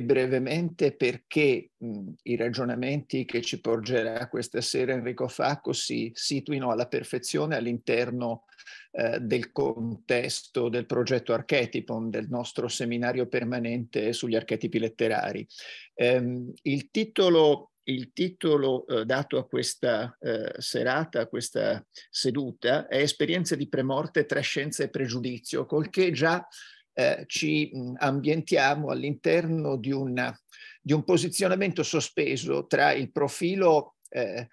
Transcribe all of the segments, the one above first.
brevemente perché mh, i ragionamenti che ci porgerà questa sera Enrico Facco si situino alla perfezione all'interno eh, del contesto del progetto Archetipon, del nostro seminario permanente sugli archetipi letterari. Ehm, il titolo il titolo eh, dato a questa eh, serata, a questa seduta, è Esperienze di premorte tra scienza e pregiudizio, col che già eh, ci ambientiamo all'interno di, una, di un posizionamento sospeso tra il profilo eh,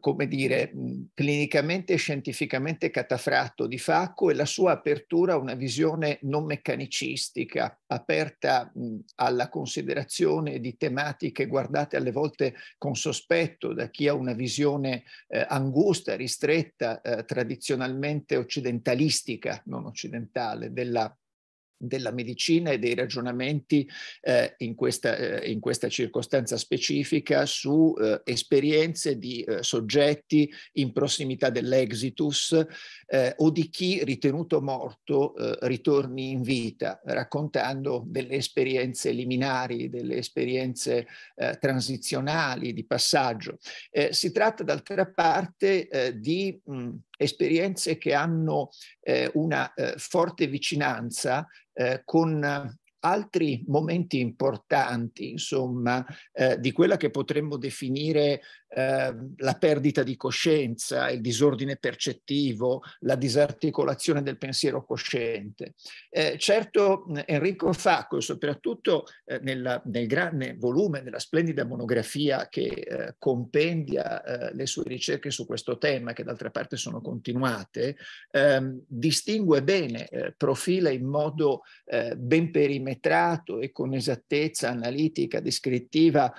come dire, clinicamente e scientificamente catafratto di Facco e la sua apertura a una visione non meccanicistica, aperta alla considerazione di tematiche guardate alle volte con sospetto da chi ha una visione eh, angusta, ristretta, eh, tradizionalmente occidentalistica, non occidentale, della, della medicina e dei ragionamenti eh, in, questa, eh, in, questa, circostanza specifica su eh, esperienze di eh, soggetti in prossimità dell'exitus eh, o di chi ritenuto morto eh, ritorni in vita, raccontando delle esperienze liminari, delle esperienze transizionali di passaggio. si tratta d'altra parte di mh, esperienze che hanno eh, una eh, forte vicinanza eh, con altri momenti importanti, insomma, eh, di quella che potremmo definire Ehm, la perdita di coscienza, il disordine percettivo, la disarticolazione del pensiero cosciente. Eh, certo Enrico Facco, soprattutto eh, nella, nel grande volume, nella splendida monografia che eh, compendia eh, le sue ricerche su questo tema, che d'altra parte sono continuate, ehm, distingue bene, eh, profila in modo ben perimetrato e con esattezza analitica, descrittiva,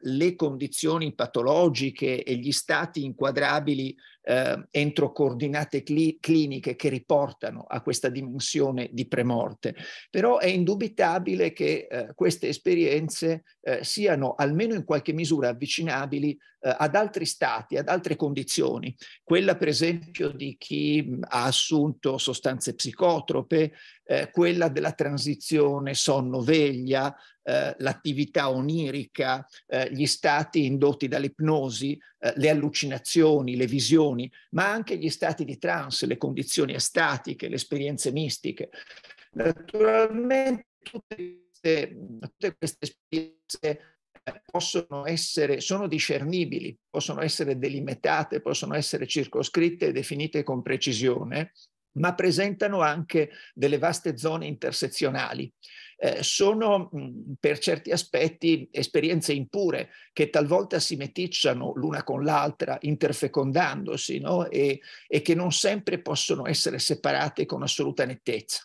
le condizioni patologiche logiche e gli stati inquadrabili eh, entro coordinate cli- cliniche che riportano a questa dimensione di premorte. Però è indubitabile che eh, queste esperienze eh, siano almeno in qualche misura avvicinabili eh, ad altri stati, ad altre condizioni. Quella per esempio di chi ha assunto sostanze psicotrope, eh, quella della transizione sonno-veglia, eh, l'attività onirica, eh, gli stati indotti dall'ipnosi, eh, le allucinazioni, le visioni, ma anche gli stati di trance, le condizioni estatiche, le esperienze mistiche. Naturalmente tutte queste, tutte queste esperienze eh, possono essere, sono discernibili, possono essere delimitate, possono essere circoscritte e definite con precisione, ma presentano anche delle vaste zone intersezionali. Eh, sono mm, per certi aspetti esperienze impure che talvolta si meticciano l'una con l'altra, interfecondandosi no? e, e, che non sempre possono essere separate con assoluta nettezza.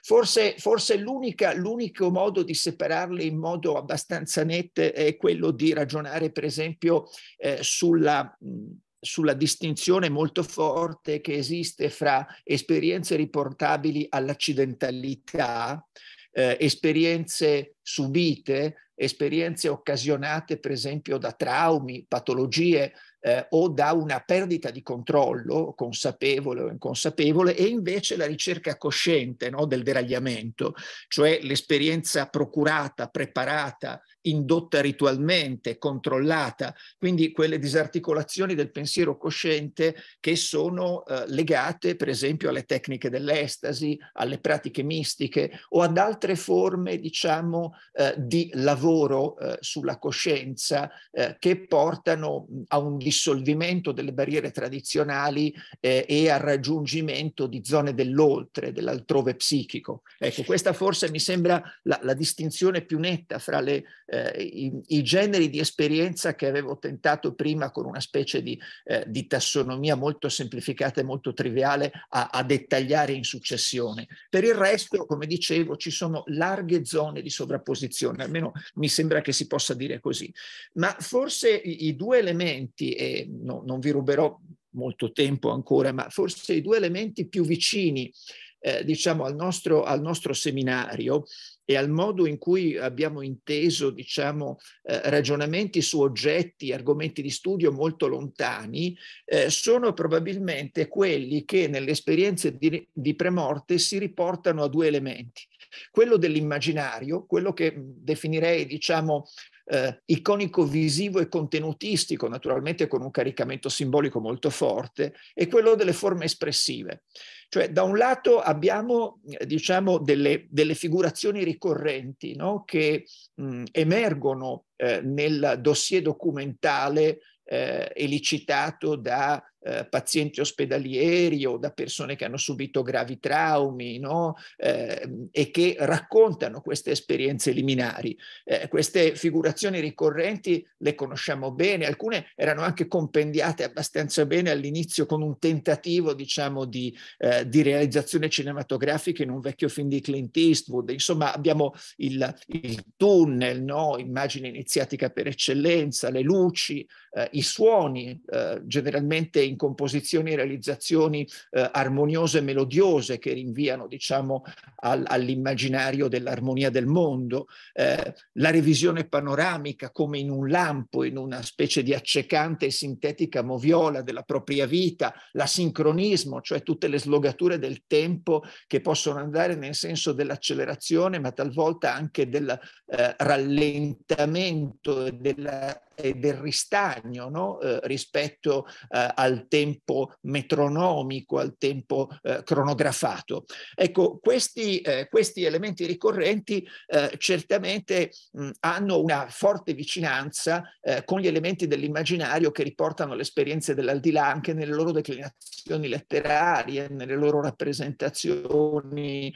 Forse, forse l'unico modo di separarle in modo abbastanza netto è quello di ragionare per esempio eh, sulla... Mh, mm, sulla distinzione molto forte che esiste fra esperienze riportabili all'accidentalità, eh, esperienze subite, esperienze occasionate per esempio da traumi, patologie eh, o da una perdita di controllo consapevole o inconsapevole e invece la ricerca cosciente no, del deragliamento, cioè l'esperienza procurata, preparata, indotta ritualmente, controllata, quindi quelle disarticolazioni del pensiero cosciente che sono eh, legate per esempio alle tecniche dell'estasi, alle pratiche mistiche o ad altre forme diciamo eh, di lavoro eh, sulla coscienza eh, che portano a un dissolvimento delle barriere tradizionali eh, e al raggiungimento di zone dell'oltre, dell'altrove psichico. Ecco, questa forse mi sembra la, la distinzione più netta fra le eh, eh, i, i, generi di esperienza che avevo tentato prima con una specie di, eh, di tassonomia molto semplificata e molto triviale a, a, dettagliare in successione. Per il resto, come dicevo, ci sono larghe zone di sovrapposizione, almeno mi sembra che si possa dire così. Ma forse i, i due elementi, e no, non vi ruberò molto tempo ancora, ma forse i due elementi più vicini eh, diciamo, al nostro, al nostro seminario e al modo in cui abbiamo inteso diciamo, eh, ragionamenti su oggetti, argomenti di studio molto lontani, eh, sono probabilmente quelli che nelle esperienze di, di premorte si riportano a due elementi. Quello dell'immaginario, quello che definirei diciamo, eh, iconico visivo e contenutistico, naturalmente con un caricamento simbolico molto forte, e quello delle forme espressive. Cioè, da un lato abbiamo, diciamo, delle, delle figurazioni ricorrenti no? che mh, emergono eh, nel dossier documentale eh, elicitato da eh, pazienti ospedalieri o da persone che hanno subito gravi traumi no? eh, e che raccontano queste esperienze liminari. Eh, queste figurazioni ricorrenti le conosciamo bene, alcune erano anche compendiate abbastanza bene all'inizio con un tentativo diciamo di, eh, di realizzazione cinematografica in un vecchio film di Clint Eastwood. Insomma abbiamo il, il tunnel, no? immagini iniziatica per eccellenza, le luci, eh, i suoni eh, generalmente in in composizioni e realizzazioni eh, armoniose e melodiose che rinviano diciamo, al, all'immaginario dell'armonia del mondo, eh, la revisione panoramica come in un lampo, in una specie di accecante e sintetica moviola della propria vita, la sincronismo, cioè tutte le slogature del tempo che possono andare nel senso dell'accelerazione ma talvolta anche del eh, rallentamento e della e del ristagno no? eh, rispetto eh, al tempo metronomico, al tempo eh, cronografato. Ecco, questi, eh, questi elementi ricorrenti eh, certamente mh, hanno una forte vicinanza eh, con gli elementi dell'immaginario che riportano le esperienze dell'aldilà anche nelle loro declinazioni letterarie, nelle loro rappresentazioni,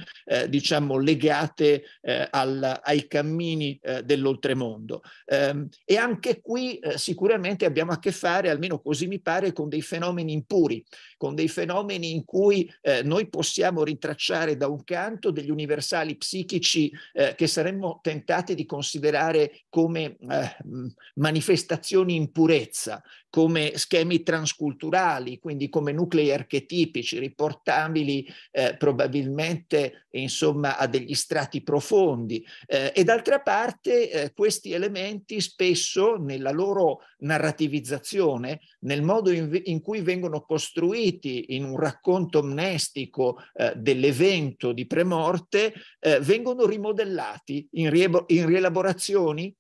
diciamo, legate al, ai cammini dell'oltremondo. Ehm, e anche qui eh, sicuramente abbiamo a che fare, almeno così mi pare, con dei fenomeni impuri, con dei fenomeni in cui eh, noi possiamo ritracciare da un canto degli universali psichici eh, che saremmo tentati di considerare come eh, manifestazioni in purezza, come schemi transculturali, quindi come nuclei archetipici, riportabili eh, probabilmente insomma, a degli strati profondi. Eh, e d'altra parte eh, questi elementi spesso nella loro narrativizzazione, nel modo in, in cui vengono costruiti, inseriti in un racconto amnestico eh, dell'evento di premorte, eh, vengono rimodellati in, riebo- in rielaborazioni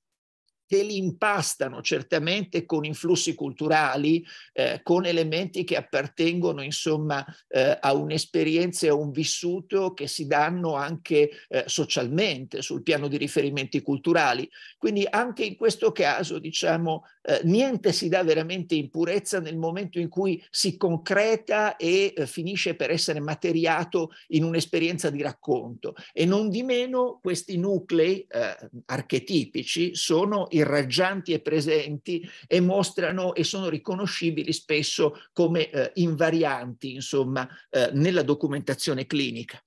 che li impastano certamente con influssi culturali, eh, con elementi che appartengono insomma eh, a un'esperienza e a un vissuto che si danno anche eh, socialmente sul piano di riferimenti culturali. Quindi anche in questo caso diciamo eh, niente si dà veramente in purezza nel momento in cui si concreta e eh, finisce per essere materiato in un'esperienza di racconto. E non di meno questi nuclei eh, archetipici sono irraggianti e presenti e mostrano e sono riconoscibili spesso come eh, invarianti, insomma, eh, nella documentazione clinica.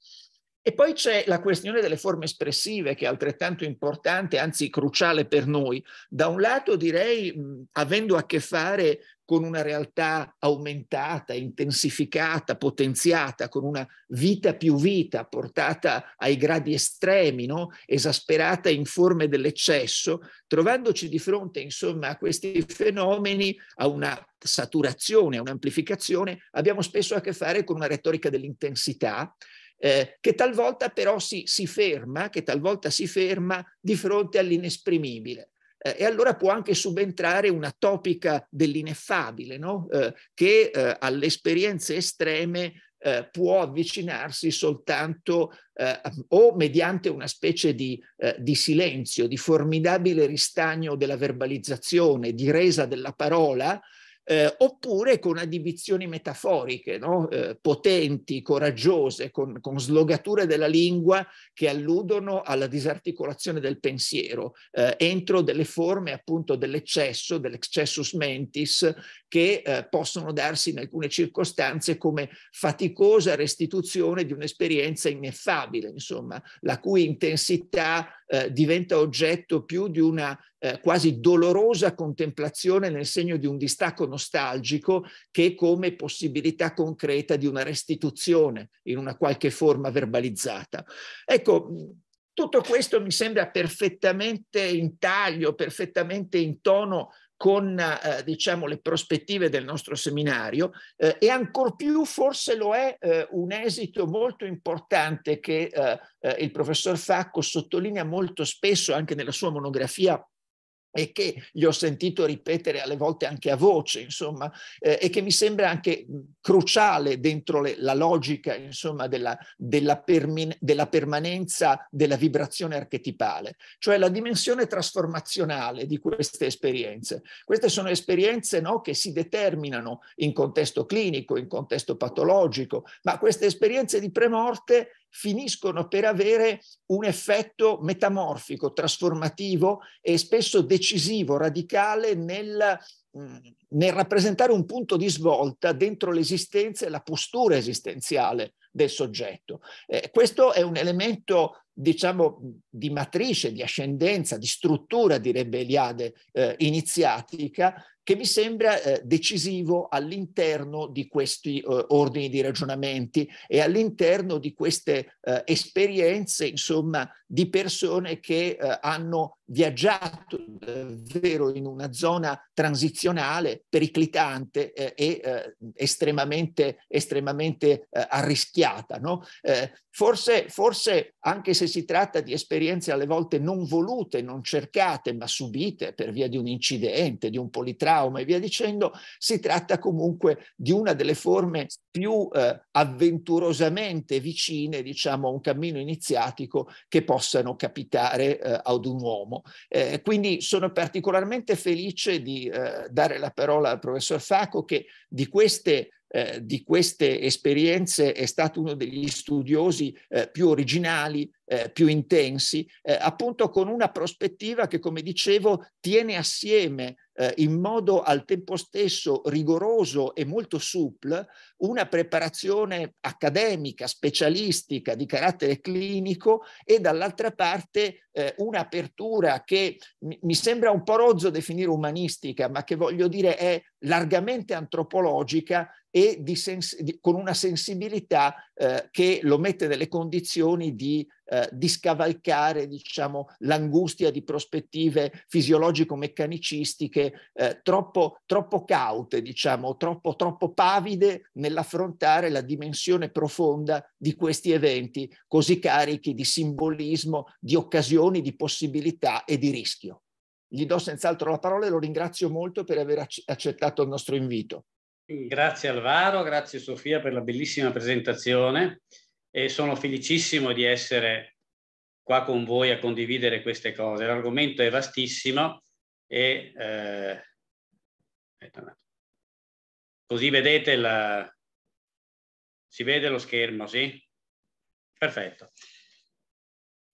E poi c'è la questione delle forme espressive che è altrettanto importante, anzi cruciale per noi. Da un lato direi, mh, avendo a che fare con una realtà aumentata, intensificata, potenziata, con una vita più vita portata ai gradi estremi, no? esasperata in forme dell'eccesso, trovandoci di fronte insomma, a questi fenomeni, a una saturazione, a un'amplificazione, abbiamo spesso a che fare con una retorica dell'intensità eh, che talvolta però si, si, ferma, che talvolta si ferma di fronte all'inesprimibile. Eh, e allora può anche subentrare una topica dell'ineffabile, no? eh, che eh, alle esperienze estreme eh, può avvicinarsi soltanto eh, o mediante una specie di, di silenzio, di formidabile ristagno della verbalizzazione, di resa della parola, eh, oppure con adibizioni metaforiche no? eh, potenti, coraggiose, con, con, slogature della lingua che alludono alla disarticolazione del pensiero, eh, entro delle forme appunto dell'eccesso, dell'excessus mentis, che eh, possono darsi in alcune circostanze come faticosa restituzione di un'esperienza ineffabile, insomma, la cui intensità eh, diventa oggetto più di una eh, quasi dolorosa contemplazione nel segno di un distacco nostalgico che come possibilità concreta di una restituzione in una qualche forma verbalizzata. Ecco, tutto questo mi sembra perfettamente in taglio, perfettamente in tono con eh, diciamo, le prospettive del nostro seminario eh, e ancor più forse lo è eh, un esito molto importante che eh, eh, il professor Facco sottolinea molto spesso anche nella sua monografia e che gli ho sentito ripetere alle volte anche a voce, insomma, eh, e che mi sembra anche cruciale dentro le, la logica, insomma, della, della, permin- della, permanenza della vibrazione archetipale, cioè la dimensione trasformazionale di queste esperienze. Queste sono esperienze no, che si determinano in contesto clinico, in contesto patologico, ma queste esperienze di premorte finiscono per avere un effetto metamorfico, trasformativo e spesso decisivo, radicale nel, mm, nel rappresentare un punto di svolta dentro l'esistenza e la postura esistenziale del soggetto. Eh, questo è un elemento, diciamo, di matrice, di ascendenza, di struttura, direbbe Eliade, eh, iniziatica, che mi sembra eh, decisivo all'interno di questi eh, ordini di ragionamenti e all'interno di queste eh, esperienze, insomma, di persone che eh, hanno viaggiato davvero in una zona transizionale, periclitante eh, e eh, estremamente, estremamente eh, arrischiata. No? Eh, forse, forse anche se si tratta di esperienze alle volte non volute, non cercate, ma subite per via di un incidente, di un politrauma e via dicendo, si tratta comunque di una delle forme più eh, avventurosamente vicine diciamo, a un cammino iniziatico che possano capitare eh, ad un uomo. Eh, quindi sono particolarmente felice di eh, dare la parola al professor Facco che di queste eh, di queste esperienze è stato uno degli studiosi eh, più originali, eh, più intensi, eh, appunto con una prospettiva che, come dicevo, tiene assieme eh, in modo al tempo stesso rigoroso e molto supple una preparazione accademica, specialistica di carattere clinico e dall'altra parte eh, un'apertura che mi, mi sembra un po' rozzo definire umanistica, ma che voglio dire è largamente antropologica e di sens- di, con una sensibilità eh, che lo mette nelle condizioni di eh, di scavalcare diciamo, l'angustia di prospettive fisiologico-meccanicistiche eh, troppo, troppo, caute, diciamo, troppo, troppo pavide nell'affrontare la dimensione profonda di questi eventi così carichi di simbolismo, di occasioni, di possibilità e di rischio. Gli do senz'altro la parola e lo ringrazio molto per aver accettato il nostro invito. Grazie Alvaro, grazie Sofia per la bellissima presentazione e sono felicissimo di essere qua con voi a condividere queste cose. L'argomento è vastissimo e eh, così vedete la... si vede lo schermo, sì? Perfetto.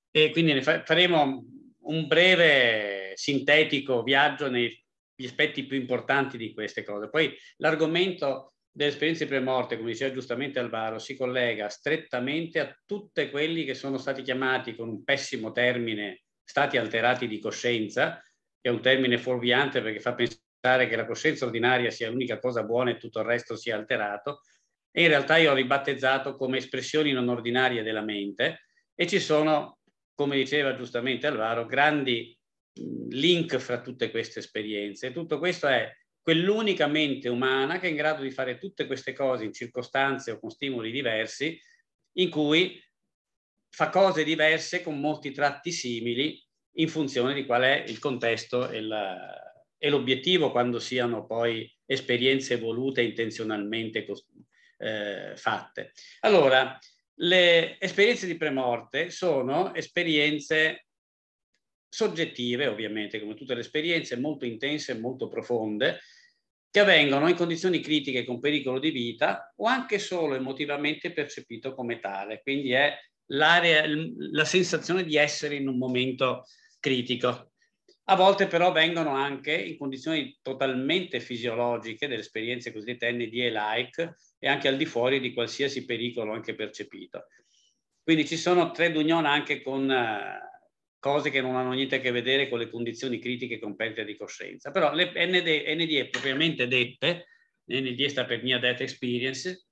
E quindi faremo un breve sintetico viaggio negli aspetti più importanti di queste cose. Poi l'argomento delle esperienze premorte, come diceva giustamente Alvaro, si collega strettamente a tutti quelli che sono stati chiamati con un pessimo termine stati alterati di coscienza, che è un termine fuorviante perché fa pensare che la coscienza ordinaria sia l'unica cosa buona e tutto il resto sia alterato, e in realtà io ho ribattezzato come espressioni non ordinarie della mente e ci sono, come diceva giustamente Alvaro, grandi link fra tutte queste esperienze. Tutto questo è quell'unica mente umana che è in grado di fare tutte queste cose in circostanze o con stimoli diversi, in cui fa cose diverse con molti tratti simili in funzione di qual è il contesto e, l'obiettivo quando siano poi esperienze volute intenzionalmente eh, fatte. Allora, le esperienze di premorte sono esperienze soggettive ovviamente, come tutte le esperienze, molto intense e molto profonde, che avvengono in condizioni critiche con pericolo di vita o anche solo emotivamente percepito come tale. Quindi è l'area, la sensazione di essere in un momento critico. A volte però vengono anche in condizioni totalmente fisiologiche delle esperienze cosiddette nda like e anche al di fuori di qualsiasi pericolo anche percepito. Quindi ci sono tre d'unione anche con eh, cose che non hanno niente a che vedere con le condizioni critiche con perdita di coscienza. Però le ND, NDE propriamente dette, NDE sta per mia data Experience,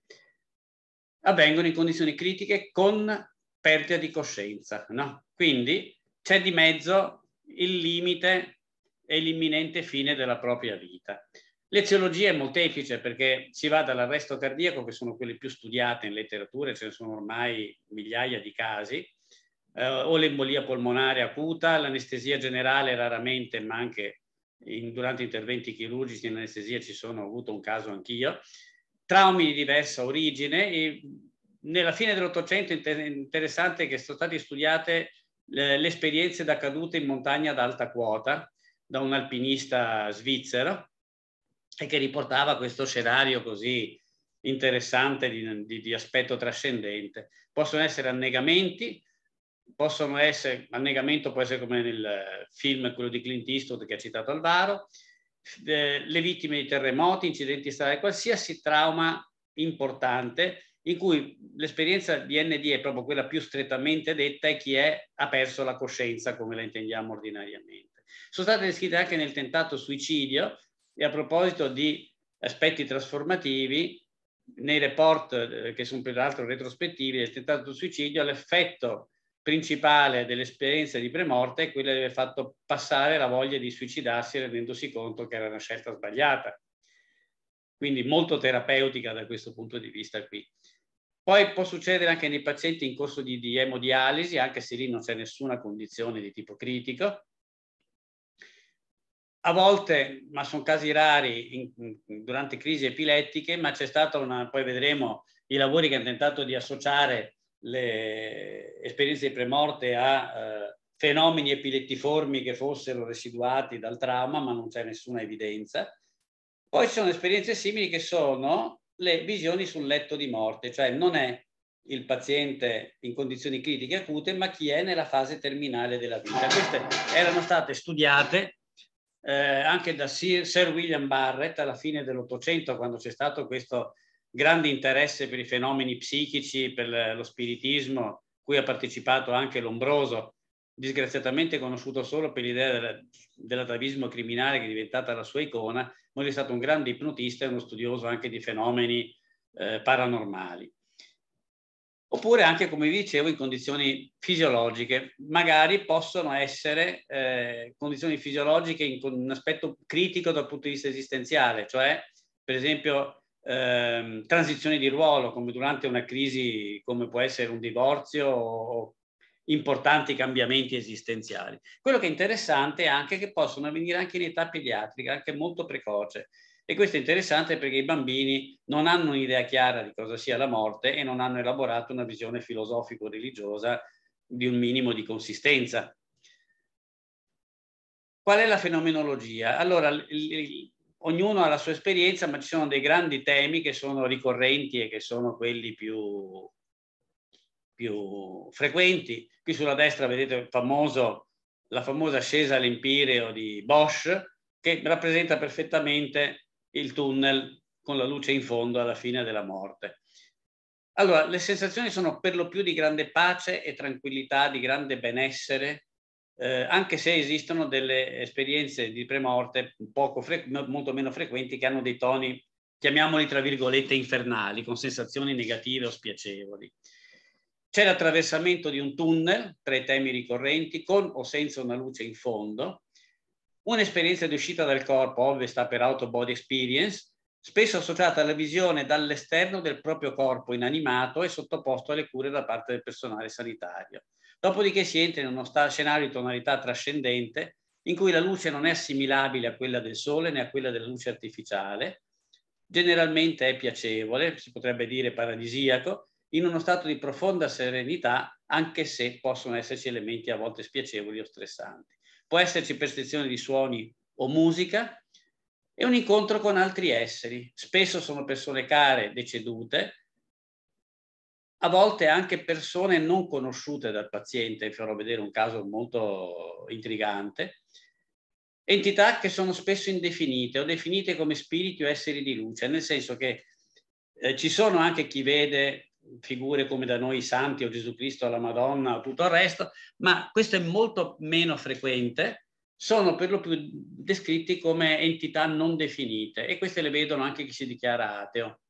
avvengono in condizioni critiche con perdita di coscienza. No? Quindi c'è di mezzo il limite e l'imminente fine della propria vita. L'eziologia è molteplice perché si va dall'arresto cardiaco, che sono quelle più studiate in letteratura, ce ne sono ormai migliaia di casi, eh, o l'embolia polmonare acuta, l'anestesia generale raramente, ma anche in, durante interventi chirurgici in anestesia ci sono, avuto un caso anch'io, traumi di diversa origine e nella fine dell'Ottocento è interessante che sono state studiate le, le esperienze da cadute in montagna ad alta quota da un alpinista svizzero e che riportava questo scenario così interessante di, di, di aspetto trascendente. Possono essere annegamenti, possono essere, annegamento può essere come nel film, quello di Clint Eastwood che ha citato Alvaro, eh, le vittime di terremoti, incidenti stradali, qualsiasi trauma importante in cui l'esperienza di ND è proprio quella più strettamente detta e chi è ha perso la coscienza come la intendiamo ordinariamente. Sono state descritte anche nel tentato suicidio e a proposito di aspetti trasformativi, nei report eh, che sono peraltro retrospettivi del tentato suicidio, l'effetto principale dell'esperienza di Premorte è quella di aver fatto passare la voglia di suicidarsi rendendosi conto che era una scelta sbagliata. Quindi molto terapeutica da questo punto di vista qui. Poi può succedere anche nei pazienti in corso di, di emodialisi, anche se lì non c'è nessuna condizione di tipo critico, a volte, ma sono casi rari, in, in, durante crisi epilettiche, ma c'è stata una, poi vedremo i lavori che hanno tentato di associare le esperienze di premorte a eh, fenomeni epilettiformi che fossero residuati dal trauma, ma non c'è nessuna evidenza. Poi ci sono esperienze simili che sono le visioni sul letto di morte, cioè non è il paziente in condizioni critiche acute, ma chi è nella fase terminale della vita. Queste erano state studiate eh, anche da Sir William Barrett alla fine dell'Ottocento, quando c'è stato questo grande interesse per i fenomeni psichici, per lo spiritismo, cui ha partecipato anche Lombroso, disgraziatamente conosciuto solo per l'idea dell'atavismo criminale che è diventata la sua icona, ma lui è stato un grande ipnotista e uno studioso anche di fenomeni eh, paranormali. Oppure anche, come vi dicevo, in condizioni fisiologiche. Magari possono essere eh, condizioni fisiologiche in, un aspetto critico dal punto di vista esistenziale, cioè, per esempio, ehm, transizioni di ruolo, come durante una crisi come può essere un divorzio o importanti cambiamenti esistenziali. Quello che è interessante è anche che possono avvenire anche in età pediatrica, anche molto precoce. E questo è interessante perché i bambini non hanno un'idea chiara di cosa sia la morte e non hanno elaborato una visione filosofico-religiosa di un minimo di consistenza. Qual è la fenomenologia? Allora, il, ognuno ha la sua esperienza, ma ci sono dei grandi temi che sono ricorrenti e che sono quelli più, più frequenti. Qui sulla destra vedete famoso, la famosa ascesa all'Empireo di Bosch, che rappresenta perfettamente il tunnel con la luce in fondo alla fine della morte. Allora, le sensazioni sono per lo più di grande pace e tranquillità, di grande benessere, eh, anche se esistono delle esperienze di premorte fre- molto meno frequenti che hanno dei toni, chiamiamoli tra virgolette, infernali, con sensazioni negative o spiacevoli. C'è l'attraversamento di un tunnel, tra i temi ricorrenti, con o senza una luce in fondo, un'esperienza di uscita dal corpo, ovvio sta per auto body experience, spesso associata alla visione dall'esterno del proprio corpo inanimato e sottoposto alle cure da parte del personale sanitario. Dopodiché si entra in uno scenario di tonalità trascendente in cui la luce non è assimilabile a quella del sole né a quella della luce artificiale, generalmente è piacevole, si potrebbe dire paradisiaco, in uno stato di profonda serenità, anche se possono esserci elementi a volte spiacevoli o stressanti. Può esserci percezione di suoni o musica e un incontro con altri esseri. Spesso sono persone care, decedute, a volte anche persone non conosciute dal paziente, vi farò vedere un caso molto intrigante, entità che sono spesso indefinite o definite come spiriti o esseri di luce, nel senso che eh, ci sono anche chi vede figure come da noi i santi o Gesù Cristo, la Madonna o tutto il resto, ma questo è molto meno frequente, sono per lo più descritti come entità non definite e queste le vedono anche chi si dichiara ateo.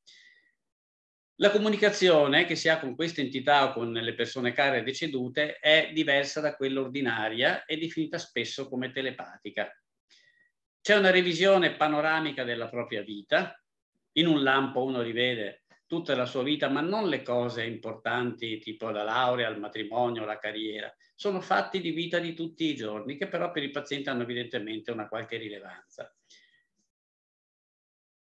La comunicazione che si ha con queste entità o con le persone care decedute è diversa da quella ordinaria e definita spesso come telepatica. C'è una revisione panoramica della propria vita. In un lampo uno rivede tutta la sua vita, ma non le cose importanti tipo la laurea, il matrimonio, la carriera. Sono fatti di vita di tutti i giorni che però per il paziente hanno evidentemente una qualche rilevanza.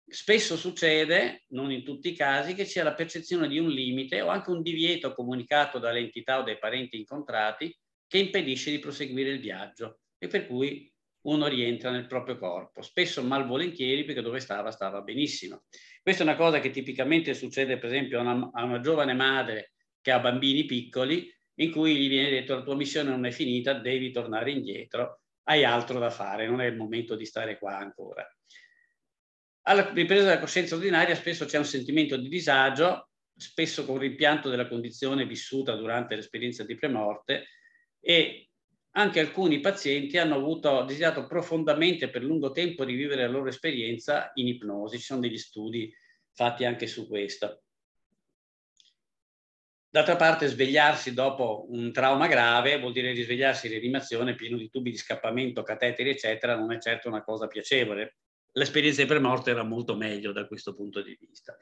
Spesso succede, non in tutti i casi, che c'è la percezione di un limite o anche un divieto comunicato dall'entità o dai parenti incontrati che impedisce di proseguire il viaggio e per cui uno rientra nel proprio corpo, spesso malvolentieri perché dove stava stava benissimo. Questa è una cosa che tipicamente succede per esempio a una, a una giovane madre che ha bambini piccoli in cui gli viene detto la tua missione non è finita, devi tornare indietro, hai altro da fare, non è il momento di stare qua ancora. Alla ripresa della coscienza ordinaria spesso c'è un sentimento di disagio, spesso con rimpianto della condizione vissuta durante l'esperienza di premorte e anche alcuni pazienti hanno avuto desiderato profondamente per lungo tempo di vivere la loro esperienza in ipnosi. Ci sono degli studi fatti anche su questo. D'altra parte, svegliarsi dopo un trauma grave vuol dire risvegliarsi in rianimazione pieno di tubi di scappamento, cateteri, eccetera, non è certo una cosa piacevole l'esperienza di premorte era molto meglio da questo punto di vista.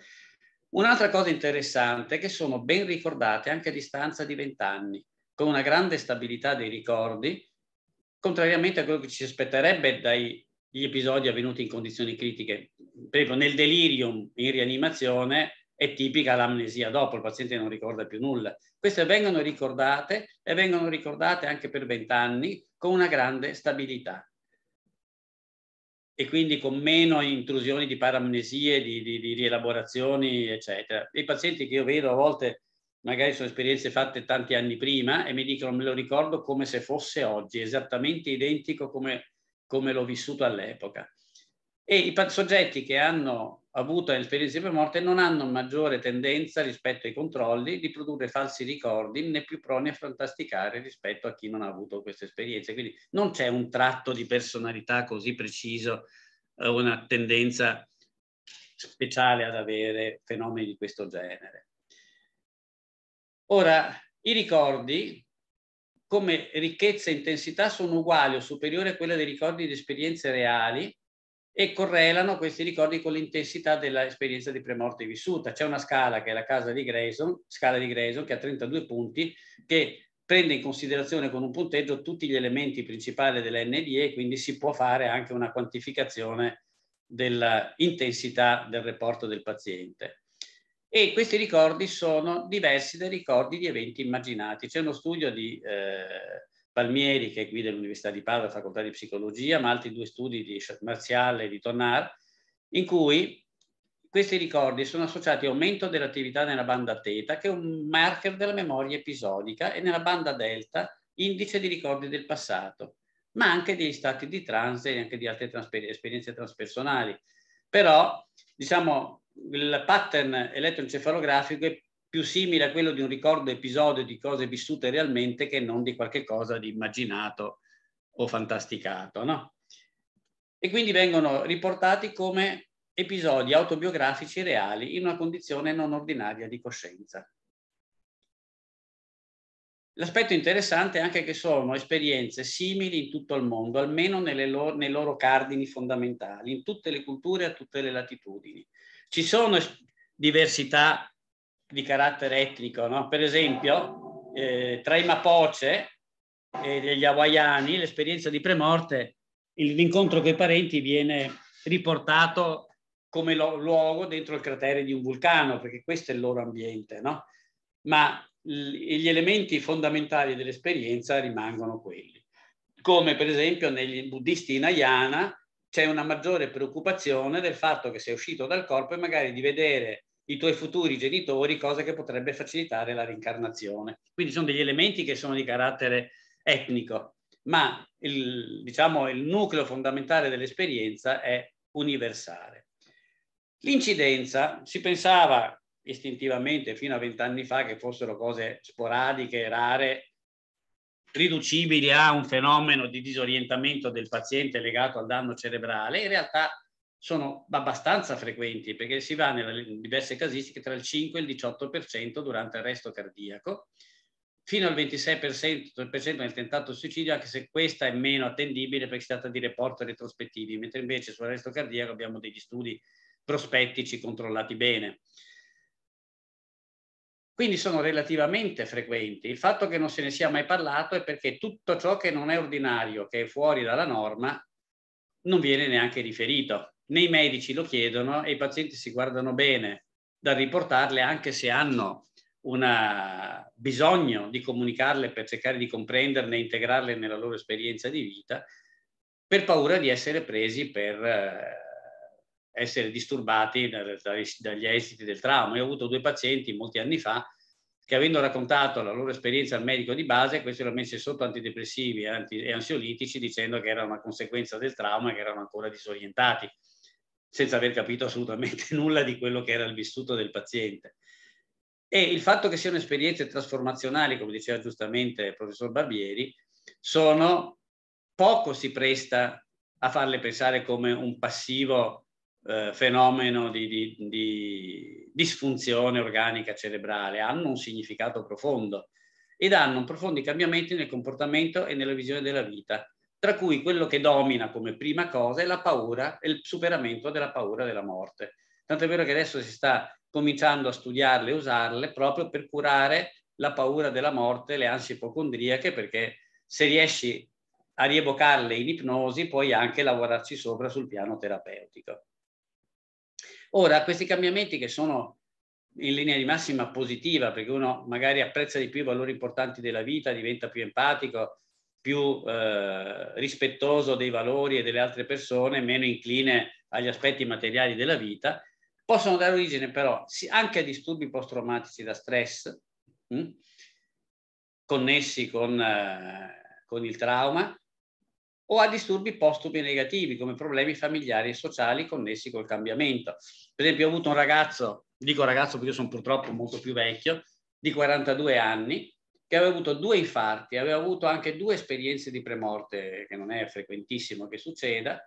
Un'altra cosa interessante è che sono ben ricordate anche a distanza di vent'anni, con una grande stabilità dei ricordi, contrariamente a quello che ci si aspetterebbe dagli episodi avvenuti in condizioni critiche. Per esempio, nel delirium in rianimazione è tipica l'amnesia dopo, il paziente non ricorda più nulla. Queste vengono ricordate e vengono ricordate anche per vent'anni con una grande stabilità e quindi con meno intrusioni di paramnesie, di, di, di rielaborazioni, eccetera. I pazienti che io vedo a volte magari sono esperienze fatte tanti anni prima e mi dicono me lo ricordo come se fosse oggi, esattamente identico come, come l'ho vissuto all'epoca. E i soggetti che hanno avuta il di per morte non hanno maggiore tendenza rispetto ai controlli di produrre falsi ricordi né più proni a fantasticare rispetto a chi non ha avuto queste esperienze. Quindi non c'è un tratto di personalità così preciso, eh, una tendenza speciale ad avere fenomeni di questo genere. Ora, i ricordi come ricchezza e intensità sono uguali o superiori a quella dei ricordi di esperienze reali e correlano questi ricordi con l'intensità dell'esperienza di premorte vissuta. C'è una scala che è la casa di Grayson, scala di Grayson che ha 32 punti, che prende in considerazione con un punteggio tutti gli elementi principali dell'NDE, quindi si può fare anche una quantificazione dell'intensità del reporto del paziente. E questi ricordi sono diversi dai ricordi di eventi immaginati. C'è uno studio di... Eh, Palmieri, che guida l'Università di Padova, facoltà di psicologia, ma altri due studi di Marziale e di Tonnar, in cui questi ricordi sono associati all'aumento dell'attività nella banda teta, che è un marker della memoria episodica, e nella banda delta, indice di ricordi del passato, ma anche degli stati di transe e anche di altre transper esperienze transpersonali. Però, diciamo, il pattern elettroencefalografico è più simile a quello di un ricordo episodio di cose vissute realmente che non di qualche cosa di immaginato o fantasticato, no? E quindi vengono riportati come episodi autobiografici reali in una condizione non ordinaria di coscienza. L'aspetto interessante è anche che sono esperienze simili in tutto il mondo, almeno nelle loro, nei loro cardini fondamentali, in tutte le culture a tutte le latitudini. Ci sono diversità di carattere etnico. No? Per esempio, eh, tra i Mapoche e degli hawaiani, l'esperienza di premorte, l'incontro con i parenti viene riportato come lo, luogo dentro il cratere di un vulcano, perché questo è il loro ambiente, no? Ma gli elementi fondamentali dell'esperienza rimangono quelli. Come per esempio negli buddisti in Ayana c'è una maggiore preoccupazione del fatto che sei uscito dal corpo e magari di vedere i tuoi futuri genitori, cosa che potrebbe facilitare la reincarnazione. Quindi sono degli elementi che sono di carattere etnico, ma il, diciamo, il nucleo fondamentale dell'esperienza è universale. L'incidenza si pensava istintivamente fino a vent'anni fa che fossero cose sporadiche, rare, riducibili a un fenomeno di disorientamento del paziente legato al danno cerebrale, in realtà sono abbastanza frequenti perché si va nelle diverse casistiche tra il 5 e il 18% durante il resto cardiaco, fino al 26% nel tentato suicidio, anche se questa è meno attendibile perché si tratta di report retrospettivi, mentre invece sul resto cardiaco abbiamo degli studi prospettici controllati bene. Quindi sono relativamente frequenti. Il fatto che non se ne sia mai parlato è perché tutto ciò che non è ordinario, che è fuori dalla norma, non viene neanche riferito nei medici lo chiedono e i pazienti si guardano bene dal riportarle anche se hanno un bisogno di comunicarle per cercare di comprenderne e integrarle nella loro esperienza di vita, per paura di essere presi per eh, essere disturbati dagli esiti del trauma. Io ho avuto due pazienti molti anni fa che avendo raccontato la loro esperienza al medico di base, questi l'hanno messo sotto antidepressivi e ansiolitici dicendo che era una conseguenza del trauma e che erano ancora disorientati senza aver capito assolutamente nulla di quello che era il vissuto del paziente. E il fatto che siano esperienze trasformazionali, come diceva giustamente il professor Barbieri, sono poco si presta a farle pensare come un passivo eh, fenomeno di, di, di disfunzione organica cerebrale, hanno un significato profondo ed hanno profondi cambiamenti nel comportamento e nella visione della vita tra cui quello che domina come prima cosa è la paura e il superamento della paura della morte. Tanto è vero che adesso si sta cominciando a studiarle e usarle proprio per curare la paura della morte, le ansie ipocondriache, perché se riesci a rievocarle in ipnosi puoi anche lavorarci sopra sul piano terapeutico. Ora, questi cambiamenti che sono in linea di massima positiva, perché uno magari apprezza di più i valori importanti della vita, diventa più empatico, più eh, rispettoso dei valori e delle altre persone, meno incline agli aspetti materiali della vita, possono dare origine però anche a disturbi post-traumatici da stress, mh? Hm, connessi con, eh, con, il trauma, o a disturbi postumi negativi, come problemi familiari e sociali connessi col cambiamento. Per esempio, ho avuto un ragazzo, dico ragazzo perché io sono purtroppo molto più vecchio, di 42 anni, che aveva avuto due infarti, aveva avuto anche due esperienze di premorte, che non è frequentissimo che succeda,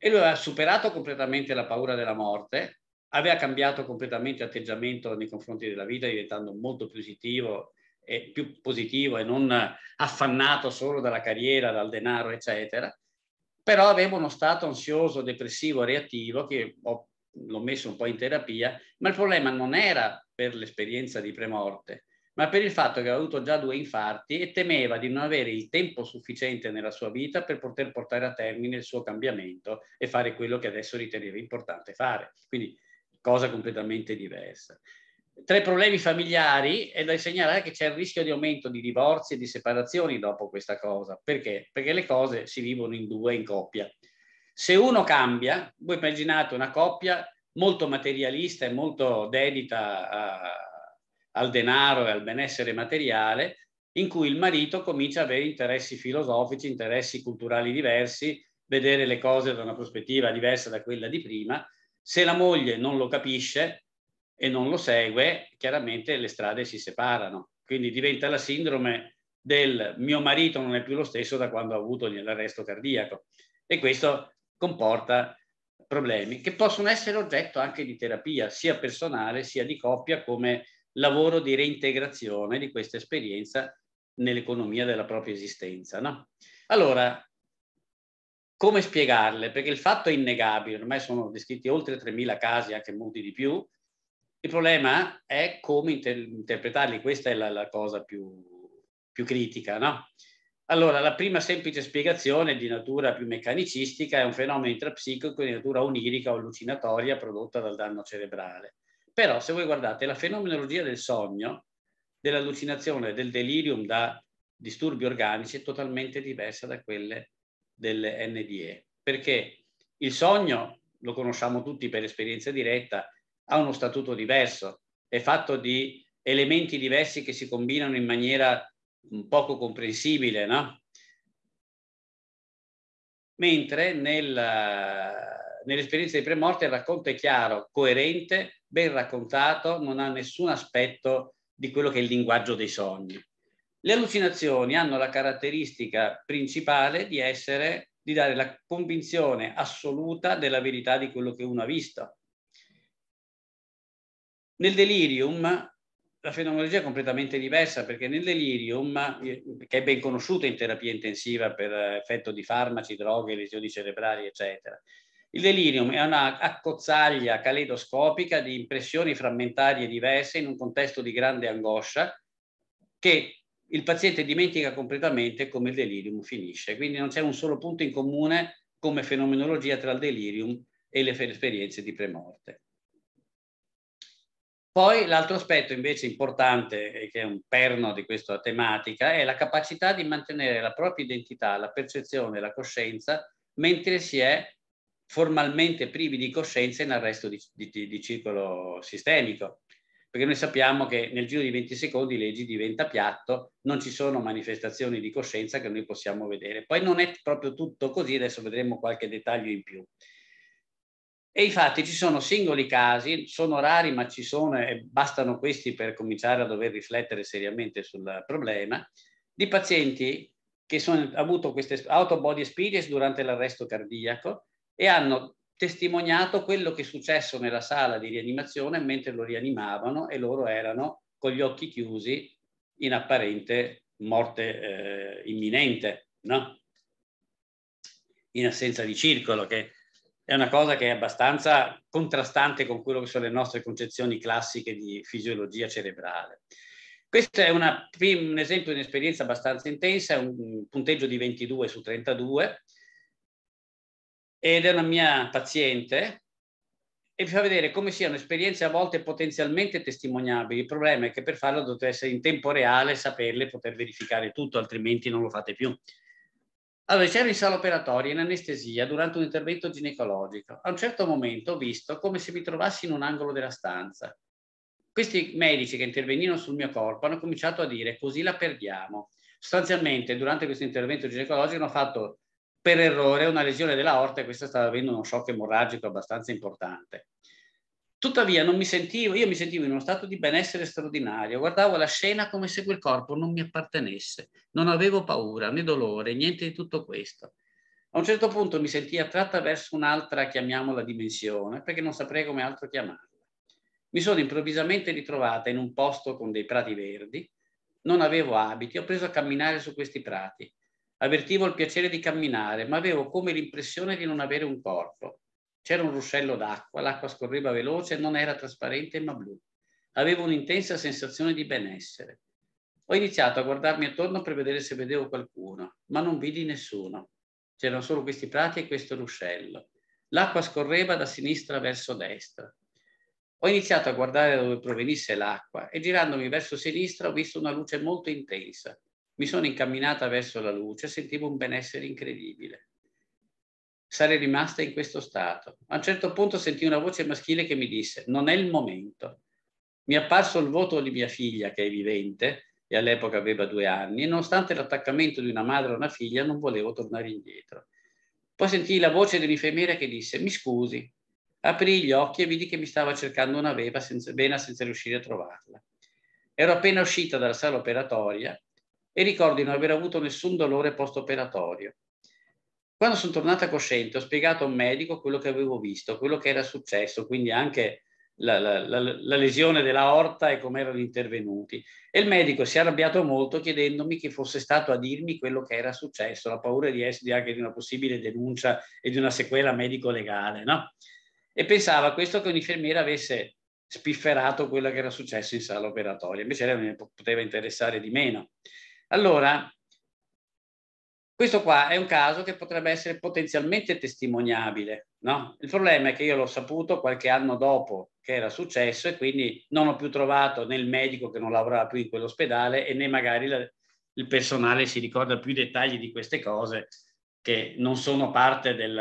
e lui aveva superato completamente la paura della morte, aveva cambiato completamente atteggiamento nei confronti della vita, diventando molto positivo e più positivo e non affannato solo dalla carriera, dal denaro, eccetera. Però avevo uno stato ansioso, depressivo, reattivo che ho, l'ho messo un po' in terapia, ma il problema non era per l'esperienza di premorte, ma per il fatto che aveva avuto già due infarti e temeva di non avere il tempo sufficiente nella sua vita per poter portare a termine il suo cambiamento e fare quello che adesso riteneva importante fare. Quindi cosa completamente diversa. Tre problemi familiari è da segnalare che c'è il rischio di aumento di divorzi e di separazioni dopo questa cosa. Perché? Perché le cose si vivono in due, in coppia. Se uno cambia, voi immaginate una coppia molto materialista e molto dedita a al denaro e al benessere materiale, in cui il marito comincia ad avere interessi filosofici, interessi culturali diversi, vedere le cose da una prospettiva diversa da quella di prima. Se la moglie non lo capisce e non lo segue, chiaramente le strade si separano. Quindi diventa la sindrome del mio marito non è più lo stesso da quando ha avuto l'arresto cardiaco. E questo comporta problemi che possono essere oggetto anche di terapia, sia personale sia di coppia, come lavoro di reintegrazione di questa esperienza nell'economia della propria esistenza. No? Allora, come spiegarle? Perché il fatto è innegabile, ormai sono descritti oltre 3.000 casi, anche molti di più. Il problema è come inter interpretarli, questa è la, la cosa più, più critica. No? Allora, la prima semplice spiegazione di natura più meccanicistica è un fenomeno intrapsichico di natura onirica o allucinatoria prodotta dal danno cerebrale. Però se voi guardate la fenomenologia del sogno, dell'allucinazione, del delirium da disturbi organici è totalmente diversa da quelle delle NDE, perché il sogno, lo conosciamo tutti per esperienza diretta, ha uno statuto diverso, è fatto di elementi diversi che si combinano in maniera poco comprensibile, no? Mentre nel nell'esperienza di premorte il racconto è chiaro, coerente, ben raccontato, non ha nessun aspetto di quello che è il linguaggio dei sogni. Le allucinazioni hanno la caratteristica principale di essere, di dare la convinzione assoluta della verità di quello che uno ha visto. Nel delirium la fenomenologia è completamente diversa perché nel delirium, che è ben conosciuto in terapia intensiva per effetto di farmaci, droghe, lesioni cerebrali, eccetera, il delirium è una accozzaglia caleidoscopica di impressioni frammentarie diverse in un contesto di grande angoscia che il paziente dimentica completamente come il delirium finisce. Quindi non c'è un solo punto in comune come fenomenologia tra il delirium e le esperienze di premorte. Poi l'altro aspetto invece importante, eh, che è un perno di questa tematica, è la capacità di mantenere la propria identità, la percezione, la coscienza, mentre si è formalmente privi di coscienza in arresto di, di, di circolo sistemico perché noi sappiamo che nel giro di 20 secondi leggi diventa piatto, non ci sono manifestazioni di coscienza che noi possiamo vedere. Poi non è proprio tutto così, adesso vedremo qualche dettaglio in più. E infatti ci sono singoli casi, sono rari ma ci sono e bastano questi per cominciare a dover riflettere seriamente sul problema, di pazienti che hanno avuto queste auto body experience durante l'arresto cardiaco e hanno testimoniato quello che è successo nella sala di rianimazione mentre lo rianimavano e loro erano con gli occhi chiusi in apparente morte eh, imminente, no? in assenza di circolo, che è una cosa che è abbastanza contrastante con quello che sono le nostre concezioni classiche di fisiologia cerebrale. Questo è una, un esempio di un'esperienza abbastanza intensa, un punteggio di 22 su 32, ed è una mia paziente e vi fa vedere come siano esperienze a volte potenzialmente testimoniabili. Il problema è che per farlo dovete essere in tempo reale, saperle, poter verificare tutto, altrimenti non lo fate più. Allora, c'era in sala operatoria, in anestesia, durante un intervento ginecologico. A un certo momento ho visto come se mi trovassi in un angolo della stanza. Questi medici che intervenivano sul mio corpo hanno cominciato a dire così la perdiamo. Sostanzialmente, durante questo intervento ginecologico hanno fatto per errore una lesione della dell'aorta e questa stava avendo uno shock emorragico abbastanza importante. Tuttavia non mi sentivo, io mi sentivo in uno stato di benessere straordinario, guardavo la scena come se quel corpo non mi appartenesse, non avevo paura né dolore, niente di tutto questo. A un certo punto mi sentii attratta verso un'altra, chiamiamola dimensione, perché non saprei come altro chiamarla. Mi sono improvvisamente ritrovata in un posto con dei prati verdi, non avevo abiti, ho preso a camminare su questi prati. Avvertivo il piacere di camminare, ma avevo come l'impressione di non avere un corpo. C'era un ruscello d'acqua, l'acqua scorreva veloce, non era trasparente ma blu. Avevo un'intensa sensazione di benessere. Ho iniziato a guardarmi attorno per vedere se vedevo qualcuno, ma non vidi nessuno. C'erano solo questi prati e questo ruscello. L'acqua scorreva da sinistra verso destra. Ho iniziato a guardare da dove provenisse l'acqua e girandomi verso sinistra ho visto una luce molto intensa. Mi sono incamminata verso la luce e sentivo un benessere incredibile. Sarei rimasta in questo stato. A un certo punto sentì una voce maschile che mi disse: Non è il momento. Mi è apparso il voto di mia figlia, che è vivente e all'epoca aveva due anni, e nonostante l'attaccamento di una madre a una figlia, non volevo tornare indietro. Poi sentì la voce dell'infermiera che disse: Mi scusi. Aprì gli occhi e vidi che mi stava cercando una vena senza, senza riuscire a trovarla. Ero appena uscita dalla sala operatoria e ricordo di non aver avuto nessun dolore post-operatorio. Quando sono tornata cosciente ho spiegato a un medico quello che avevo visto, quello che era successo, quindi anche la, la, la, la lesione dell'aorta e come erano intervenuti. E il medico si è arrabbiato molto chiedendomi che fosse stato a dirmi quello che era successo, la paura di essere anche di una possibile denuncia e di una sequela medico-legale, no? E pensava questo che un'infermiera avesse spifferato quello che era successo in sala operatoria, invece lei poteva interessare di meno. Allora, questo qua è un caso che potrebbe essere potenzialmente testimoniabile, no? Il problema è che io l'ho saputo qualche anno dopo che era successo e quindi non ho più trovato né il medico che non lavorava più in quell'ospedale e né magari la, il personale si ricorda più i dettagli di queste cose che non sono parte dei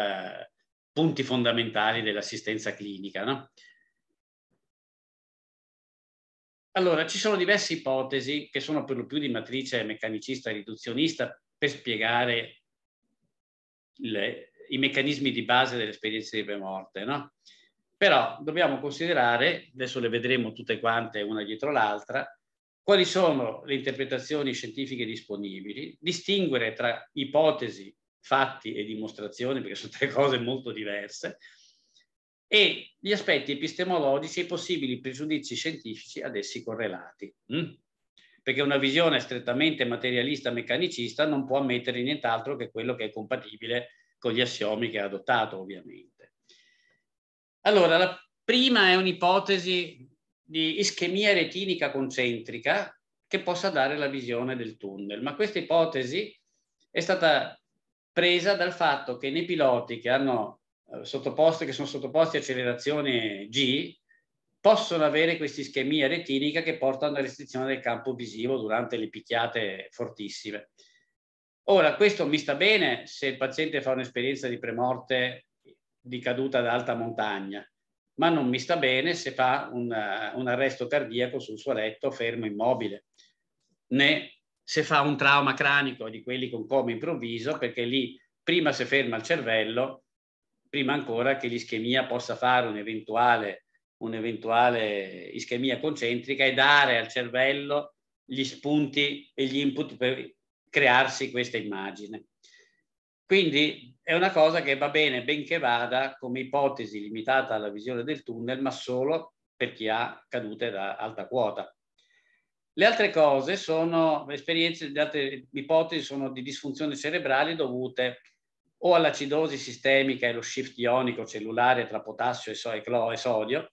punti fondamentali dell'assistenza clinica, no? Allora, ci sono diverse ipotesi che sono per lo più di matrice meccanicista e riduzionista per spiegare le, i meccanismi di base delle esperienze di premorte, no? Però dobbiamo considerare, adesso le vedremo tutte quante una dietro l'altra, quali sono le interpretazioni scientifiche disponibili, distinguere tra ipotesi, fatti e dimostrazioni, perché sono tre cose molto diverse, e gli aspetti epistemologici e i possibili pregiudizi scientifici ad essi correlati. Mm? Perché una visione strettamente materialista meccanicista non può ammettere nient'altro che quello che è compatibile con gli assiomi che ha adottato, ovviamente. Allora, la prima è un'ipotesi di ischemia retinica concentrica che possa dare la visione del tunnel, ma questa ipotesi è stata presa dal fatto che nei piloti che hanno eh, sottoposte che sono sottoposti a accelerazione G possono avere questa ischemia retinica che porta a una restrizione del campo visivo durante le picchiate fortissime. Ora, questo mi sta bene se il paziente fa un'esperienza di premorte di caduta ad alta montagna, ma non mi sta bene se fa un, eh, un arresto cardiaco sul suo letto fermo immobile, né se fa un trauma cranico di quelli con coma improvviso, perché lì prima si ferma il cervello prima ancora che l'ischemia possa fare un'eventuale, un'eventuale ischemia concentrica e dare al cervello gli spunti e gli input per crearsi questa immagine. Quindi è una cosa che va bene, benché vada, come ipotesi limitata alla visione del tunnel, ma solo per chi ha cadute da alta quota. Le altre cose sono le esperienze, le altre ipotesi sono di disfunzioni cerebrali dovute o all'acidosi sistemica e lo shift ionico cellulare tra potassio e, sodio,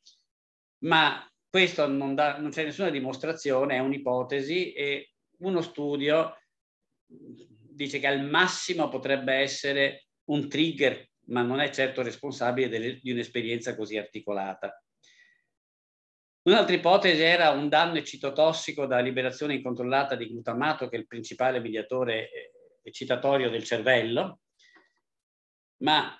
ma questo non, da, non c'è nessuna dimostrazione, è un'ipotesi e uno studio dice che al massimo potrebbe essere un trigger, ma non è certo responsabile delle, di un'esperienza così articolata. Un'altra ipotesi era un danno eccitotossico da liberazione incontrollata di glutamato, che è il principale mediatore eh, eccitatorio del cervello, ma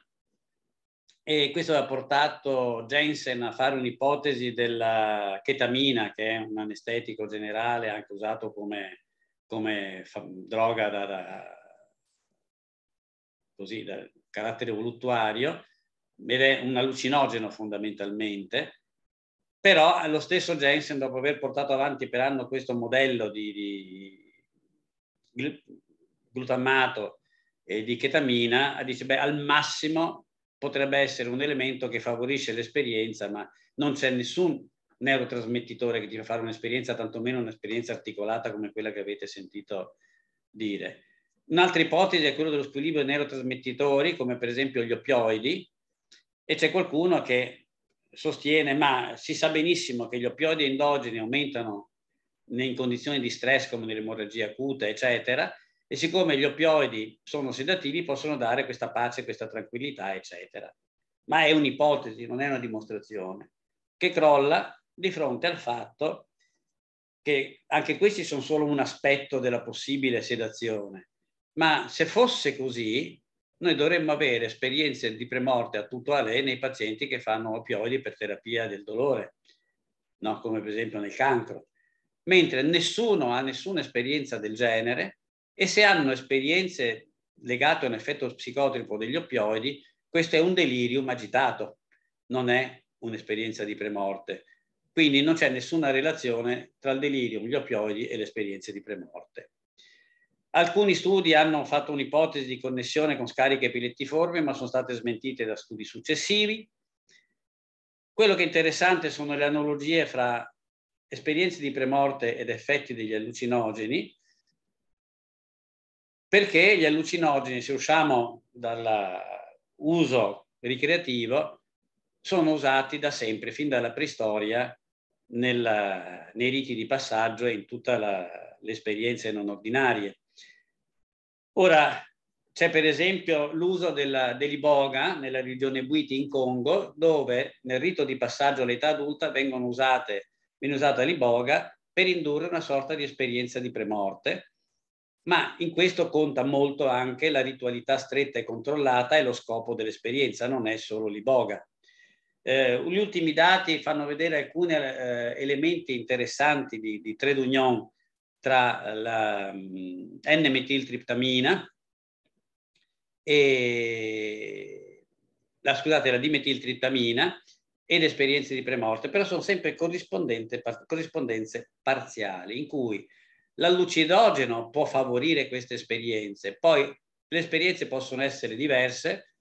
e questo ha portato Jensen a fare un'ipotesi della chetamina, che è un anestetico generale anche usato come, come droga da, da, così, da carattere voluttuario, ed è un allucinogeno fondamentalmente, però lo stesso Jensen, dopo aver portato avanti per anno questo modello di, di glutammato eh, di chetamina, dice, beh, al massimo potrebbe essere un elemento che favorisce l'esperienza, ma non c'è nessun neurotrasmettitore che ti fa fare un'esperienza, tantomeno un'esperienza articolata come quella che avete sentito dire. Un'altra ipotesi è quella dello squilibrio dei neurotrasmettitori, come per esempio gli oppioidi, e c'è qualcuno che sostiene, ma si sa benissimo che gli oppioidi endogeni aumentano in condizioni di stress come nell'emorragia acuta, eccetera, e siccome gli opioidi sono sedativi possono dare questa pace, questa tranquillità, eccetera. Ma è un'ipotesi, non è una dimostrazione, che crolla di fronte al fatto che anche questi sono solo un aspetto della possibile sedazione. Ma se fosse così, noi dovremmo avere esperienze di premorte a tutto alè nei pazienti che fanno opioidi per terapia del dolore, no? come per esempio nel cancro. Mentre nessuno ha nessuna esperienza del genere, e se hanno esperienze legate a un effetto psicotropo degli oppioidi, questo è un delirium agitato, non è un'esperienza di premorte. Quindi non c'è nessuna relazione tra il delirium, gli oppioidi e le esperienze di premorte. Alcuni studi hanno fatto un'ipotesi di connessione con scariche epilettiforme, ma sono state smentite da studi successivi. Quello che è interessante sono le analogie fra esperienze di premorte ed effetti degli allucinogeni, perché gli allucinogeni, se usciamo dall'uso ricreativo, sono usati da sempre, fin dalla preistoria, nella, nei riti di passaggio e in tutte le esperienze non ordinarie. Ora, c'è per esempio l'uso dell'iboga dell nella religione Buiti in Congo, dove nel rito di passaggio all'età adulta usate, viene usata l'iboga per indurre una sorta di esperienza di premorte, ma in questo conta molto anche la ritualità stretta e controllata e lo scopo dell'esperienza, non è solo l'iboga. Eh, gli ultimi dati fanno vedere alcuni eh, elementi interessanti di, di trade union tra la um, N-metiltriptamina e la, scusate, la dimetiltriptamina ed esperienze di premorte, però sono sempre par corrispondenze parziali, in cui L'allucidogeno può favorire queste esperienze, poi le esperienze possono essere diverse,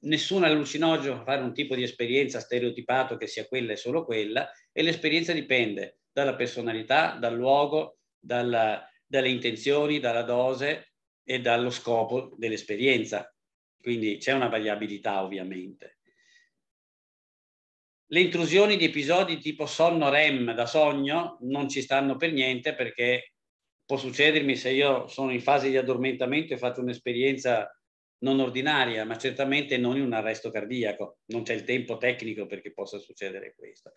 nessun allucinogeno può fare un tipo di esperienza stereotipato che sia quella e solo quella, e l'esperienza dipende dalla personalità, dal luogo, dalla, dalle intenzioni, dalla dose e dallo scopo dell'esperienza. Quindi c'è una variabilità ovviamente. Le intrusioni di episodi tipo sonno REM da sogno non ci stanno per niente perché può succedermi se io sono in fase di addormentamento e faccio un'esperienza non ordinaria, ma certamente non in un arresto cardiaco, non c'è il tempo tecnico perché possa succedere questo.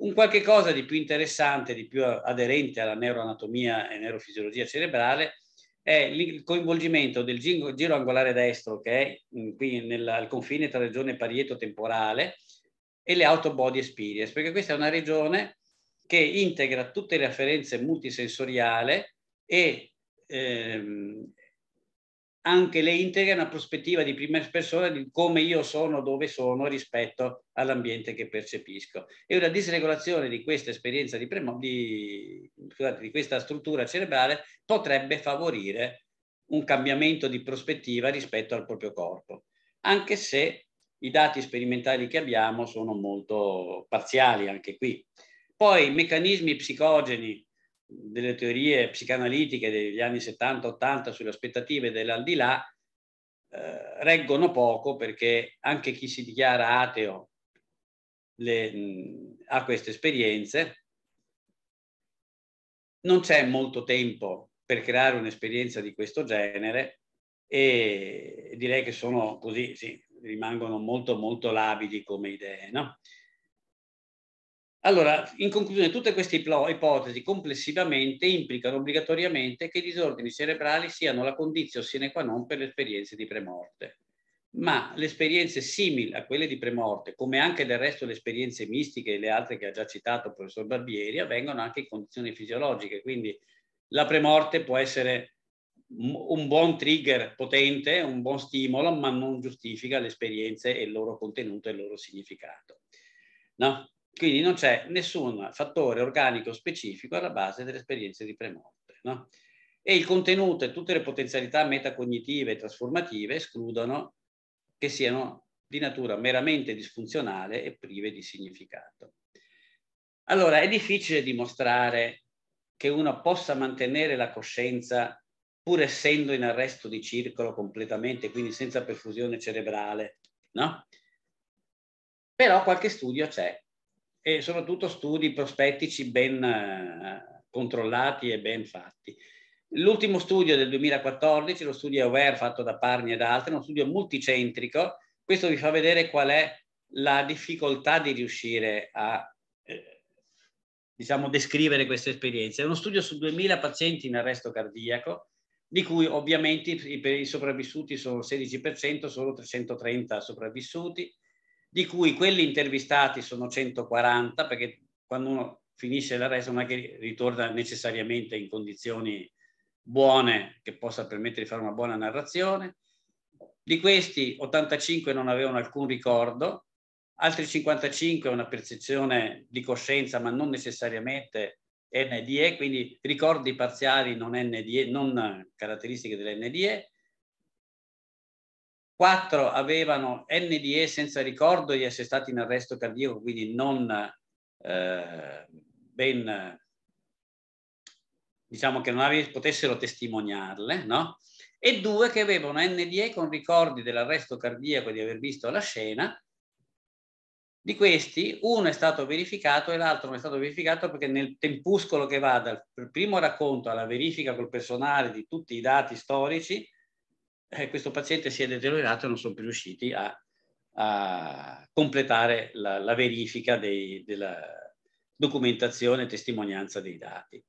Un qualche cosa di più interessante, di più aderente alla neuroanatomia e neurofisiologia cerebrale è il coinvolgimento del giro, angolare destro che è mm, qui nel, al confine tra regione parieto-temporale e le auto-body experience, perché questa è una regione che integra tutte le afferenze multisensoriale e ehm, anche le integra una prospettiva di prima persona di come io sono, dove sono rispetto all'ambiente che percepisco. E una disregolazione di questa esperienza di, premo, di, scusate, di questa struttura cerebrale potrebbe favorire un cambiamento di prospettiva rispetto al proprio corpo, anche se i dati sperimentali che abbiamo sono molto parziali anche qui. Poi i meccanismi psicogeni delle teorie psicanalitiche degli anni 70-80 sulle aspettative dell'aldilà eh, reggono poco perché anche chi si dichiara ateo le, mh, ha queste esperienze. Non c'è molto tempo per creare un'esperienza di questo genere e direi che sono così, sì, rimangono molto molto labili come idee. No? Allora, in conclusione, tutte queste ipotesi complessivamente implicano obbligatoriamente che i disordini cerebrali siano la condizione sine qua non per le esperienze di premorte. Ma le esperienze simili a quelle di premorte, come anche del resto le esperienze mistiche e le altre che ha già citato il professor Barbieri, avvengono anche in condizioni fisiologiche. Quindi la premorte può essere un buon trigger potente, un buon stimolo, ma non giustifica le esperienze e il loro contenuto e il loro significato. No? Quindi non c'è nessun fattore organico specifico alla base delle esperienze di premorte. No? E il contenuto e tutte le potenzialità metacognitive e trasformative escludono che siano di natura meramente disfunzionale e prive di significato. Allora, è difficile dimostrare che uno possa mantenere la coscienza pur essendo in arresto di circolo completamente, quindi senza perfusione cerebrale, no? Però qualche studio c'è e soprattutto studi prospettici ben eh, controllati e ben fatti. L'ultimo studio del 2014, lo studio AWARE fatto da Parni ed altri, è uno studio multicentrico, questo vi fa vedere qual è la difficoltà di riuscire a eh, diciamo, descrivere questa esperienza. È uno studio su 2000 pazienti in arresto cardiaco, di cui ovviamente i, i sopravvissuti sono 16%, solo 330 sopravvissuti, di cui quelli intervistati sono 140, perché quando uno finisce la resa non è che ritorna necessariamente in condizioni buone che possa permettere di fare una buona narrazione. Di questi 85 non avevano alcun ricordo, altri 55 una percezione di coscienza, ma non necessariamente NDE, quindi ricordi parziali non NDE, non caratteristiche dell'NDE, quattro avevano NDE senza ricordo di essere stati in arresto cardiaco, quindi non eh, ben, diciamo che non ave- potessero testimoniarle, no? e due che avevano NDE con ricordi dell'arresto cardiaco di aver visto la scena. Di questi uno è stato verificato e l'altro non è stato verificato perché nel tempuscolo che va dal primo racconto alla verifica col personale di tutti i dati storici eh, questo paziente si è deteriorato e non sono più riusciti a, a completare la, la verifica dei, della documentazione e testimonianza dei dati.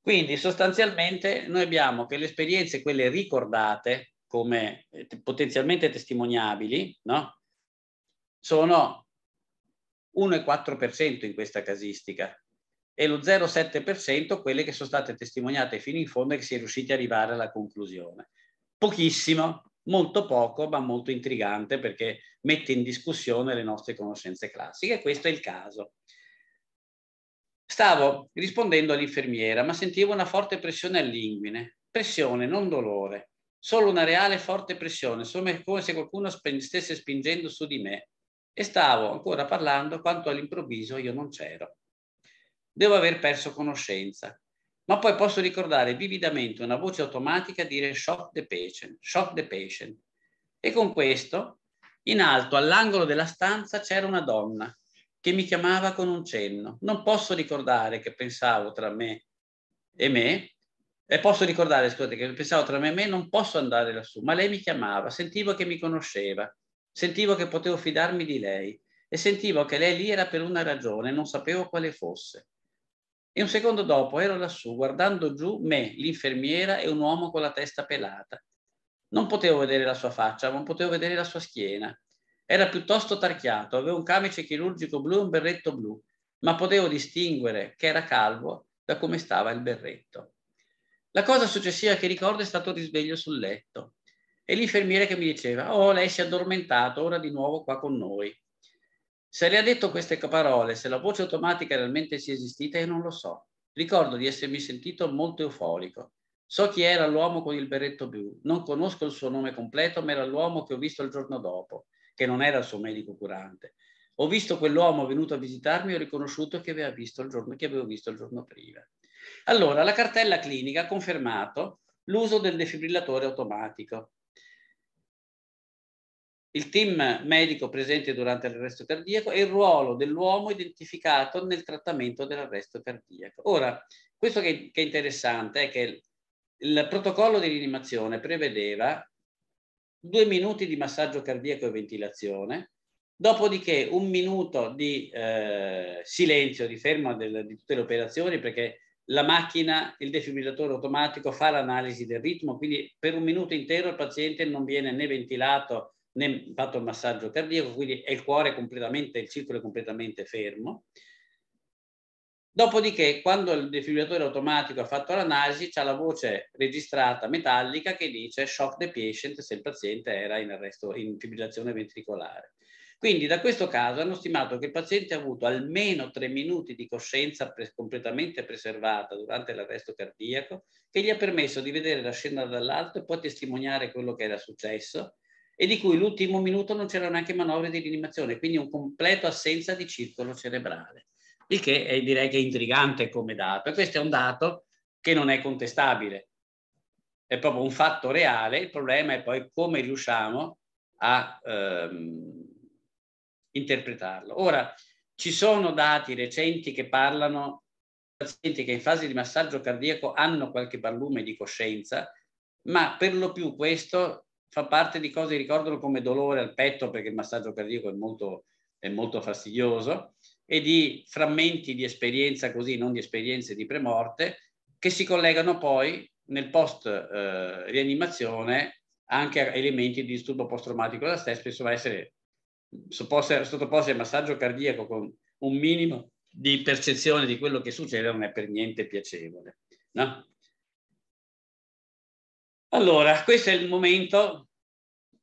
Quindi sostanzialmente noi abbiamo che le esperienze, quelle ricordate come eh, potenzialmente testimoniabili, no? sono 1,4% in questa casistica e lo 0,7% quelle che sono state testimoniate fino in fondo e che si è riusciti ad arrivare alla conclusione pochissimo, molto poco, ma molto intrigante perché mette in discussione le nostre conoscenze classiche. Questo è il caso. Stavo rispondendo all'infermiera, ma sentivo una forte pressione all'inguine. Pressione, non dolore. Solo una reale forte pressione, come se qualcuno stesse spingendo su di me. E stavo ancora parlando quanto all'improvviso io non c'ero. Devo aver perso conoscenza ma poi posso ricordare vividamente una voce automatica dire shock the patient, shock the patient. E con questo, in alto all'angolo della stanza c'era una donna che mi chiamava con un cenno. Non posso ricordare che pensavo tra me e me, e posso ricordare, scusate, che pensavo tra me e me, non posso andare lassù, ma lei mi chiamava, sentivo che mi conosceva, sentivo che potevo fidarmi di lei e sentivo che lei lì era per una ragione, non sapevo quale fosse. E un secondo dopo ero lassù, guardando giù me, l'infermiera e un uomo con la testa pelata. Non potevo vedere la sua faccia, non potevo vedere la sua schiena. Era piuttosto tarchiato, aveva un camice chirurgico blu e un berretto blu, ma potevo distinguere che era calvo da come stava il berretto. La cosa successiva che ricordo è stato il risveglio sul letto e l'infermiera che mi diceva, oh lei si è addormentato, ora di nuovo qua con noi. Se le ha detto queste parole, se la voce automatica realmente sia esistita, io non lo so. Ricordo di essermi sentito molto euforico. So chi era l'uomo con il berretto blu, non conosco il suo nome completo, ma era l'uomo che ho visto il giorno dopo, che non era il suo medico curante. Ho visto quell'uomo venuto a visitarmi e ho riconosciuto che, aveva visto il giorno, che avevo visto il giorno prima. Allora, la cartella clinica ha confermato l'uso del defibrillatore automatico il team medico presente durante l'arresto cardiaco e il ruolo dell'uomo identificato nel trattamento dell'arresto cardiaco. Ora, questo che, che, è interessante è che il protocollo di rianimazione prevedeva due minuti di massaggio cardiaco e ventilazione, dopodiché un minuto di eh, silenzio, di fermo del, di tutte le operazioni, perché la macchina, il defibrillatore automatico fa l'analisi del ritmo, quindi per un minuto intero il paziente non viene né ventilato né fatto il massaggio cardiaco, quindi il cuore completamente, il circolo è completamente fermo. Dopodiché, quando il defibrillatore automatico ha fatto l'analisi, c'è la voce registrata metallica che dice shock the patient se il paziente era in arresto, in fibrillazione ventricolare. Quindi da questo caso hanno stimato che il paziente ha avuto almeno tre minuti di coscienza pre completamente preservata durante l'arresto cardiaco, che gli ha permesso di vedere la scena dall'alto e poi testimoniare quello che era successo e di cui l'ultimo minuto non c'erano neanche manovre di rianimazione, quindi un completo assenza di circolo cerebrale, il che è, direi che è intrigante come dato e questo è un dato che non è contestabile, è proprio un fatto reale, il problema è poi come riusciamo a ehm, interpretarlo. Ora, ci sono dati recenti che parlano di pazienti che in fase di massaggio cardiaco hanno qualche barlume di coscienza, ma per lo più questo fa parte di cose, ricordano come dolore al petto, perché il massaggio cardiaco è molto, è molto fastidioso, e di frammenti di esperienza così, non di esperienze di premorte, che si collegano poi nel post eh, rianimazione anche a elementi di disturbo post-traumatico da stress, spesso va a essere sottoposti al massaggio cardiaco con un minimo di percezione di quello che succede non è per niente piacevole. No? Allora, questo è il momento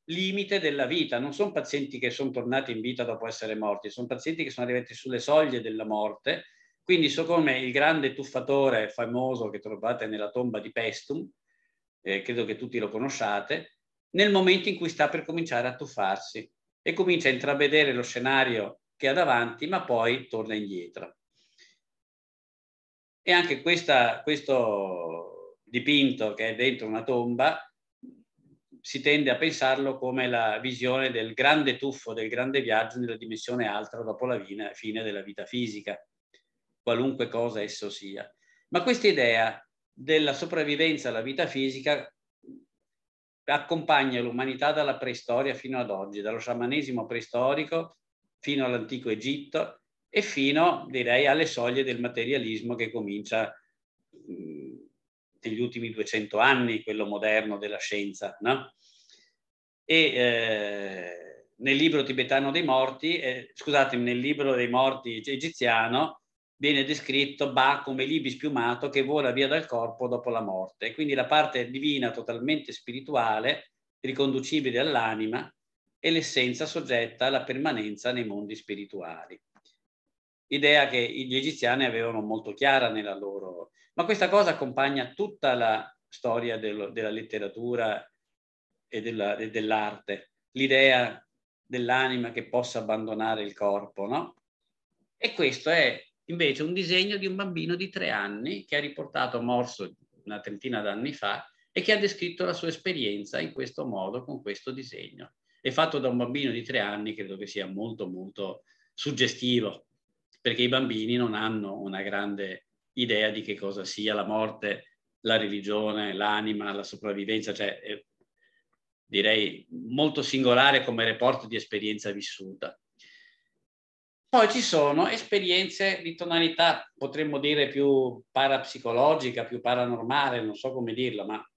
limite della vita, non sono pazienti che sono tornati in vita dopo essere morti, sono pazienti che sono arrivati sulle soglie della morte, quindi siccome il grande tuffatore famoso che trovate nella tomba di Pestum, eh, credo che tutti lo conosciate, nel momento in cui sta per cominciare a tuffarsi e comincia a intravedere lo scenario che ha davanti, ma poi torna indietro. E anche questa, questo dipinto che è dentro una tomba, si tende a pensarlo come la visione del grande tuffo, del grande viaggio nella dimensione altra dopo la fine della vita fisica, qualunque cosa esso sia. Ma questa idea della sopravvivenza alla vita fisica accompagna l'umanità dalla preistoria fino ad oggi, dallo sciamanesimo preistorico fino all'antico Egitto e fino, direi, alle soglie del materialismo che comincia a degli ultimi 200 anni, quello moderno della scienza. No? E eh, nel libro tibetano dei morti, eh, scusatemi, nel libro dei morti egiziano, viene descritto Ba come l'ibis piumato che vola via dal corpo dopo la morte. Quindi la parte divina totalmente spirituale, riconducibile all'anima, e l'essenza soggetta alla permanenza nei mondi spirituali. Idea che gli egiziani avevano molto chiara nella loro ma questa cosa accompagna tutta la storia del, della letteratura e della, e dell'arte, l'idea dell'anima che possa abbandonare il corpo, no? E questo è invece un disegno di un bambino di tre anni che ha riportato Morso una trentina d'anni fa e che ha descritto la sua esperienza in questo modo, con questo disegno. È fatto da un bambino di tre anni, credo che sia molto, molto suggestivo, perché i bambini non hanno una grande idea di che cosa sia la morte, la religione, l'anima, la sopravvivenza, cioè direi molto singolare come report di esperienza vissuta. Poi ci sono esperienze di tonalità, potremmo dire più parapsicologica, più paranormale, non so come dirla, ma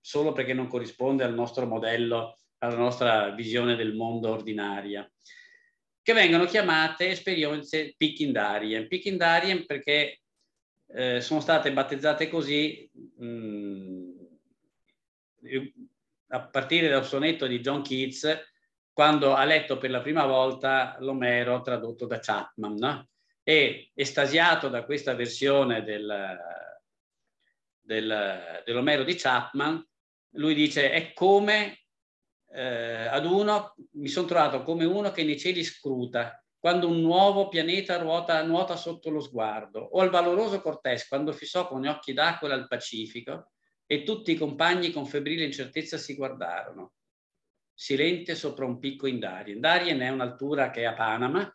solo perché non corrisponde al nostro modello, alla nostra visione del mondo ordinaria, che vengono chiamate esperienze pickindarien. Pickindarien perché eh, sono state battezzate così mh, mm, a partire dal sonetto di John Keats quando ha letto per la prima volta l'Omero tradotto da Chapman. No? E estasiato da questa versione del, del, dell'Omero di Chapman, lui dice è come eh, ad uno, mi sono trovato come uno che nei cieli scruta quando un nuovo pianeta ruota, nuota sotto lo sguardo, o al valoroso Cortés quando fissò con gli occhi d'acqua il Pacifico e tutti i compagni con febbrile incertezza si guardarono, silente sopra un picco in Darien. Darien è un'altura che è a Panama,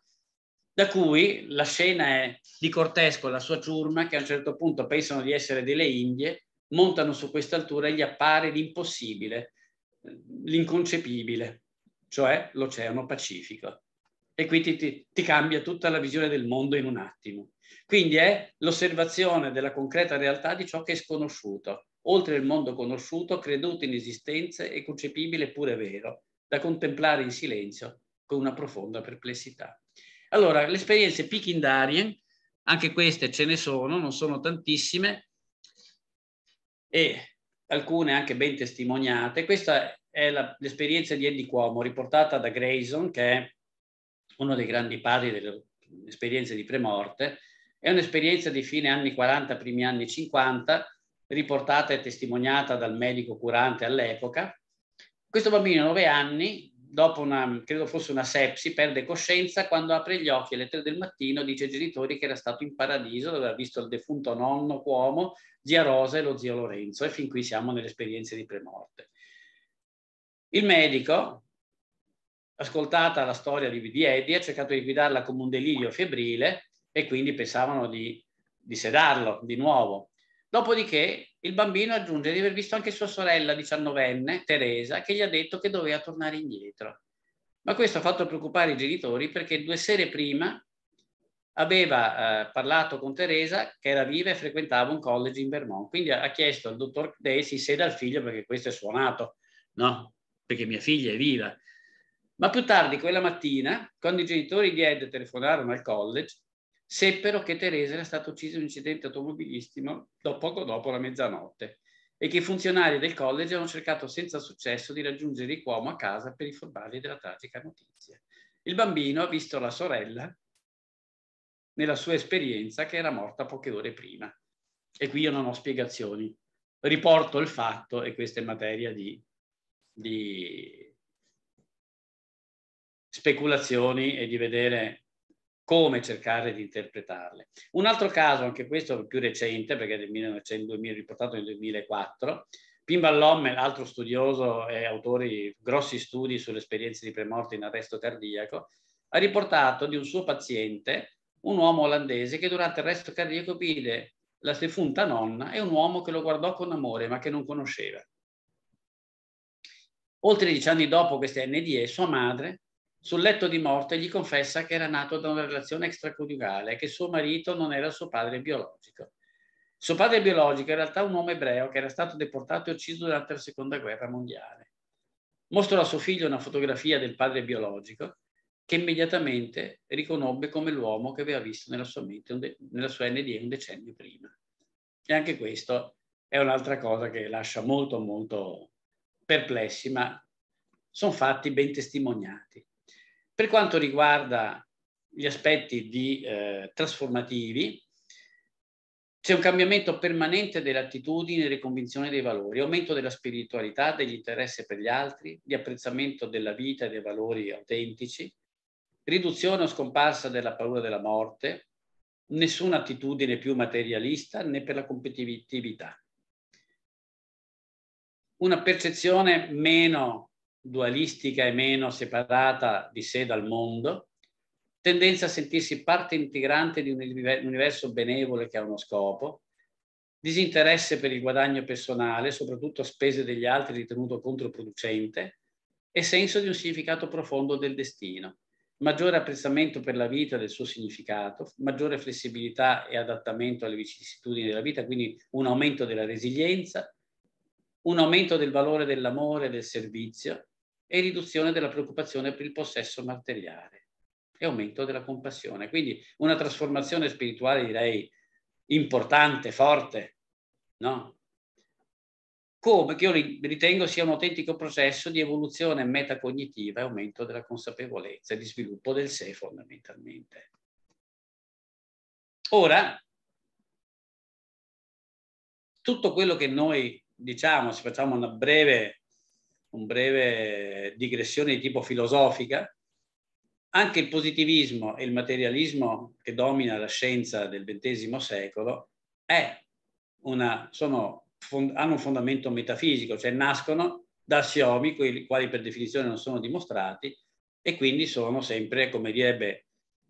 da cui la scena è di Cortés con la sua ciurma che a un certo punto pensano di essere delle Indie, montano su questa altura e gli appare l'impossibile, l'inconcepibile, cioè l'Oceano Pacifico e qui ti, ti, cambia tutta la visione del mondo in un attimo. Quindi è l'osservazione della concreta realtà di ciò che è sconosciuto, oltre il mondo conosciuto, creduto in esistenza e concepibile pure vero, da contemplare in silenzio con una profonda perplessità. Allora, le esperienze pichindarien, anche queste ce ne sono, non sono tantissime, e alcune anche ben testimoniate. Questa è l'esperienza di Eddie Cuomo, riportata da Grayson, che è uno dei grandi padri delle esperienze di premorte, è un'esperienza di fine anni 40, primi anni 50, riportata e testimoniata dal medico curante all'epoca. Questo bambino, 9 anni, dopo una, credo fosse una sepsi, perde coscienza quando apre gli occhi alle 3 del mattino, dice ai genitori che era stato in paradiso, dove ha visto il defunto nonno Cuomo, zia Rosa e lo zio Lorenzo, e fin qui siamo nelle esperienze di premorte. Il medico, ascoltata la storia di, di Eddie, ha cercato di guidarla come un delirio febbrile e quindi pensavano di, di sedarlo di nuovo. Dopodiché il bambino aggiunge di aver visto anche sua sorella diciannovenne, Teresa, che gli ha detto che doveva tornare indietro. Ma questo ha fatto preoccupare i genitori perché due sere prima aveva eh, parlato con Teresa che era viva e frequentava un college in Vermont. Quindi ha chiesto al dottor Day si seda al figlio perché questo è suonato, no? Perché mia figlia è viva. Ma più tardi quella mattina, quando i genitori di Ed telefonarono al college, seppero che Teresa era stata uccisa in un incidente automobilistico poco dopo la mezzanotte e che i funzionari del college hanno cercato senza successo di raggiungere il Cuomo a casa per informarli della tragica notizia. Il bambino ha visto la sorella nella sua esperienza che era morta poche ore prima. E qui io non ho spiegazioni. Riporto il fatto, e questa è materia di, di speculazioni e di vedere come cercare di interpretarle. Un altro caso, anche questo più recente, perché è del 1900, riportato nel 2004, Pimbal Lommel, altro studioso e autore di grossi studi sulle esperienze di premorte in arresto cardiaco, ha riportato di un suo paziente, un uomo olandese, che durante il arresto cardiaco vide la defunta nonna e un uomo che lo guardò con amore ma che non conosceva. Oltre dieci anni dopo queste NDE, sua madre sul letto di morte gli confessa che era nato da una relazione extraconiugale e che suo marito non era suo padre biologico. Suo padre biologico era in realtà un uomo ebreo che era stato deportato e ucciso durante la seconda guerra mondiale. Mostrò a suo figlio una fotografia del padre biologico che immediatamente riconobbe come l'uomo che aveva visto nella sua mente, nella sua NDA un decennio prima. E anche questo è un'altra cosa che lascia molto, molto perplessi, ma sono fatti ben testimoniati. Per quanto riguarda gli aspetti di, eh, trasformativi, c'è un cambiamento permanente delle attitudini e delle convinzioni dei valori, aumento della spiritualità, degli interessi per gli altri, di apprezzamento della vita e dei valori autentici, riduzione o scomparsa della paura della morte, nessuna attitudine più materialista né per la competitività. Una percezione meno dualistica e meno separata di sé dal mondo, tendenza a sentirsi parte integrante di un universo benevole che ha uno scopo, disinteresse per il guadagno personale, soprattutto a spese degli altri ritenuto controproducente, e senso di un significato profondo del destino, maggiore apprezzamento per la vita e del suo significato, maggiore flessibilità e adattamento alle vicissitudini della vita, quindi un aumento della resilienza, un aumento del valore dell'amore e del servizio, e riduzione della preoccupazione per il possesso materiale e aumento della compassione. Quindi una trasformazione spirituale direi importante, forte, no? Come che io ritengo sia un autentico processo di evoluzione metacognitiva e aumento della consapevolezza e di sviluppo del sé fondamentalmente. Ora, tutto quello che noi diciamo, se facciamo una breve un breve digressione di tipo filosofica, anche il positivismo e il materialismo che domina la scienza del XX secolo una, sono, hanno un fondamento metafisico, cioè nascono da assiomi, quelli quali per definizione non sono dimostrati, e quindi sono sempre, come direbbe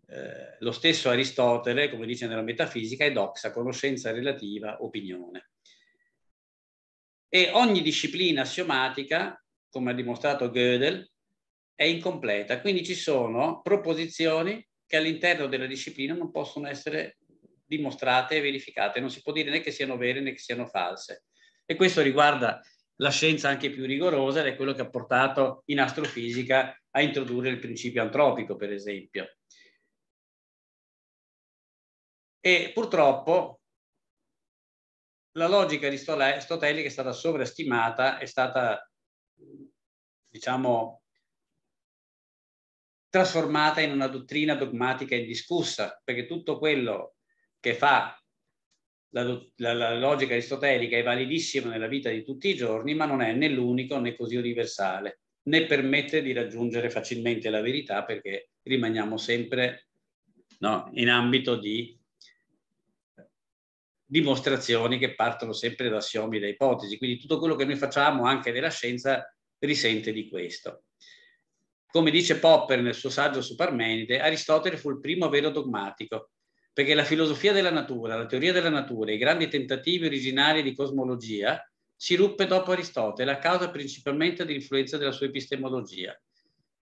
eh, lo stesso Aristotele, come dice nella metafisica, edoxa, conoscenza relativa, opinione. E ogni disciplina assiomatica come ha dimostrato Gödel, è incompleta. Quindi ci sono proposizioni che all'interno della disciplina non possono essere dimostrate e verificate, non si può dire né che siano vere né che siano false. E questo riguarda la scienza anche più rigorosa ed è quello che ha portato in astrofisica a introdurre il principio antropico, per esempio. E purtroppo la logica aristotelica è stata sovrastimata, è stata diciamo, trasformata in una dottrina dogmatica indiscussa, perché tutto quello che fa la, la, la logica aristotelica è validissimo nella vita di tutti i giorni, ma non è né l'unico né così universale, né permette di raggiungere facilmente la verità, perché rimaniamo sempre no, in ambito di dimostrazioni che partono sempre da assiomi e da ipotesi. Quindi tutto quello che noi facciamo anche nella scienza risente di questo. Come dice Popper nel suo saggio su Parmenide, Aristotele fu il primo vero dogmatico, perché la filosofia della natura, la teoria della natura, e i grandi tentativi originari di cosmologia si ruppe dopo Aristotele a causa principalmente dell'influenza della sua epistemologia.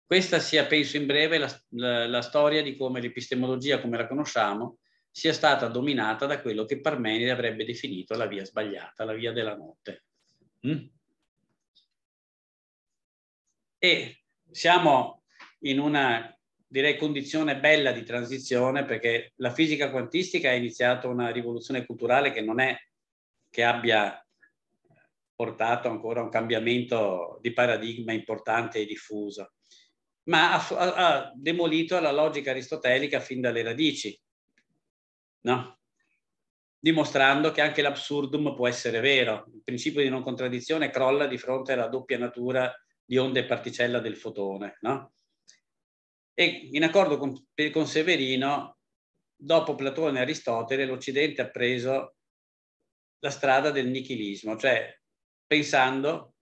Questa sia, penso in breve, la, la, la storia di come l'epistemologia, come la conosciamo, sia stata dominata da quello che Parmenide avrebbe definito la via sbagliata, la via della notte. Mm? e siamo in una direi condizione bella di transizione perché la fisica quantistica ha iniziato una rivoluzione culturale che non è che abbia portato ancora a un cambiamento di paradigma importante e diffuso, ma ha, ha demolito la logica aristotelica fin dalle radici, no? dimostrando che anche l'absurdum può essere vero. Il principio di non contraddizione crolla di fronte alla doppia natura di onde e particella del fotone. No? E in accordo con, con Severino, dopo Platone e Aristotele, l'Occidente ha preso la strada del nichilismo, cioè pensando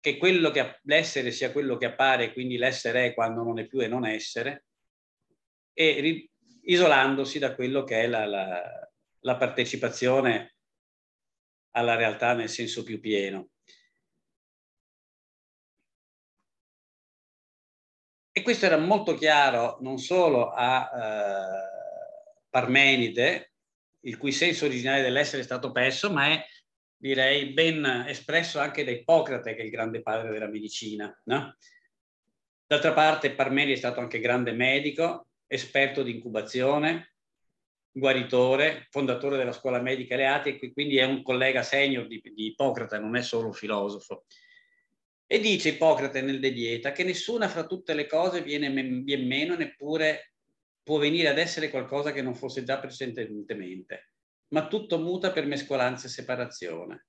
che, che l'essere sia quello che appare, quindi l'essere è quando non è più e non essere, e isolandosi da quello che è la, la, la partecipazione alla realtà nel senso più pieno. E questo era molto chiaro non solo a eh, Parmenide, il cui senso originale dell'essere è stato perso, ma è direi ben espresso anche da Ippocrate, che è il grande padre della medicina. No? D'altra parte Parmenide è stato anche grande medico, esperto di incubazione, guaritore, fondatore della scuola medica Leati e quindi è un collega senior di, di Ippocrate, non è solo un filosofo. E dice Ippocrate nel De Dieta che nessuna fra tutte le cose viene, viene meno, neppure può venire ad essere qualcosa che non fosse già precedentemente, ma tutto muta per mescolanza e separazione.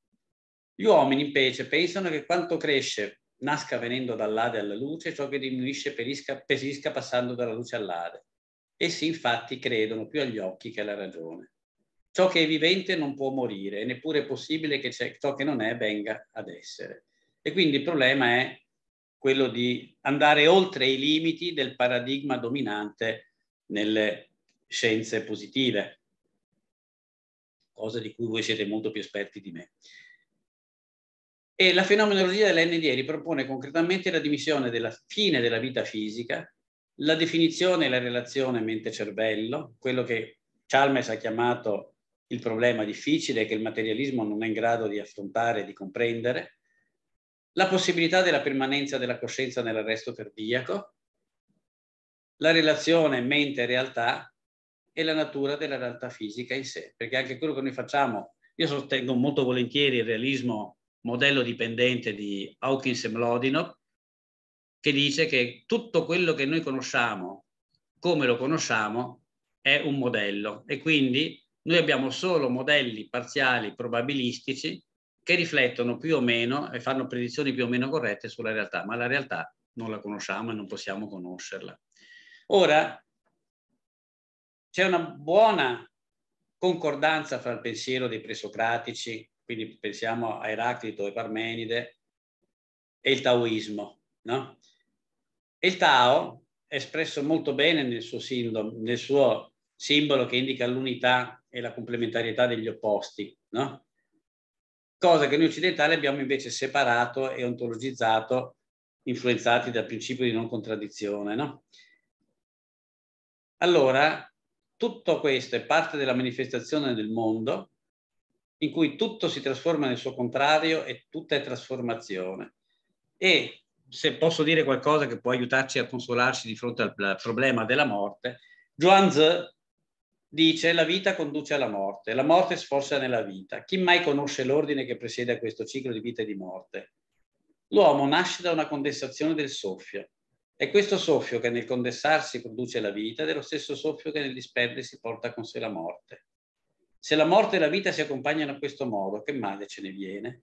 Gli uomini invece pensano che quanto cresce nasca venendo dall'ade alla luce, ciò che diminuisce perisca, pesisca passando dalla luce all'ade. Essi infatti credono più agli occhi che alla ragione. Ciò che è vivente non può morire, e neppure è possibile che ciò che non è venga ad essere. E quindi il problema è quello di andare oltre i limiti del paradigma dominante nelle scienze positive, cosa di cui voi siete molto più esperti di me. E la fenomenologia dell'NDE ripropone concretamente la dimissione della fine della vita fisica, la definizione e la relazione mente-cervello, quello che Chalmers ha chiamato il problema difficile che il materialismo non è in grado di affrontare e di comprendere, la possibilità della permanenza della coscienza nell'arresto cardiaco, la relazione mente-realtà e la natura della realtà fisica in sé, perché anche quello che noi facciamo, io sostengo molto volentieri il realismo modello dipendente di Hawkins e Mlodinov, che dice che tutto quello che noi conosciamo, come lo conosciamo, è un modello e quindi noi abbiamo solo modelli parziali probabilistici che riflettono più o meno e fanno predizioni più o meno corrette sulla realtà, ma la realtà non la conosciamo e non possiamo conoscerla. Ora, c'è una buona concordanza fra il pensiero dei presocratici, quindi pensiamo a Eraclito e Parmenide, e il taoismo. No? Il Tao è espresso molto bene nel suo, simbolo, nel suo simbolo che indica l'unità e la complementarietà degli opposti. No? cosa che noi occidentali abbiamo invece separato e ontologizzato, influenzati dal principio di non contraddizione. No? Allora, tutto questo è parte della manifestazione del mondo in cui tutto si trasforma nel suo contrario e tutta è trasformazione. E se posso dire qualcosa che può aiutarci a consolarci di fronte al problema della morte, Zhuangzi dice la vita conduce alla morte, la morte sforza nella vita. Chi mai conosce l'ordine che presiede a questo ciclo di vita e di morte? L'uomo nasce da una condensazione del soffio. È questo soffio che nel condensarsi produce la vita ed è lo stesso soffio che nel disperdersi porta con sé la morte. Se la morte e la vita si accompagnano a questo modo, che male ce ne viene?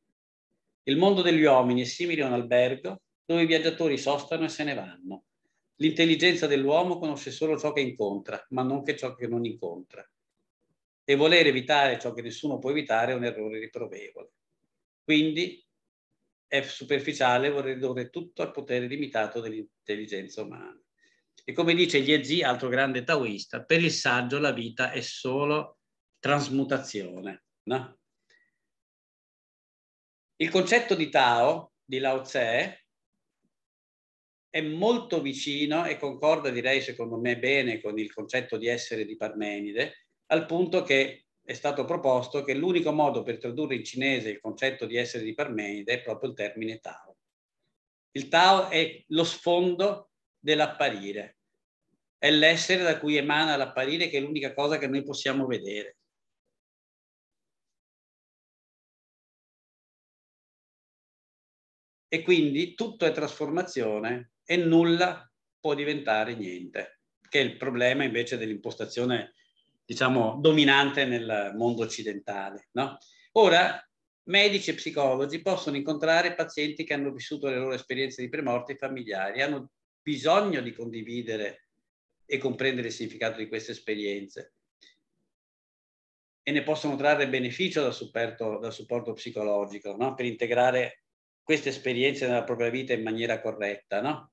Il mondo degli uomini è simile a un albergo dove i viaggiatori sostano e se ne vanno. L'intelligenza dell'uomo conosce solo ciò che incontra, ma non che ciò che non incontra. E voler evitare ciò che nessuno può evitare è un errore riprovevole. Quindi è superficiale voler ridurre tutto al potere limitato dell'intelligenza umana. E come dice Yezi, altro grande taoista, per il saggio la vita è solo trasmutazione. No? Il concetto di Tao, di Lao Tse, è molto vicino e concorda direi secondo me bene con il concetto di essere di Parmenide, al punto che è stato proposto che l'unico modo per tradurre in cinese il concetto di essere di Parmenide è proprio il termine Tao. Il Tao è lo sfondo dell'apparire, è l'essere da cui emana l'apparire che è l'unica cosa che noi possiamo vedere. E quindi tutto è trasformazione e nulla può diventare niente, che è il problema invece dell'impostazione, diciamo, dominante nel mondo occidentale. No? Ora, medici e psicologi possono incontrare pazienti che hanno vissuto le loro esperienze di premorte familiari, hanno bisogno di condividere e comprendere il significato di queste esperienze e ne possono trarre beneficio dal supporto, dal supporto psicologico no? per integrare queste esperienze nella propria vita in maniera corretta. No?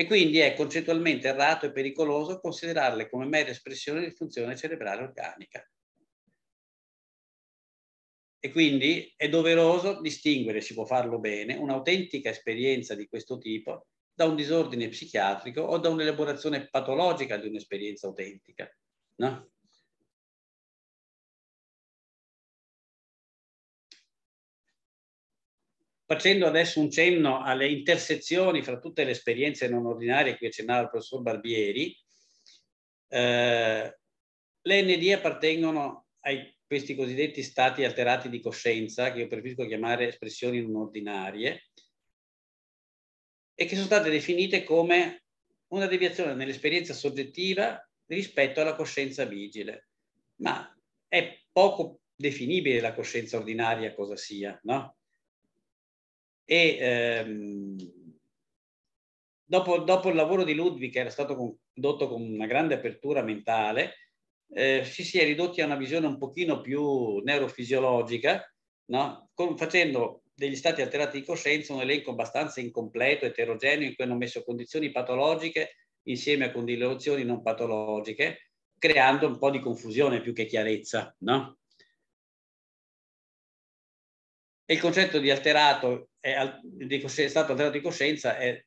e quindi è concettualmente errato e pericoloso considerarle come mera espressione di funzione cerebrale organica. E quindi è doveroso distinguere, si può farlo bene, un'autentica esperienza di questo tipo da un disordine psichiatrico o da un'elaborazione patologica di un'esperienza autentica. No? facendo adesso un cenno alle intersezioni fra tutte le esperienze non ordinarie che accennava il professor Barbieri, eh, le ND appartengono a questi cosiddetti stati alterati di coscienza, che io preferisco chiamare espressioni non ordinarie, e che sono state definite come una deviazione nell'esperienza soggettiva rispetto alla coscienza vigile. Ma è poco definibile la coscienza ordinaria cosa sia, no? E ehm, dopo, dopo, il lavoro di Ludwig, che era stato condotto con una grande apertura mentale, eh, ci si è ridotti a una visione un pochino più neurofisiologica, no? con, facendo degli stati alterati di coscienza un elenco abbastanza incompleto, eterogeneo, in cui hanno messo condizioni patologiche insieme a condizioni non patologiche, creando un po' di confusione più che chiarezza, no? E il concetto di alterato, è, di è stato alterato di coscienza è,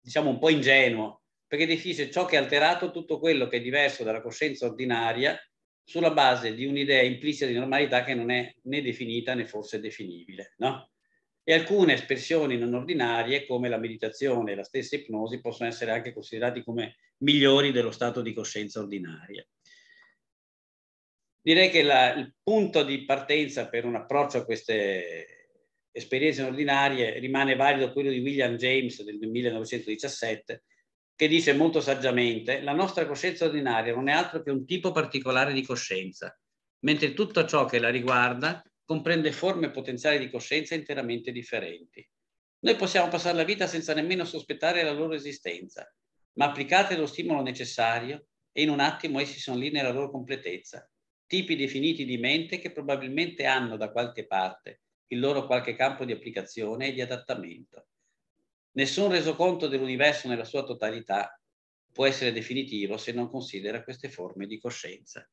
diciamo, un po' ingenuo, perché definisce ciò che è alterato tutto quello che è diverso dalla coscienza ordinaria sulla base di un'idea implicita di normalità che non è né definita né forse definibile, no? E alcune espressioni non ordinarie, come la meditazione e la stessa ipnosi, possono essere anche considerati come migliori dello stato di coscienza ordinaria. Direi che la, il punto di partenza per un approccio a queste esperienze ordinarie rimane valido quello di William James del 1917, che dice molto saggiamente la nostra coscienza ordinaria non è altro che un tipo particolare di coscienza, mentre tutto ciò che la riguarda comprende forme potenziali di coscienza interamente differenti. Noi possiamo passare la vita senza nemmeno sospettare la loro esistenza, ma applicate lo stimolo necessario e in un attimo essi sono lì nella loro completezza, tipi definiti di mente che probabilmente hanno da qualche parte il loro qualche campo di applicazione e di adattamento. Nessun resoconto dell'universo nella sua totalità può essere definitivo se non considera queste forme di coscienza.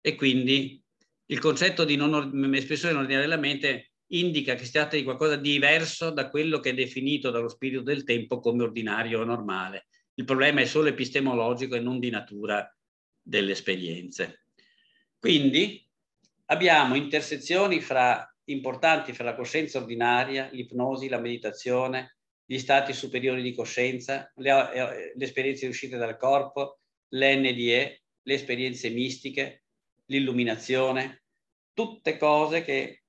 E quindi il concetto di non espressione ordinaria della mente indica che si tratta di qualcosa di diverso da quello che è definito dallo spirito del tempo come ordinario o normale. Il problema è solo epistemologico e non di natura delle esperienze. Quindi abbiamo intersezioni fra, importanti fra la coscienza ordinaria, l'ipnosi, la meditazione, gli stati superiori di coscienza, le, eh, le esperienze uscite dal corpo, l'NDE, le esperienze mistiche, l'illuminazione, tutte cose che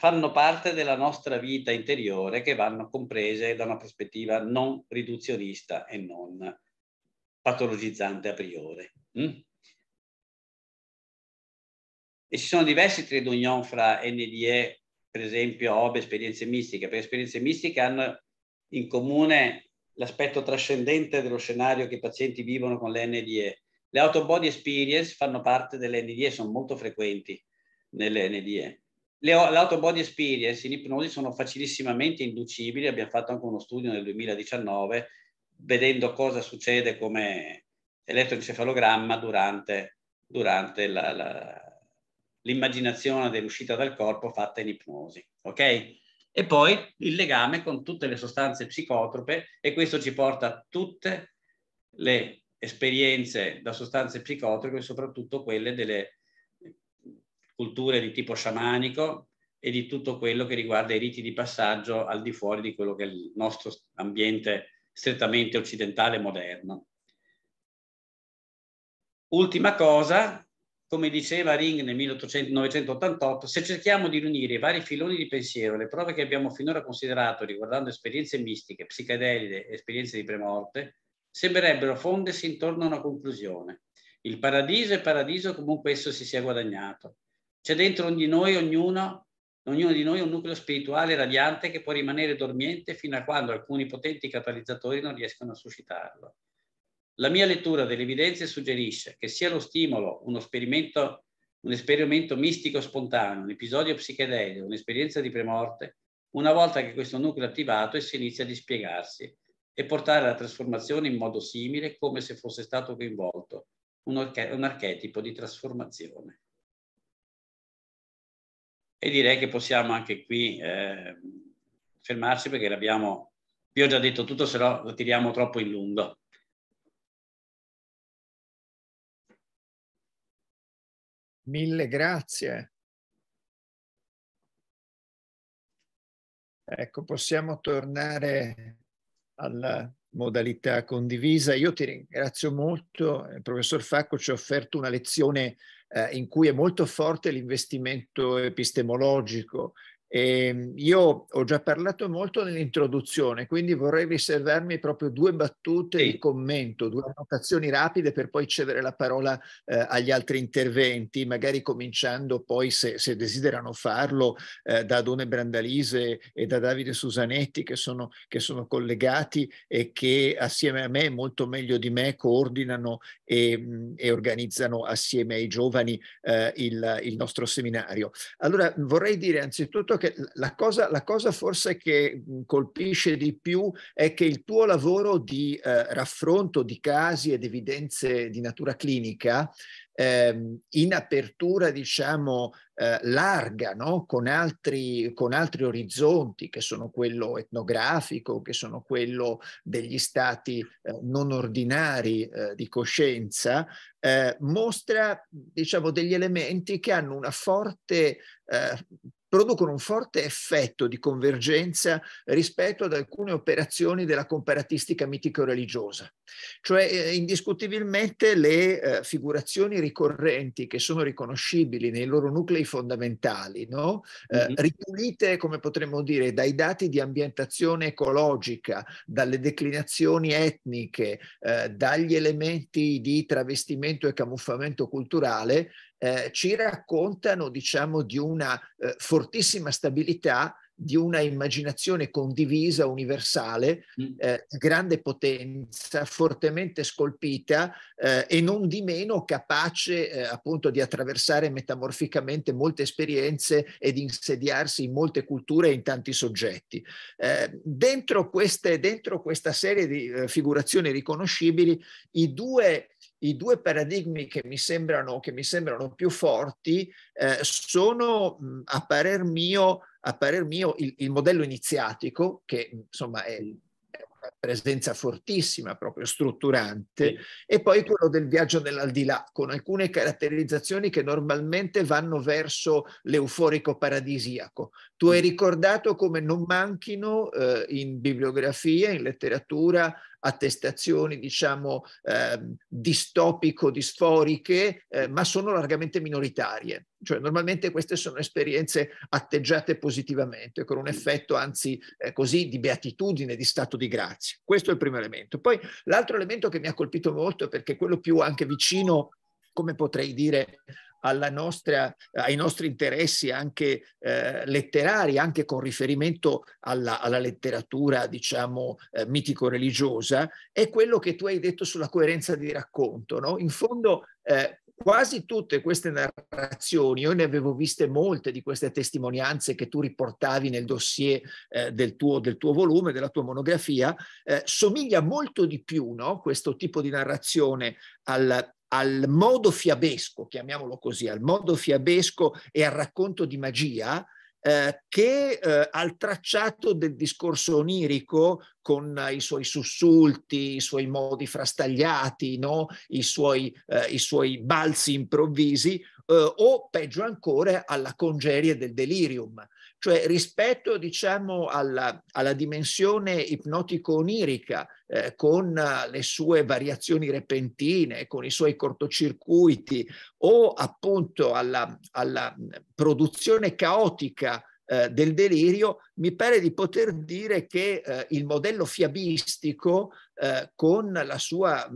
fanno parte della nostra vita interiore che vanno comprese da una prospettiva non riduzionista e non patologizzante a priori. Mm? E ci sono diversi trade union fra NDE, per esempio OB, esperienze mistiche, perché esperienze mistiche hanno in comune l'aspetto trascendente dello scenario che i pazienti vivono con le NDE. Le autobody experience fanno parte delle NDE, sono molto frequenti nelle NDE. Le, L'autobody experience in ipnosi sono facilissimamente inducibili, abbiamo fatto anche uno studio nel 2019 vedendo cosa succede come elettroencefalogramma durante, durante la, la, l'immaginazione dell'uscita dal corpo fatta in ipnosi, ok? E poi il legame con tutte le sostanze psicotrope e questo ci porta a tutte le esperienze da sostanze psicotrope, soprattutto quelle delle culture di tipo sciamanico e di tutto quello che riguarda i riti di passaggio al di fuori di quello che è il nostro ambiente strettamente occidentale moderno. Ultima cosa, come diceva Ring nel 1988, se cerchiamo di riunire i vari filoni di pensiero, le prove che abbiamo finora considerato riguardando esperienze mistiche, psichedeliche e esperienze di premorte, sembrerebbero fondersi intorno a una conclusione. Il paradiso è paradiso comunque esso si sia guadagnato. C'è dentro di noi ognuno, ognuno di noi un nucleo spirituale radiante che può rimanere dormiente fino a quando alcuni potenti catalizzatori non riescono a suscitarlo. La mia lettura delle evidenze suggerisce che sia lo stimolo, uno sperimento, un esperimento mistico spontaneo, un episodio psichedelico, un'esperienza di premorte, una volta che questo nucleo è attivato e si inizia a dispiegarsi e portare alla trasformazione in modo simile come se fosse stato coinvolto un, arche- un archetipo di trasformazione. E direi che possiamo anche qui eh, fermarci perché l'abbiamo, vi ho già detto tutto, se no lo tiriamo troppo in lungo. Mille grazie. Ecco, possiamo tornare alla modalità condivisa. Io ti ringrazio molto. Il eh, professor Facco ci ha offerto una lezione eh, in cui è molto forte l'investimento epistemologico, e ehm, io ho già parlato molto nell'introduzione, quindi vorrei riservarmi proprio due battute sì. di commento, due annotazioni rapide per poi cedere la parola eh, agli altri interventi, magari cominciando poi, se, se desiderano farlo, eh, da Adone Brandalise e da Davide Susanetti che sono, che sono, collegati e che assieme a me, molto meglio di me, coordinano e, mm, e organizzano assieme ai giovani eh, il, il nostro seminario. Allora vorrei dire anzitutto che la cosa, la cosa, forse che colpisce di più è che il tuo lavoro di eh, raffronto di casi ed evidenze di natura clinica ehm, in apertura, diciamo, eh, larga, no? con, altri, con altri orizzonti che sono quello etnografico, che sono quello degli stati eh, non ordinari eh, di coscienza, eh, mostra, diciamo, degli elementi che hanno una forte eh, producono un forte effetto di convergenza rispetto ad alcune operazioni della comparatistica mitico-religiosa. Cioè, eh, indiscutibilmente le eh, figurazioni ricorrenti che sono riconoscibili nei loro nuclei fondamentali, no? eh, mm-hmm. ripulite, come potremmo dire, dai dati di ambientazione ecologica, dalle declinazioni etniche, eh, dagli elementi di travestimento e camuffamento culturale, eh, ci raccontano diciamo di una eh, fortissima stabilità di una immaginazione condivisa, universale, mm. eh, grande potenza, fortemente scolpita eh, e non di meno capace eh, appunto di attraversare metamorficamente molte esperienze e di insediarsi in molte culture e in tanti soggetti. Eh, dentro, queste, dentro, questa serie di eh, figurazioni riconoscibili, i due i due paradigmi che mi sembrano, che mi sembrano più forti eh, sono, a parer mio, a parer mio il, il, modello iniziatico, che insomma è, è una presenza fortissima, proprio strutturante, e poi quello del viaggio nell'aldilà, con alcune caratterizzazioni che normalmente vanno verso l'euforico paradisiaco. Tu hai mm. ricordato come non manchino eh, in bibliografia, in letteratura, attestazioni, diciamo, eh, distopico-disforiche, eh, ma sono largamente minoritarie. Cioè, normalmente queste sono esperienze atteggiate positivamente, con un effetto anzi eh, così di beatitudine, di stato di grazia. Questo è il primo elemento. Poi l'altro elemento che mi ha colpito molto, perché è quello più anche vicino, come potrei dire, alla nostra, eh, ai nostri interessi anche eh, letterari, anche con riferimento alla, alla letteratura, diciamo, eh, mitico-religiosa, è quello che tu hai detto sulla coerenza di racconto. No? In fondo, eh, quasi tutte queste narrazioni, io ne avevo viste molte di queste testimonianze che tu riportavi nel dossier eh, del, tuo, del, tuo, volume, della tua monografia, eh, somiglia molto di più no? questo tipo di narrazione al, al modo fiabesco, chiamiamolo così, al modo fiabesco e al racconto di magia, eh, che eh, al tracciato del discorso onirico con eh, i suoi sussulti, i suoi modi frastagliati, no? I, suoi, eh, i suoi balzi improvvisi eh, o peggio ancora alla congerie del delirium cioè rispetto diciamo, alla, alla, dimensione ipnotico-onirica eh, con le sue variazioni repentine, con i suoi cortocircuiti o appunto alla, alla produzione caotica eh, del delirio, mi pare di poter dire che eh, il modello fiabistico eh, con la sua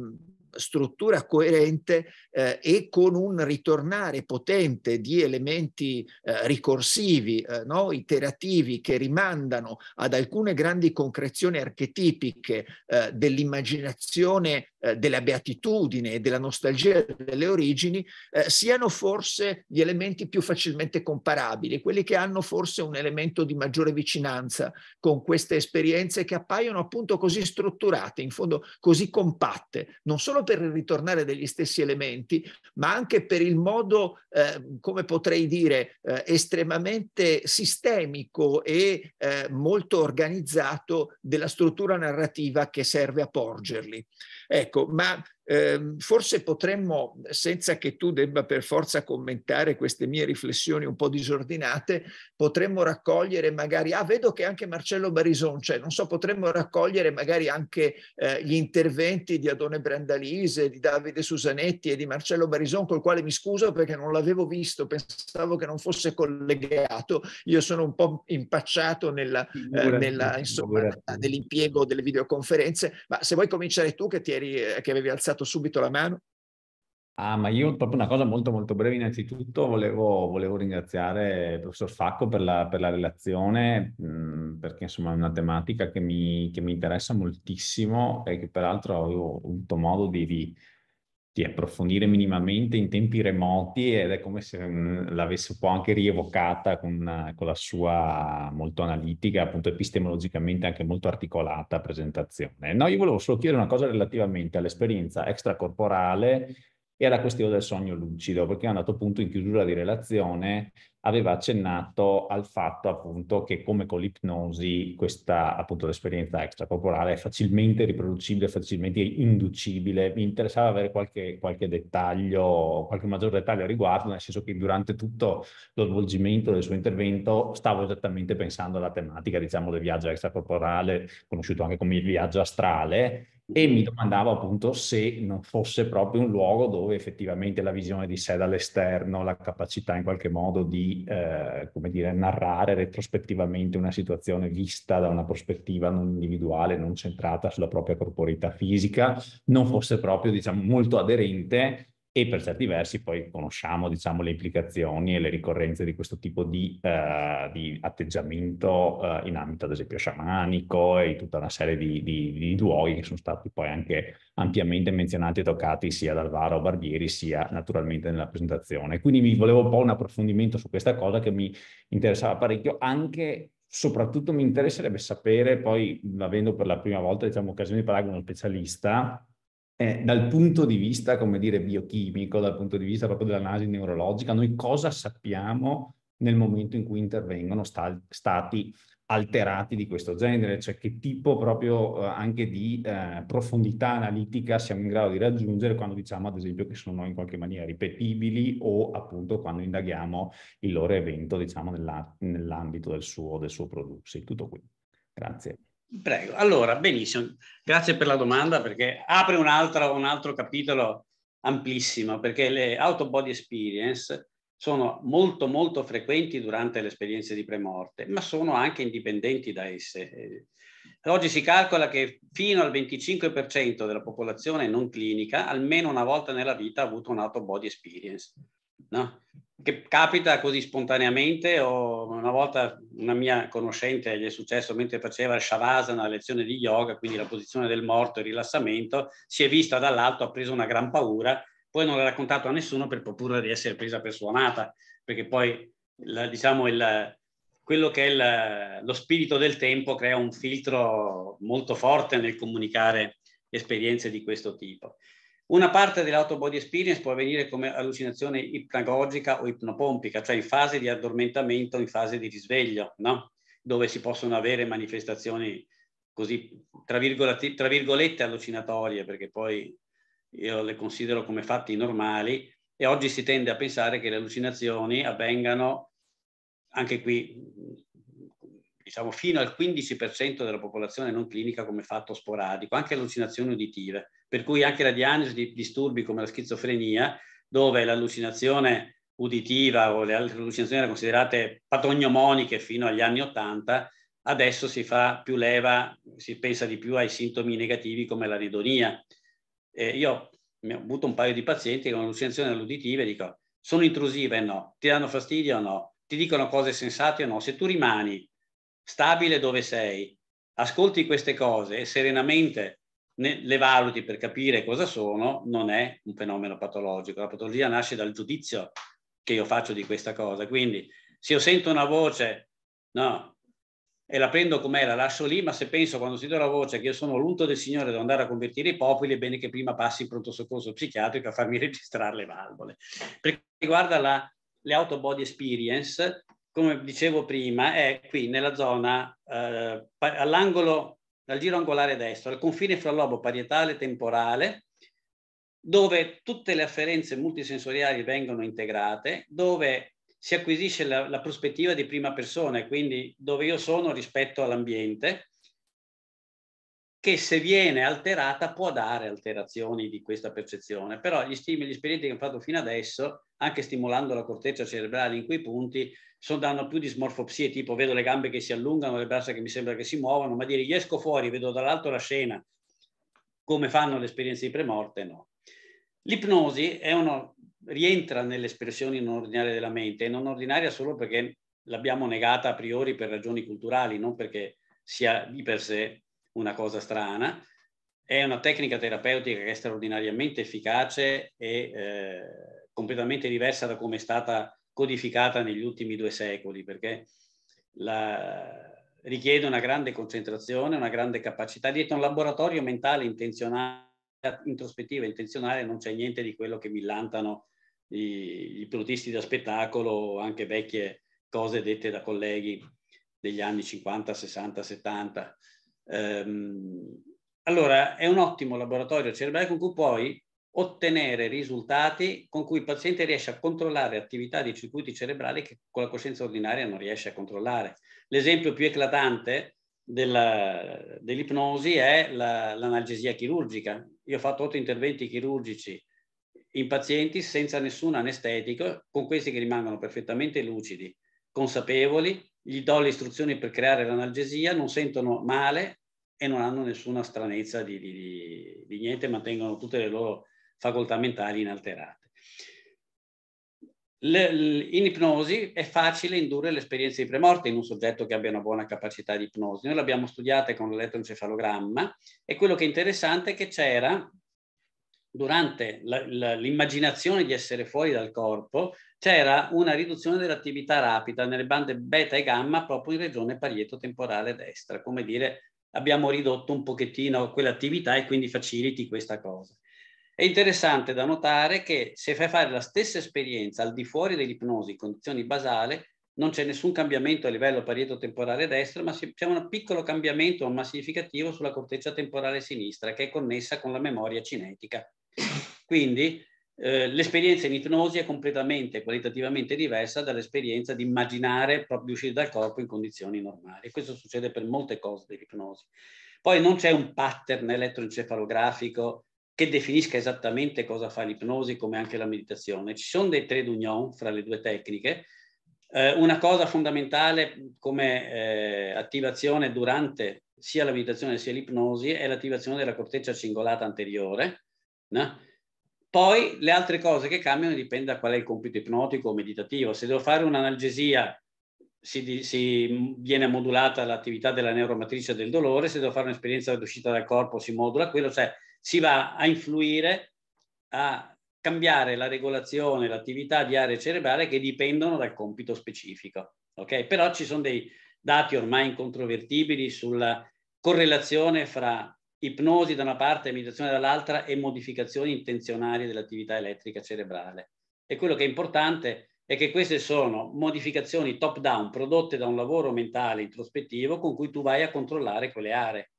struttura coerente eh, e con un ritornare potente di elementi eh, ricorsivi, eh, no? iterativi, che rimandano ad alcune grandi concrezioni archetipiche eh, dell'immaginazione eh, della beatitudine e della nostalgia delle origini eh, siano forse gli elementi più facilmente comparabili, quelli che hanno forse un elemento di maggiore vicinanza con queste esperienze che appaiono appunto così strutturate, in fondo così compatte, non solo per il ritornare degli stessi elementi, ma anche per il modo, eh, come potrei dire, eh, estremamente sistemico e eh, molto organizzato della struttura narrativa che serve a porgerli. Ecco, ma eh, forse potremmo, senza che tu debba per forza commentare queste mie riflessioni un po' disordinate, potremmo raccogliere magari, ah vedo che anche Marcello Barison c'è, cioè, non so, potremmo raccogliere magari anche eh, gli interventi di Adone Brandalise, di Davide Susanetti e di Marcello Barison, col quale mi scuso perché non l'avevo visto, pensavo che non fosse collegato, io sono un po' impacciato nella, eh, nella, insomma, nell'impiego delle videoconferenze, ma se vuoi cominciare tu che, ti eri, eh, che avevi alzato alzato subito la mano? Ah, ma io proprio una cosa molto molto breve innanzitutto volevo, volevo ringraziare il professor Facco per la, per la relazione mh, mm, perché insomma è una tematica che mi, che mi, interessa moltissimo e che peraltro avevo avuto modo di, di di approfondire minimamente in tempi remoti ed è come se mm, l'avesse un po' anche rievocata con, con la sua molto analitica, appunto epistemologicamente anche molto articolata presentazione. No, io volevo solo chiedere una cosa relativamente all'esperienza extracorporale e alla questione del sogno lucido, perché è andato appunto in chiusura di relazione aveva accennato al fatto appunto che come con l'ipnosi questa appunto l'esperienza extracorporale è facilmente riproducibile, facilmente inducibile. Mi interessava avere qualche, qualche dettaglio, qualche maggior dettaglio a riguardo, nel senso che durante tutto lo svolgimento del suo intervento stavo esattamente pensando alla tematica, diciamo, del viaggio extracorporale, conosciuto anche come il viaggio astrale, e mi domandavo appunto se non fosse proprio un luogo dove effettivamente la visione di sé dall'esterno, la capacità in qualche modo di, eh, come dire, narrare retrospettivamente una situazione vista da una prospettiva non individuale, non centrata sulla propria corporità fisica, non fosse proprio, diciamo, molto aderente e per certi versi poi conosciamo diciamo, le implicazioni e le ricorrenze di questo tipo di, eh, di atteggiamento eh, in ambito ad esempio sciamanico e tutta una serie di, di, di, luoghi che sono stati poi anche ampiamente menzionati e toccati sia da Alvaro Barbieri sia naturalmente nella presentazione. Quindi mi volevo un po' un approfondimento su questa cosa che mi interessava parecchio anche soprattutto mi interesserebbe sapere poi avendo per la prima volta diciamo occasione di parlare con uno specialista eh, dal punto di vista, come dire, biochimico, dal punto di vista proprio dell'analisi neurologica, noi cosa sappiamo nel momento in cui intervengono sta- stati alterati di questo genere, cioè che tipo proprio eh, anche di eh, profondità analitica siamo in grado di raggiungere quando diciamo ad esempio che sono in qualche maniera ripetibili o appunto quando indaghiamo il loro evento diciamo nella, nell'ambito del suo, del suo prodursi. Tutto qui. Grazie. Prego. Allora, benissimo. Grazie per la domanda perché apre un altro, un altro capitolo amplissimo perché le auto body experience sono molto molto frequenti durante le esperienze di premorte, ma sono anche indipendenti da esse. Eh, oggi si calcola che fino al 25% della popolazione non clinica, almeno una volta nella vita, ha avuto un auto body experience no? Che capita così spontaneamente o una volta una mia conoscente gli è successo mentre faceva il Shavasana, lezione di yoga, quindi la posizione del morto e il rilassamento, si è vista dall'alto, ha preso una gran paura, poi non l'ha raccontato a nessuno per paura di essere presa per suonata, perché poi la, diciamo il, quello che è il, lo spirito del tempo crea un filtro molto forte nel comunicare esperienze di questo tipo. Una parte dell'autobody experience può avvenire come allucinazione ipnagogica o ipnopompica, cioè in fase di addormentamento, in fase di risveglio, no? dove si possono avere manifestazioni così, tra, tra virgolette, allucinatorie, perché poi io le considero come fatti normali e oggi si tende a pensare che le allucinazioni avvengano anche qui diciamo fino al 15% della popolazione non clinica come fatto sporadico, anche allucinazioni uditive per cui anche la diagnosi di disturbi come la schizofrenia, dove l'allucinazione uditiva o le altre allucinazioni erano considerate patognomoniche fino agli anni Ottanta, adesso si fa più leva, si pensa di più ai sintomi negativi come l'anidonia. Eh, io ho avuto un paio di pazienti con allucinazioni uditive e dico sono intrusive o no, ti danno fastidio o no, ti dicono cose sensate o no, se tu rimani stabile dove sei, ascolti queste cose e serenamente ne, le valuti per capire cosa sono, non è un fenomeno patologico. La patologia nasce dal giudizio che io faccio di questa cosa. Quindi se io sento una voce, no, e la prendo com'è, la lascio lì, ma se penso quando sento la voce che io sono l'unto del Signore, devo andare a convertire i popoli, è bene che prima passi in pronto soccorso psichiatrico a farmi registrare le valvole. Perché riguarda la, le auto body experience, come dicevo prima, è qui nella zona, eh, all'angolo dal giro angolare destro al confine fra lobo parietale e temporale, dove tutte le afferenze multisensoriali vengono integrate, dove si acquisisce la, la prospettiva di prima persona e quindi dove io sono rispetto all'ambiente, che se viene alterata può dare alterazioni di questa percezione, però gli stimoli, gli esperimenti che ho fatto fino adesso, anche stimolando la corteccia cerebrale in quei punti, sto danno più di smorfopsie, tipo vedo le gambe che si allungano, le braccia che mi sembra che si muovano, ma dire gli esco fuori, vedo dall'alto la scena, come fanno le esperienze di premorte, no. L'ipnosi uno, rientra nelle espressioni non ordinarie della mente, e non ordinaria solo perché l'abbiamo negata a priori per ragioni culturali, non perché sia di per sé una cosa strana. È una tecnica terapeutica che è straordinariamente efficace e eh, completamente diversa da come è stata codificata negli ultimi due secoli, perché la, richiede una grande concentrazione, una grande capacità. Dietro un laboratorio mentale intenzionale, introspettiva, intenzionale, non c'è niente di quello che millantano i, i da spettacolo o anche vecchie cose dette da colleghi degli anni 50, 60, 70. Ehm, allora, è un ottimo laboratorio cerebrale con cui puoi ottenere risultati con cui il paziente riesce a controllare attività di circuiti cerebrali che con la coscienza ordinaria non riesce a controllare. L'esempio più eclatante dell'ipnosi dell è l'analgesia chirurgica. Io ho fatto otto interventi chirurgici in pazienti senza nessun anestetico, con questi che rimangono perfettamente lucidi, consapevoli, gli do le istruzioni per creare l'analgesia, non sentono male e non hanno nessuna stranezza di, di, di, di niente, mantengono tutte le loro facoltà mentali inalterate. in ipnosi è facile indurre l'esperienza di premorte in un soggetto che abbia una buona capacità di ipnosi. Noi l'abbiamo studiata con l'elettroencefalogramma e quello che è interessante è che c'era durante l'immaginazione di essere fuori dal corpo c'era una riduzione dell'attività rapida nelle bande beta e gamma proprio in regione parieto temporale destra, come dire abbiamo ridotto un pochettino quell'attività e quindi faciliti questa cosa. È interessante da notare che se fai fare la stessa esperienza al di fuori dell'ipnosi in condizioni basale, non c'è nessun cambiamento a livello parieto temporale destro, ma c'è un piccolo cambiamento, ma significativo, sulla corteccia temporale sinistra, che è connessa con la memoria cinetica. Quindi eh, l'esperienza in ipnosi è completamente, qualitativamente diversa dall'esperienza di immaginare proprio di uscire dal corpo in condizioni normali. Questo succede per molte cose dell'ipnosi. Poi non c'è un pattern elettroencefalografico che definisca esattamente cosa fa l'ipnosi come anche la meditazione. Ci sono dei trade union fra le due tecniche. Eh, una cosa fondamentale come eh, attivazione durante sia la meditazione sia l'ipnosi è l'attivazione della corteccia cingolata anteriore. No? Poi le altre cose che cambiano dipende da qual è il compito ipnotico o meditativo. Se devo fare un'analgesia si, si, viene modulata l'attività della neuromatrice del dolore, se devo fare un'esperienza d'uscita dal corpo si modula quello, cioè si va a influire, a cambiare la regolazione, l'attività di aree cerebrali che dipendono dal compito specifico. Ok, Però ci sono dei dati ormai incontrovertibili sulla correlazione fra ipnosi da una parte e meditazione dall'altra e modificazioni intenzionali dell'attività elettrica cerebrale. E quello che è importante è che queste sono modificazioni top down prodotte da un lavoro mentale introspettivo con cui tu vai a controllare quelle aree,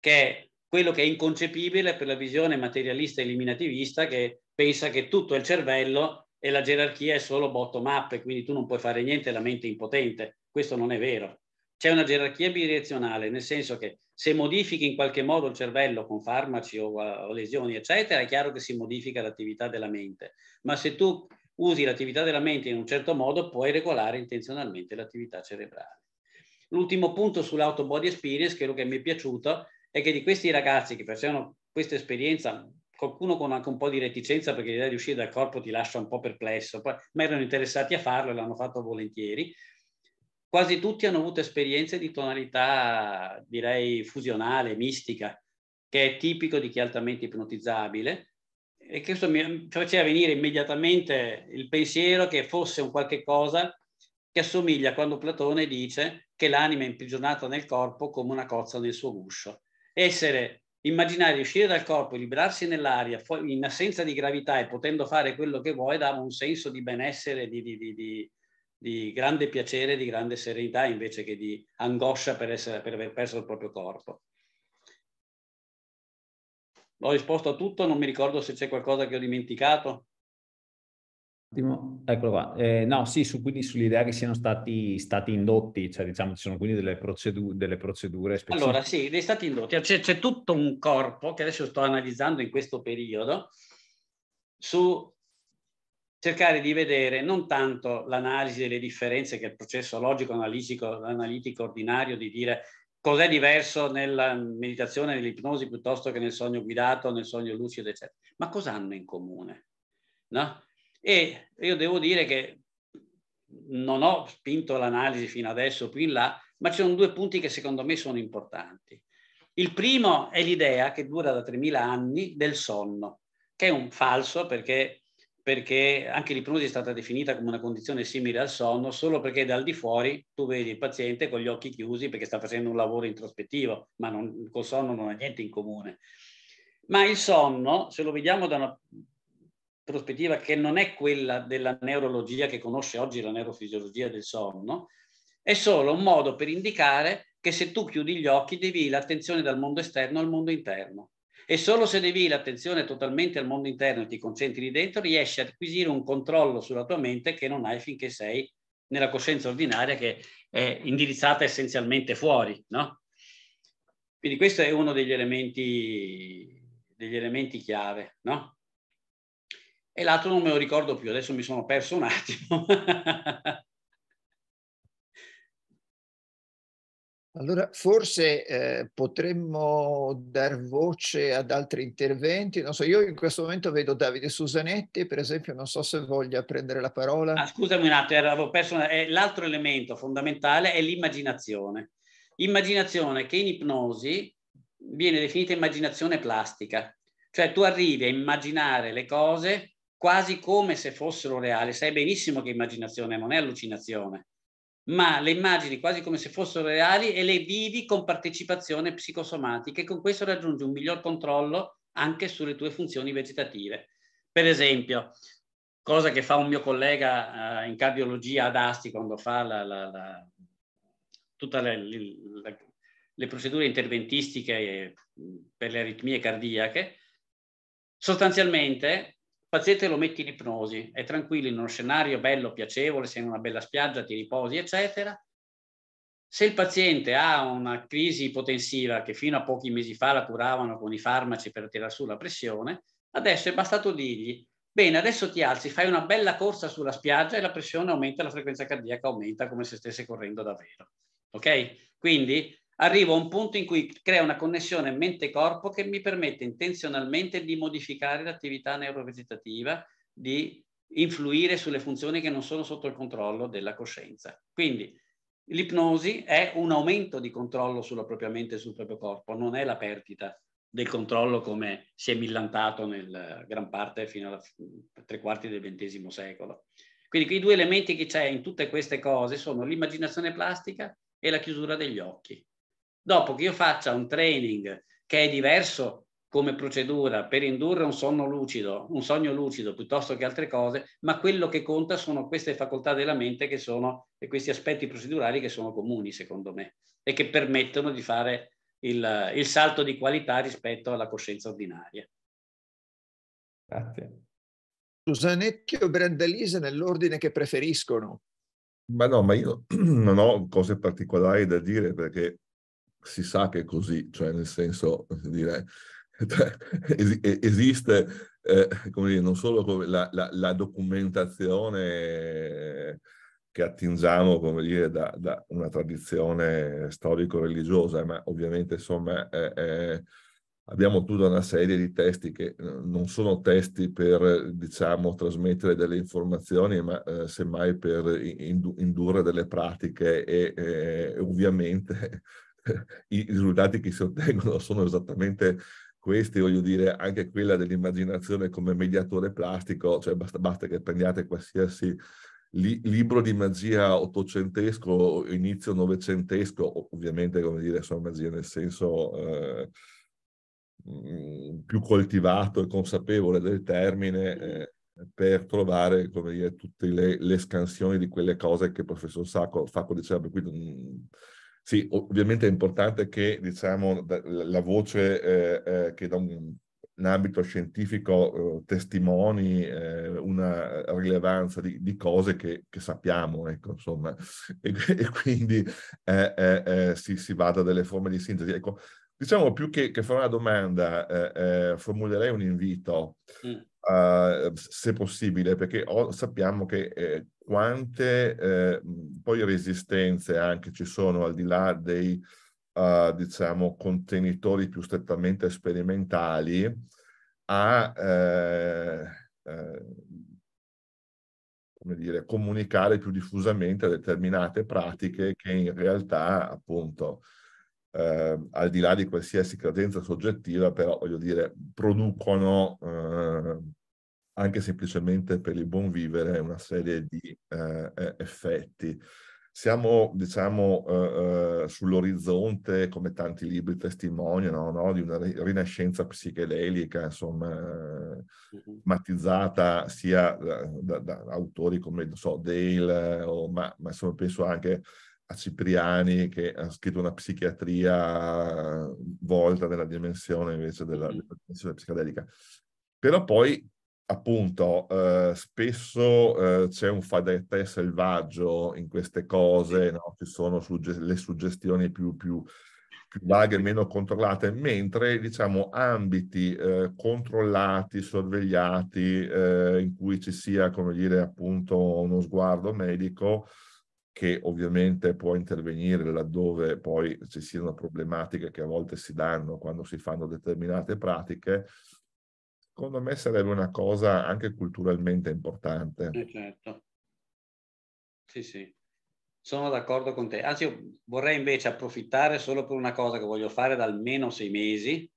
che è quello che è inconcepibile per la visione materialista eliminativista che pensa che tutto è il cervello e la gerarchia è solo bottom up e quindi tu non puoi fare niente la mente è impotente. Questo non è vero. C'è una gerarchia bidirezionale, nel senso che se modifichi in qualche modo il cervello con farmaci o, eh, o lesioni, eccetera, è chiaro che si modifica l'attività della mente. Ma se tu usi l'attività della mente in un certo modo, puoi regolare intenzionalmente l'attività cerebrale. L'ultimo punto sull'auto body experience, quello che mi è piaciuto, è che di questi ragazzi che facevano questa esperienza, qualcuno con anche un po' di reticenza perché l'idea di uscire dal corpo ti lascia un po' perplesso, ma erano interessati a farlo e l'hanno fatto volentieri. Quasi tutti hanno avuto esperienze di tonalità, direi, fusionale, mistica, che è tipico di chi è altamente ipnotizzabile, e questo mi faceva venire immediatamente il pensiero che fosse un qualche cosa che assomiglia a quando Platone dice che l'anima è imprigionata nel corpo come una cozza nel suo guscio essere, immaginare di uscire dal corpo, liberarsi nell'aria in assenza di gravità e potendo fare quello che vuoi dava un senso di benessere, di, di, di, di grande piacere, di grande serenità invece che di angoscia per, essere, per aver perso il proprio corpo. Ho risposto a tutto, non mi ricordo se c'è qualcosa che ho dimenticato attimo, eccolo qua. Eh, no, sì, su, quindi sull'idea che siano stati, stati, indotti, cioè diciamo ci sono quindi delle, procedu- delle procedure specifiche. Allora sì, dei stati indotti, c'è, c'è, tutto un corpo che adesso sto analizzando in questo periodo su cercare di vedere non tanto l'analisi delle differenze che è il processo logico, analitico, analitico ordinario di dire cos'è diverso nella meditazione, nell'ipnosi piuttosto che nel sogno guidato, nel sogno lucido, eccetera, ma cosa hanno in comune? No? E io devo dire che non ho spinto l'analisi fino adesso più in là, ma ci sono due punti che secondo me sono importanti. Il primo è l'idea che dura da 3.000 anni del sonno, che è un falso perché, perché anche l'ipnosi è stata definita come una condizione simile al sonno solo perché dal di fuori tu vedi il paziente con gli occhi chiusi perché sta facendo un lavoro introspettivo, ma non, col sonno non ha niente in comune. Ma il sonno, se lo vediamo da una prospettiva che non è quella della neurologia che conosce oggi la neurofisiologia del sonno, è solo un modo per indicare che se tu chiudi gli occhi devi l'attenzione dal mondo esterno al mondo interno. E solo se devi l'attenzione totalmente al mondo interno e ti concentri lì dentro, riesci ad acquisire un controllo sulla tua mente che non hai finché sei nella coscienza ordinaria che è indirizzata essenzialmente fuori, no? Quindi questo è uno degli elementi, degli elementi chiave, no? e l'altro non me lo ricordo più, adesso mi sono perso un attimo. Allora, forse eh, potremmo dar voce ad altri interventi. Non so, io in questo momento vedo Davide Susanetti, per esempio, non so se voglia prendere la parola. Ah, scusami un attimo, avevo perso una... l'altro elemento fondamentale è l'immaginazione. Immaginazione che in ipnosi viene definita immaginazione plastica, cioè tu arrivi a immaginare le cose quasi come se fossero reali. Sai benissimo che immaginazione non è allucinazione, ma le immagini quasi come se fossero reali e le vivi con partecipazione psicosomatica e con questo raggiungi un miglior controllo anche sulle tue funzioni vegetative. Per esempio, cosa che fa un mio collega eh, in cardiologia ad Asti quando fa la, la, la, tutte le, le, le, procedure interventistiche eh, per le aritmie cardiache, sostanzialmente paziente lo metti in ipnosi, è tranquillo in uno scenario bello, piacevole, sei in una bella spiaggia, ti riposi, eccetera. Se il paziente ha una crisi ipotensiva che fino a pochi mesi fa la curavano con i farmaci per tirare su la pressione, adesso è bastato dirgli, bene, adesso ti alzi, fai una bella corsa sulla spiaggia e la pressione aumenta, la frequenza cardiaca aumenta come se stesse correndo davvero. Ok? Quindi arrivo a un punto in cui crea una connessione mente-corpo che mi permette intenzionalmente di modificare l'attività neurovegetativa, di influire sulle funzioni che non sono sotto il controllo della coscienza. Quindi l'ipnosi è un aumento di controllo sulla propria mente e sul proprio corpo, non è la perdita del controllo come si è millantato nel gran parte fino alla tre quarti del XX secolo. Quindi i due elementi che c'è in tutte queste cose sono l'immaginazione plastica e la chiusura degli occhi. Dopo che io faccia un training che è diverso come procedura per indurre un sonno lucido, un sogno lucido piuttosto che altre cose, ma quello che conta sono queste facoltà della mente che sono e questi aspetti procedurali che sono comuni secondo me e che permettono di fare il, il salto di qualità rispetto alla coscienza ordinaria. Grazie. Susanecchio e Brandalisa nell'ordine che preferiscono. Ma no, ma io non ho cose particolari da dire perché si sa che è così, cioè nel senso, dire, cioè, esiste, eh, dire, non solo la, la, la, documentazione che attingiamo, come dire, da, da una tradizione storico-religiosa, ma ovviamente, insomma, eh, eh, abbiamo tutta una serie di testi che eh, non sono testi per, diciamo, trasmettere delle informazioni, ma eh, semmai per indurre delle pratiche e ovviamente i risultati che si ottengono sono esattamente questi, voglio dire, anche quella dell'immaginazione come mediatore plastico, cioè basta, basta che prendiate qualsiasi li, libro di magia ottocentesco, inizio novecentesco, ovviamente, come dire, sono magie nel senso eh, mm, più coltivato e consapevole del termine, eh, per trovare, come dire, tutte le, le scansioni di quelle cose che il professor Sacco, Facco diceva, per cui mm, sì, ovviamente è importante che diciamo, la voce eh, eh, che da un, un ambito scientifico eh, testimoni eh, una rilevanza di, di cose che, che, sappiamo, ecco, insomma, e, e quindi eh, eh, si, si vada a delle forme di sintesi. Ecco, diciamo più che, che fare una domanda, formulerei un invito. Mm. Eh, se possibile, perché sappiamo che eh, quante eh, poi resistenze anche ci sono al di là dei uh, diciamo, contenitori più strettamente sperimentali a eh, eh, come dire, comunicare più diffusamente determinate pratiche che in realtà appunto eh, al di là di qualsiasi credenza soggettiva, però voglio dire, producono eh, anche semplicemente per il buon vivere una serie di eh, eh, effetti. Siamo, diciamo, eh, eh sull'orizzonte, come tanti libri testimoniano, no? di una rinascenza psichedelica, insomma, mm-hmm. matizzata sia da, da autori come, so, Dale, eh, o, ma, ma insomma, penso anche a Cipriani che ha scritto una psichiatria volta nella dimensione invece della, mm-hmm. della dimensione psichedelica. Però poi appunto eh, spesso eh, c'è un fa da selvaggio in queste cose, no? ci sono sugge- le suggestioni più, più, più vaghe, meno controllate, mentre diciamo ambiti eh, controllati, sorvegliati, eh, in cui ci sia, come dire, appunto uno sguardo medico che ovviamente può intervenire laddove poi ci siano problematiche che a volte si danno quando si fanno determinate pratiche, secondo me sarebbe una cosa anche culturalmente importante. Eh certo. Sì, sì. Sono d'accordo con te. Anzi, vorrei invece approfittare solo per una cosa che voglio fare da almeno sei mesi.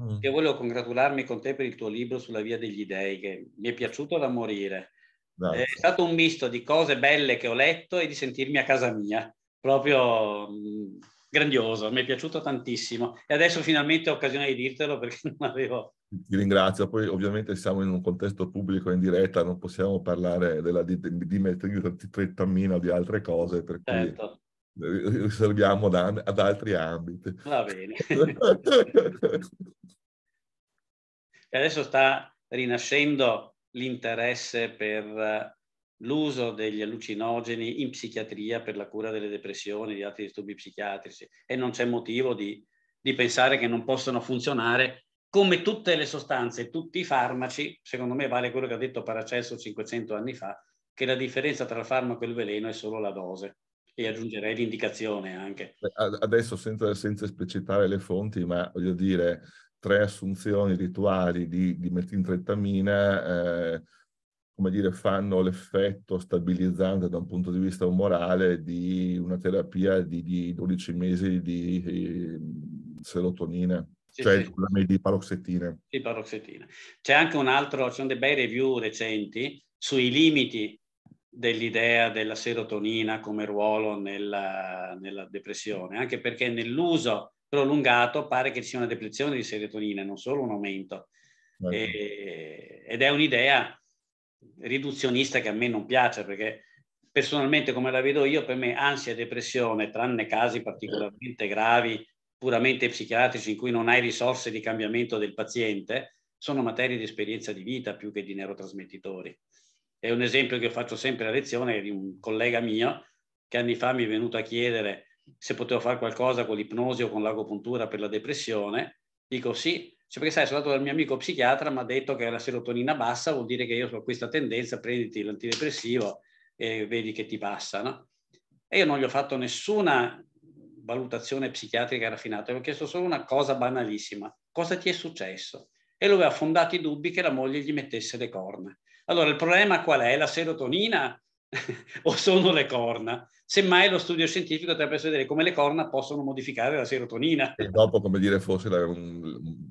Mm. Io volevo congratularmi con te per il tuo libro sulla via degli dèi, che mi è piaciuto da morire. Grazie. È stato un misto di cose belle che ho letto e di sentirmi a casa mia, proprio mm, grandioso, mi è piaciuto tantissimo. E adesso finalmente ho occasione di dirtelo perché non avevo ti ringrazio, poi ovviamente siamo in un contesto pubblico in diretta, non possiamo parlare della dimetiltretamina o di altre cose, per cui certo. riserviamo ad, ad, altri ambiti. Va bene. adesso sta rinascendo l'interesse per eh, l'uso degli allucinogeni in psichiatria per la cura delle depressioni, e di altri disturbi psichiatrici e non c'è motivo di, di pensare che non possano funzionare come tutte le sostanze, tutti i farmaci, secondo me vale quello che ha detto Paracelso 500 anni fa, che la differenza tra il farmaco e il veleno è solo la dose e aggiungerei l'indicazione anche. Adesso senza, senza esplicitare le fonti, ma voglio dire, tre assunzioni rituali di, di metiltrettamina eh, come dire, fanno l'effetto stabilizzante da un punto di vista umorale di una terapia di, di 12 mesi di, di eh, serotonina sì, cioè sì. sulla di paroxetina. Sì, paroxetina. C'è anche un altro, ci sono dei bei review recenti sui limiti dell'idea della serotonina come ruolo nella, nella depressione, anche perché nell'uso prolungato pare che ci sia una depressione di serotonina, non solo un aumento. Certo. E, ed è un'idea riduzionista che a me non piace perché personalmente come la vedo io, per me ansia e depressione, tranne casi particolarmente gravi puramente psichiatrici in cui non hai risorse di cambiamento del paziente, sono materie di esperienza di vita più che di neurotrasmettitori. È un esempio che faccio sempre a lezione di un collega mio che anni fa mi è venuto a chiedere se potevo fare qualcosa con l'ipnosi o con l'agopuntura per la depressione. Dico sì, cioè perché sai, sono andato dal mio amico psichiatra, mi ha detto che la serotonina bassa vuol dire che io ho questa tendenza, prenditi l'antidepressivo e vedi che ti passa, no? E io non gli ho fatto nessuna valutazione psichiatrica raffinata, gli ho chiesto solo una cosa banalissima, cosa ti è successo? E lui aveva fondato i dubbi che la moglie gli mettesse le corna. Allora il problema qual è? La serotonina o sono le corna? Semmai lo studio scientifico dovrebbe vedere come le corna possono modificare la serotonina. E dopo, come dire, forse la, un,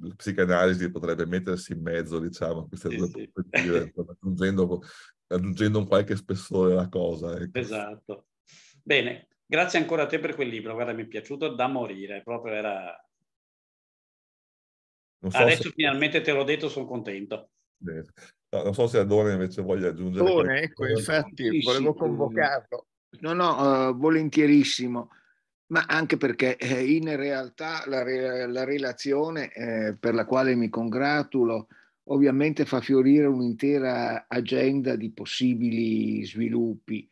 la psicanalisi potrebbe mettersi in mezzo, diciamo, a queste sì, due sì. aggiungendo, aggiungendo, un qualche spessore alla cosa. Ecco. Esatto. Bene, Grazie ancora a te per quel libro, guarda mi è piaciuto da morire, proprio era... So Adesso se... finalmente te l'ho detto, sono contento. No, non so se Adone invece voglia aggiungere... Adone, ecco, infatti volevo convocarlo. No, no, uh, volentierissimo ma anche perché eh, in realtà la, re, la relazione eh, per la quale mi congratulo ovviamente fa fiorire un'intera agenda di possibili sviluppi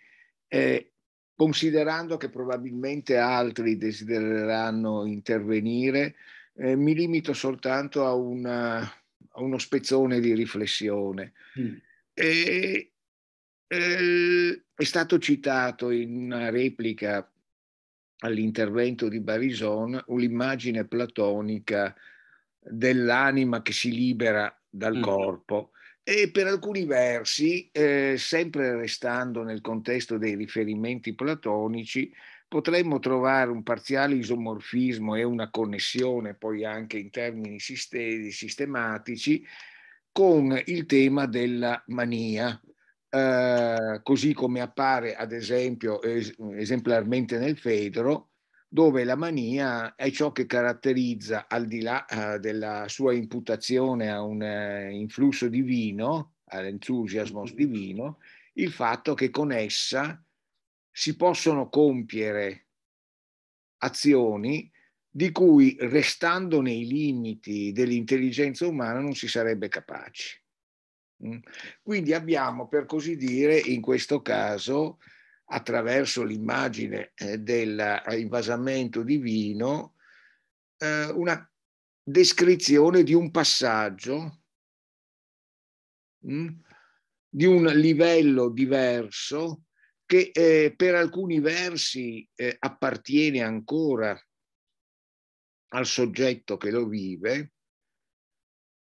eh, considerando che probabilmente altri desidereranno intervenire, eh, mi limito soltanto a, una, a, uno spezzone di riflessione. Mm. E, eh, è stato citato in una replica all'intervento di Barison un'immagine platonica dell'anima che si libera dal mm. corpo. E per alcuni versi, eh, sempre restando nel contesto dei riferimenti platonici, potremmo trovare un parziale isomorfismo e una connessione poi anche in termini sistematici con il tema della mania, eh, così come appare ad esempio es- esemplarmente nel Fedro, dove la mania è ciò che caratterizza, al di là eh, della sua imputazione a un eh, influsso divino, all'entusiasmo divino, il fatto che con essa si possono compiere azioni di cui, restando nei limiti dell'intelligenza umana, non si sarebbe capaci. Quindi abbiamo, per così dire, in questo caso, attraverso l'immagine eh, dell'invasamento divino eh, una descrizione di un passaggio, mm, di un livello diverso che eh, per alcuni versi appartiene ancora al soggetto che lo vive,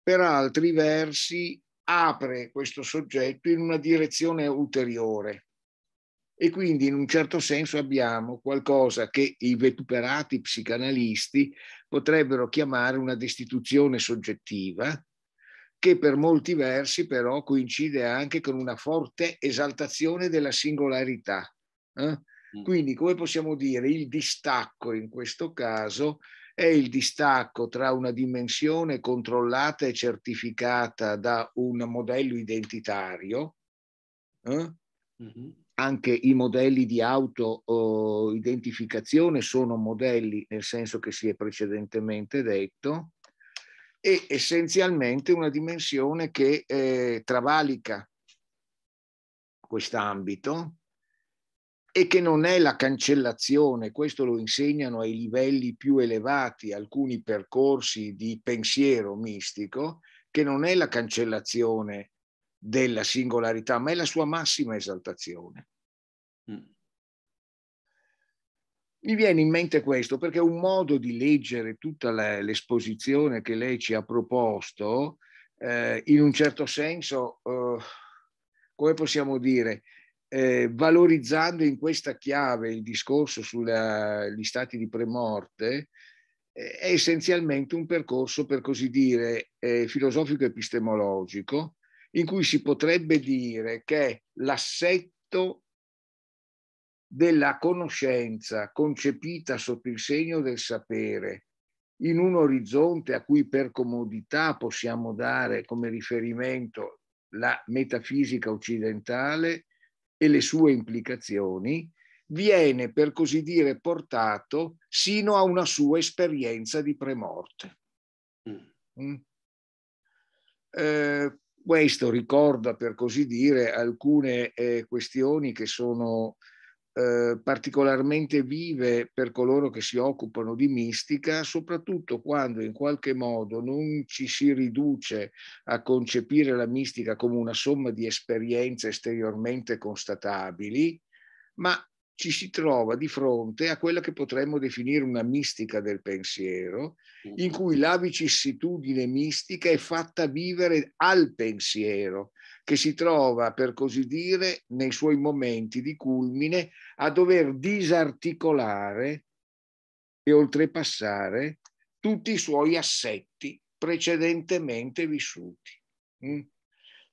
per altri versi apre questo soggetto in una direzione ulteriore e quindi in un certo senso abbiamo qualcosa che i vituperati psicanalisti potrebbero chiamare una destituzione soggettiva, che per molti versi però coincide anche con una forte esaltazione della singolarità. Eh? Mm. Quindi, come possiamo dire, il distacco in questo caso è il distacco tra una dimensione controllata e certificata da un modello identitario eh? mm-hmm anche i modelli di auto-identificazione oh, sono modelli nel senso che si è precedentemente detto e essenzialmente una dimensione che eh, travalica quest'ambito e che non è la cancellazione, questo lo insegnano ai livelli più elevati alcuni percorsi di pensiero mistico, che non è la cancellazione della singolarità, ma è la sua massima esaltazione. Mm. Mi viene in mente questo perché un modo di leggere tutta la, l'esposizione che lei ci ha proposto, eh, in un certo senso, eh, come possiamo dire, eh, valorizzando in questa chiave il discorso sugli stati di premorte, eh, è essenzialmente un percorso, per così dire, eh, filosofico-epistemologico in cui si potrebbe dire che l'assetto della conoscenza concepita sotto il segno del sapere in un orizzonte a cui per comodità possiamo dare come riferimento la metafisica occidentale e le sue implicazioni, viene per così dire portato sino a una sua esperienza di premorte. Mm. mm. Eh, questo ricorda, per così dire, alcune eh, questioni che sono eh, particolarmente vive per coloro che si occupano di mistica, soprattutto quando in qualche modo non ci si riduce a concepire la mistica come una somma di esperienze esteriormente constatabili, ma ci si trova di fronte a quella che potremmo definire una mistica del pensiero, in cui la vicissitudine mistica è fatta vivere al pensiero, che si trova, per così dire, nei suoi momenti di culmine a dover disarticolare e oltrepassare tutti i suoi assetti precedentemente vissuti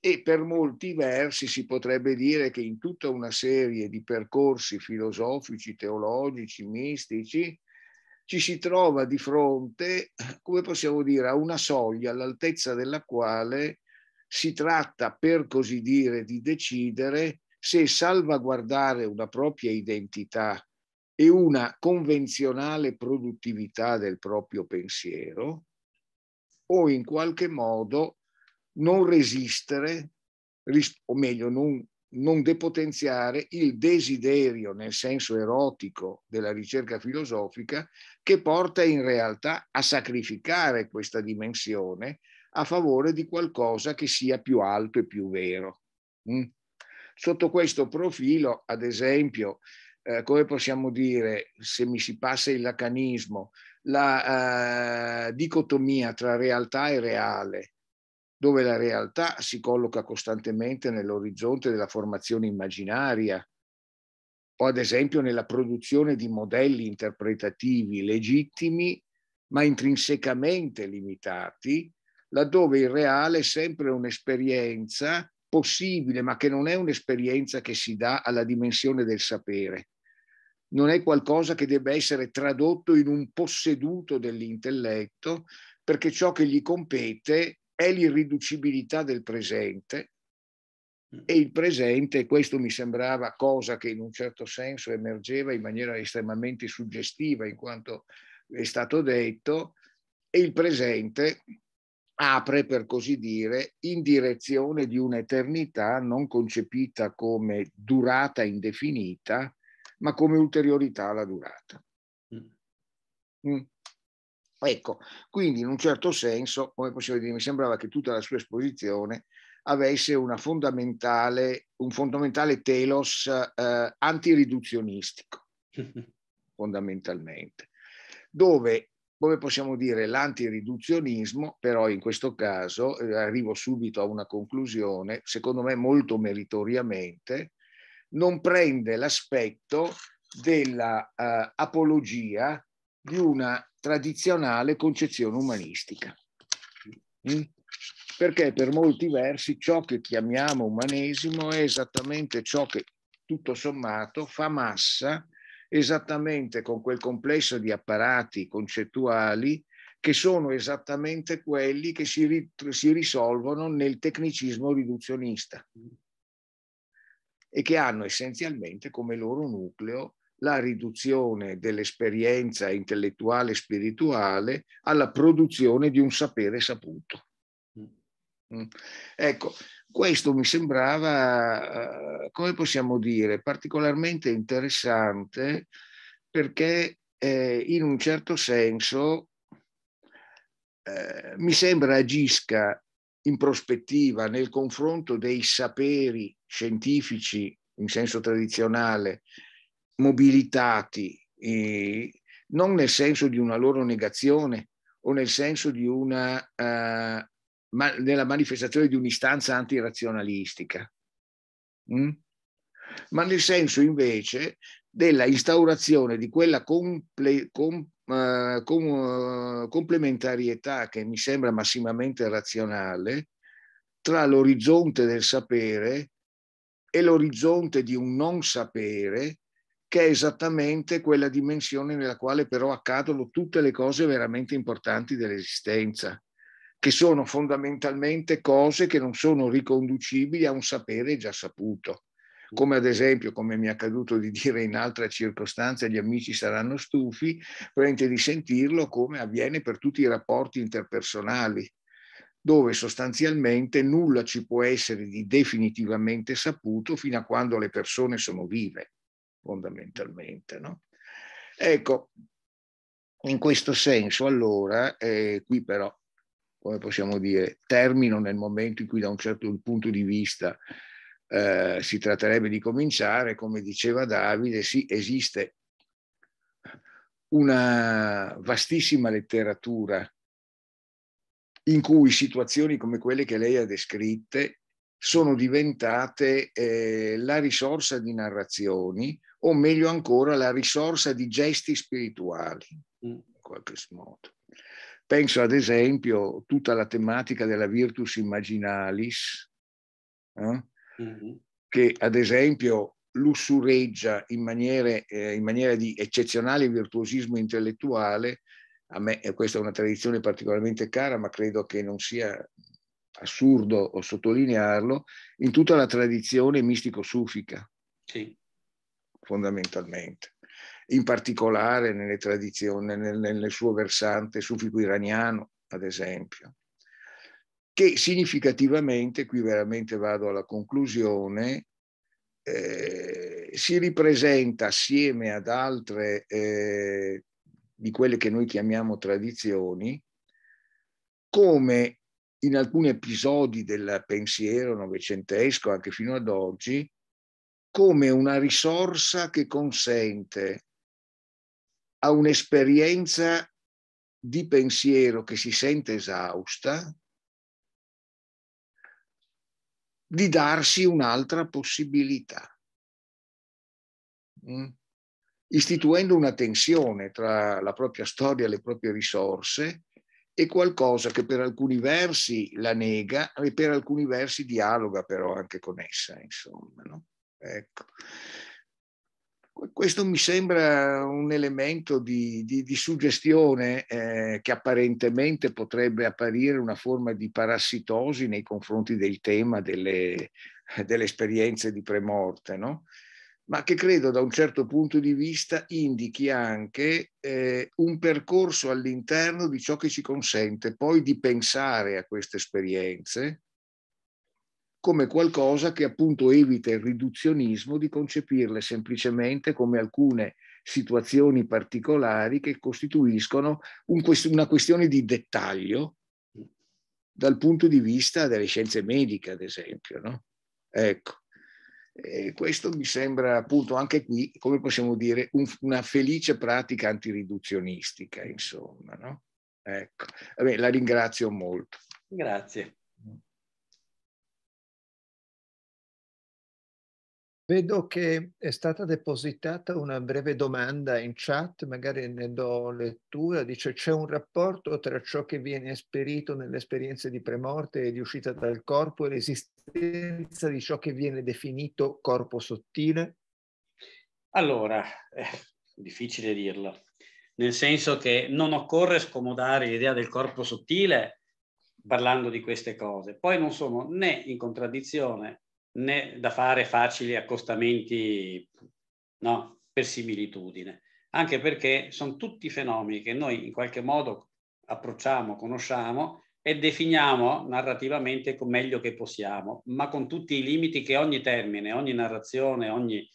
e per molti versi si potrebbe dire che in tutta una serie di percorsi filosofici, teologici, mistici, ci si trova di fronte, come possiamo dire, a una soglia all'altezza della quale si tratta, per così dire, di decidere se salvaguardare una propria identità e una convenzionale produttività del proprio pensiero o in qualche modo non resistere, o meglio, non, non depotenziare il desiderio nel senso erotico della ricerca filosofica che porta in realtà a sacrificare questa dimensione a favore di qualcosa che sia più alto e più vero. Mm? Sotto questo profilo, ad esempio, eh, come possiamo dire, se mi si passa il lacanismo, la eh, dicotomia tra realtà e reale, dove la realtà si colloca costantemente nell'orizzonte della formazione immaginaria o ad esempio nella produzione di modelli interpretativi legittimi ma intrinsecamente limitati, laddove il reale è sempre un'esperienza possibile, ma che non è un'esperienza che si dà alla dimensione del sapere. Non è qualcosa che debba essere tradotto in un posseduto dell'intelletto, perché ciò che gli compete è l'irriducibilità del presente mm. e il presente, questo mi sembrava cosa che in un certo senso emergeva in maniera estremamente suggestiva in quanto è stato detto, e il presente apre, per così dire, in direzione di un'eternità non concepita come durata indefinita, ma come ulteriorità alla durata. Mm. mm. Ecco, quindi in un certo senso, come possiamo dire, mi sembrava che tutta la sua esposizione avesse un fondamentale telos eh, antiriduzionistico, fondamentalmente, dove, come possiamo dire, l'antiriduzionismo, però in questo caso, eh, arrivo subito a una conclusione, secondo me molto meritoriamente, non prende l'aspetto della eh, apologia di una tradizionale concezione umanistica. Mm? Perché per molti versi ciò che chiamiamo umanesimo è esattamente ciò che tutto sommato fa massa esattamente con quel complesso di apparati concettuali che sono esattamente quelli che si, ri si risolvono nel tecnicismo riduzionista e che hanno essenzialmente come loro nucleo la riduzione dell'esperienza intellettuale e spirituale alla produzione di un sapere saputo. Mm. Mm. Ecco, questo mi sembrava, eh, come possiamo dire, particolarmente interessante perché eh, in un certo senso eh, mi sembra agisca in prospettiva nel confronto dei saperi scientifici in senso tradizionale mobilitati, eh, non nel senso di una loro negazione o nel senso di una, eh, ma, nella manifestazione di un'istanza antirazionalistica, mm? ma nel senso invece della instaurazione di quella comple, com, eh, com, eh, complementarietà che mi sembra massimamente razionale tra l'orizzonte del sapere e l'orizzonte di un non sapere che è esattamente quella dimensione nella quale però accadono tutte le cose veramente importanti dell'esistenza, che sono fondamentalmente cose che non sono riconducibili a un sapere già saputo. Come ad esempio, come mi è accaduto di dire in altra circostanza, gli amici saranno stufi, prendete di sentirlo come avviene per tutti i rapporti interpersonali, dove sostanzialmente nulla ci può essere di definitivamente saputo fino a quando le persone sono vive fondamentalmente. No? Ecco, in questo senso allora, eh, qui però, come possiamo dire, termino nel momento in cui da un certo punto di vista eh, si tratterebbe di cominciare, come diceva Davide, sì, esiste una vastissima letteratura in cui situazioni come quelle che lei ha descritte sono diventate eh, la risorsa di narrazioni o meglio ancora la risorsa di gesti spirituali, mm. in qualche modo. Penso ad esempio a tutta la tematica della virtus immaginalis, eh? mm-hmm. che ad esempio lussureggia in, maniere, eh, in maniera di eccezionale virtuosismo intellettuale. A me eh, questa è una tradizione particolarmente cara, ma credo che non sia assurdo sottolinearlo, in tutta la tradizione mistico-sufica. Sì fondamentalmente, in particolare nelle tradizioni, nel, nel suo versante sufico iraniano, ad esempio, che significativamente, qui veramente vado alla conclusione, eh, si ripresenta assieme ad altre eh, di quelle che noi chiamiamo tradizioni, come in alcuni episodi del pensiero novecentesco, anche fino ad oggi, come una risorsa che consente a un'esperienza di pensiero che si sente esausta di darsi un'altra possibilità, mm? istituendo una tensione tra la propria storia e le proprie risorse e qualcosa che per alcuni versi la nega e per alcuni versi dialoga però anche con essa, insomma. No? Ecco. Questo mi sembra un elemento di, di, di suggestione eh, che apparentemente potrebbe apparire una forma di parassitosi nei confronti del tema delle, delle esperienze di premorte, no? ma che credo da un certo punto di vista indichi anche eh, un percorso all'interno di ciò che ci consente poi di pensare a queste esperienze come qualcosa che appunto evita il riduzionismo di concepirle semplicemente come alcune situazioni particolari che costituiscono un quest- una questione di dettaglio dal punto di vista delle scienze mediche, ad esempio. No? Ecco. E questo mi sembra appunto anche qui, come possiamo dire, un, una felice pratica antiriduzionistica, insomma. No? Ecco. Vabbè, la ringrazio molto. Grazie. Vedo che è stata depositata una breve domanda in chat, magari ne do lettura. Dice c'è un rapporto tra ciò che viene esperito nelle esperienze di premorte e di uscita dal corpo e l'esistenza di ciò che viene definito corpo sottile? Allora, è eh, difficile dirlo, nel senso che non occorre scomodare l'idea del corpo sottile parlando di queste cose. Poi non sono né in contraddizione né da fare facili accostamenti no, per similitudine, anche perché sono tutti fenomeni che noi in qualche modo approcciamo, conosciamo e definiamo narrativamente con meglio che possiamo, ma con tutti i limiti che ogni termine, ogni narrazione, ogni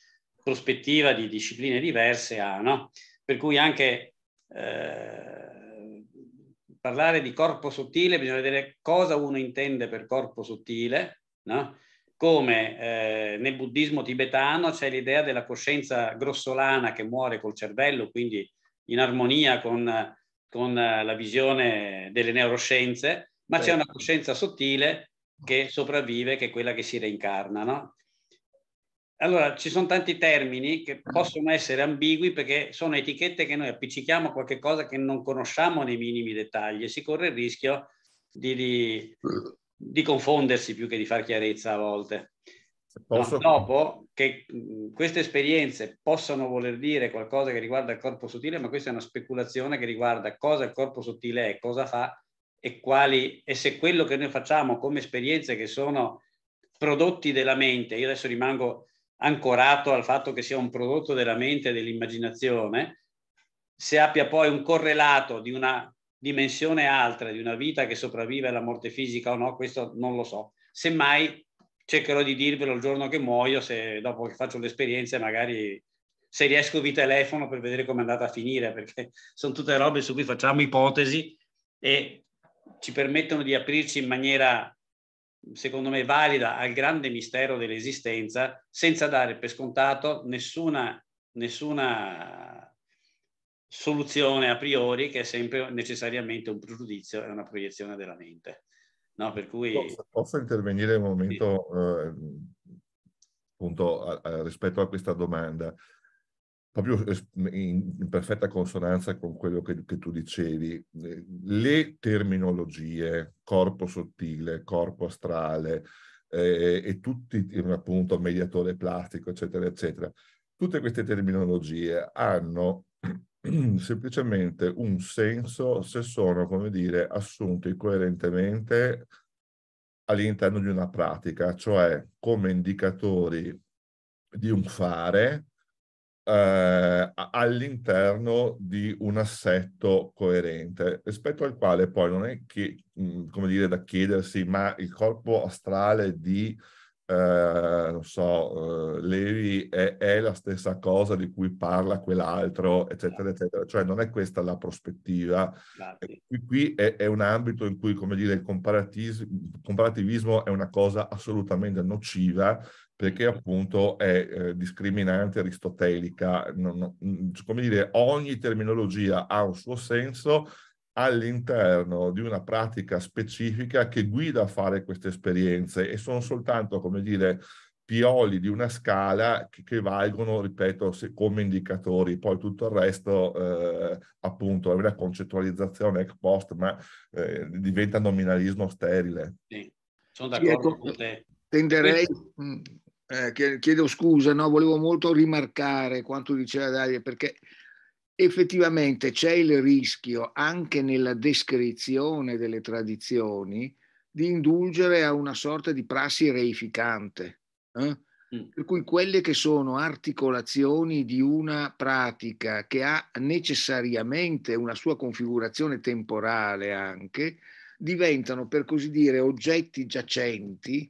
prospettiva di discipline diverse ha, no? Per cui anche eh, parlare di corpo sottile, bisogna vedere cosa uno intende per corpo sottile, no? come eh, nel buddismo tibetano c'è l'idea della coscienza grossolana che muore col cervello, quindi in armonia con, con eh, la visione delle neuroscienze, ma c'è certo. una coscienza sottile che sopravvive, che è quella che si reincarna. No? Allora, ci sono tanti termini che possono essere ambigui perché sono etichette che noi appiccichiamo a qualcosa che non conosciamo nei minimi dettagli e si corre il rischio di, di di confondersi più che di far chiarezza a volte. Posso... No, dopo che queste esperienze possano voler dire qualcosa che riguarda il corpo sottile, ma questa è una speculazione che riguarda cosa il corpo sottile è, cosa fa e quali e se quello che noi facciamo come esperienze che sono prodotti della mente, io adesso rimango ancorato al fatto che sia un prodotto della mente e dell'immaginazione, se abbia poi un correlato di una dimensione altra di una vita che sopravvive alla morte fisica o no, questo non lo so. Semmai cercherò di dirvelo il giorno che muoio, se dopo che faccio l'esperienza magari se riesco vi telefono per vedere come è andata a finire, perché sono tutte robe su cui facciamo ipotesi e ci permettono di aprirci in maniera, secondo me, valida al grande mistero dell'esistenza, senza dare per scontato nessuna, nessuna soluzione a priori che è sempre necessariamente un pregiudizio e una proiezione della mente. No, per cui... posso, posso intervenire un momento sì. eh, appunto a, a, rispetto a questa domanda? Proprio in, in perfetta consonanza con quello che, che tu dicevi, eh, le terminologie corpo sottile, corpo astrale eh, e tutti, appunto, mediatore plastico, eccetera, eccetera, tutte queste terminologie hanno semplicemente un senso se sono, come dire, assunti coerentemente all'interno di una pratica, cioè come indicatori di un fare eh, all'interno di un assetto coerente, rispetto al quale poi non è che, mm, come dire, da chiedersi, ma il corpo astrale di eh, non so, eh, Levi è, è, la stessa cosa di cui parla quell'altro, eccetera, certo. eccetera. Cioè non è questa la prospettiva. Esatto. Qui, è, è, un ambito in cui, come dire, il comparativismo è una cosa assolutamente nociva perché mm. appunto è eh, discriminante aristotelica. Non, non, mm, come dire, ogni terminologia ha un suo senso all'interno di una pratica specifica che guida a fare queste esperienze e sono soltanto, come dire, pioli di una scala che, che valgono, ripeto, se, come indicatori, poi tutto il resto eh, appunto è una concettualizzazione ex post, ma eh, diventa nominalismo sterile. Sì, sono ecco, d'accordo sì, con te. Tenderei, mm, eh, chiedo scusa, no? volevo molto rimarcare quanto diceva Dario, perché effettivamente c'è il rischio anche nella descrizione delle tradizioni di indulgere a una sorta di prassi reificante, eh? mm. per cui quelle che sono articolazioni di una pratica che ha necessariamente una sua configurazione temporale anche, diventano per così dire oggetti giacenti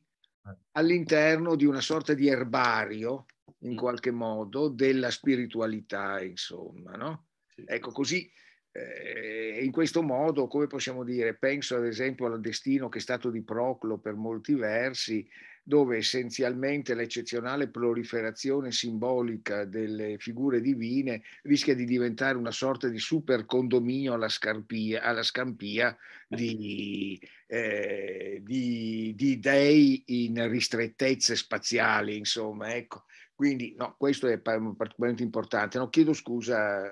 eh. all'interno di una sorta di erbario in mm. qualche modo della spiritualità, insomma, no? Sì. Ecco, così eh, in questo modo, come possiamo dire, penso ad esempio al destino che è stato di Proclo per molti versi, dove essenzialmente l'eccezionale proliferazione simbolica delle figure divine rischia di diventare una sorta di super condominio alla, scarpia, alla scampia di, eh, di, di dei in ristrettezze spaziali, insomma, ecco. Quindi no, questo è particolarmente importante. No, chiedo scusa.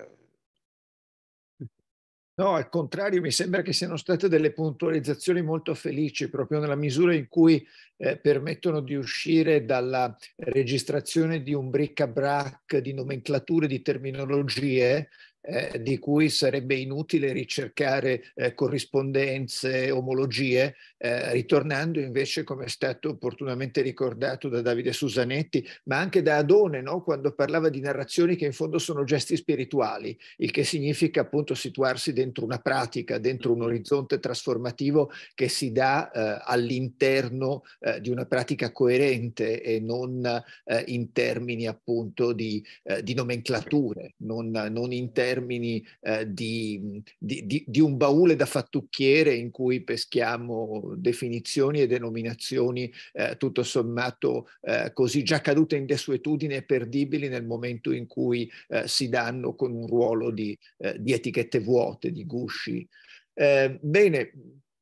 No, al contrario, mi sembra che siano state delle puntualizzazioni molto felici, proprio nella misura in cui eh, permettono di uscire dalla registrazione di un bric-a-brac di nomenclature, di terminologie, eh, di cui sarebbe inutile ricercare eh, corrispondenze, omologie, eh, ritornando invece, come è stato opportunamente ricordato da Davide Susanetti, ma anche da Adone, no? quando parlava di narrazioni che in fondo sono gesti spirituali, il che significa appunto situarsi dentro una pratica, dentro un orizzonte trasformativo che si dà eh, all'interno eh, di una pratica coerente e non eh, in termini appunto di, di nomenclature, non, non in termini termini eh, di, di, di, di, un baule da fattucchiere in cui peschiamo definizioni e denominazioni eh, tutto sommato eh, così già cadute in desuetudine e perdibili nel momento in cui eh, si danno con un ruolo di, eh, etichette vuote, di gusci. Eh, bene,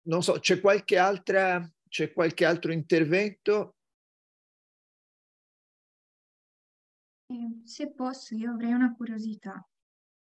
non so, c'è qualche, altra, c'è qualche altro intervento? Se posso, io avrei una curiosità.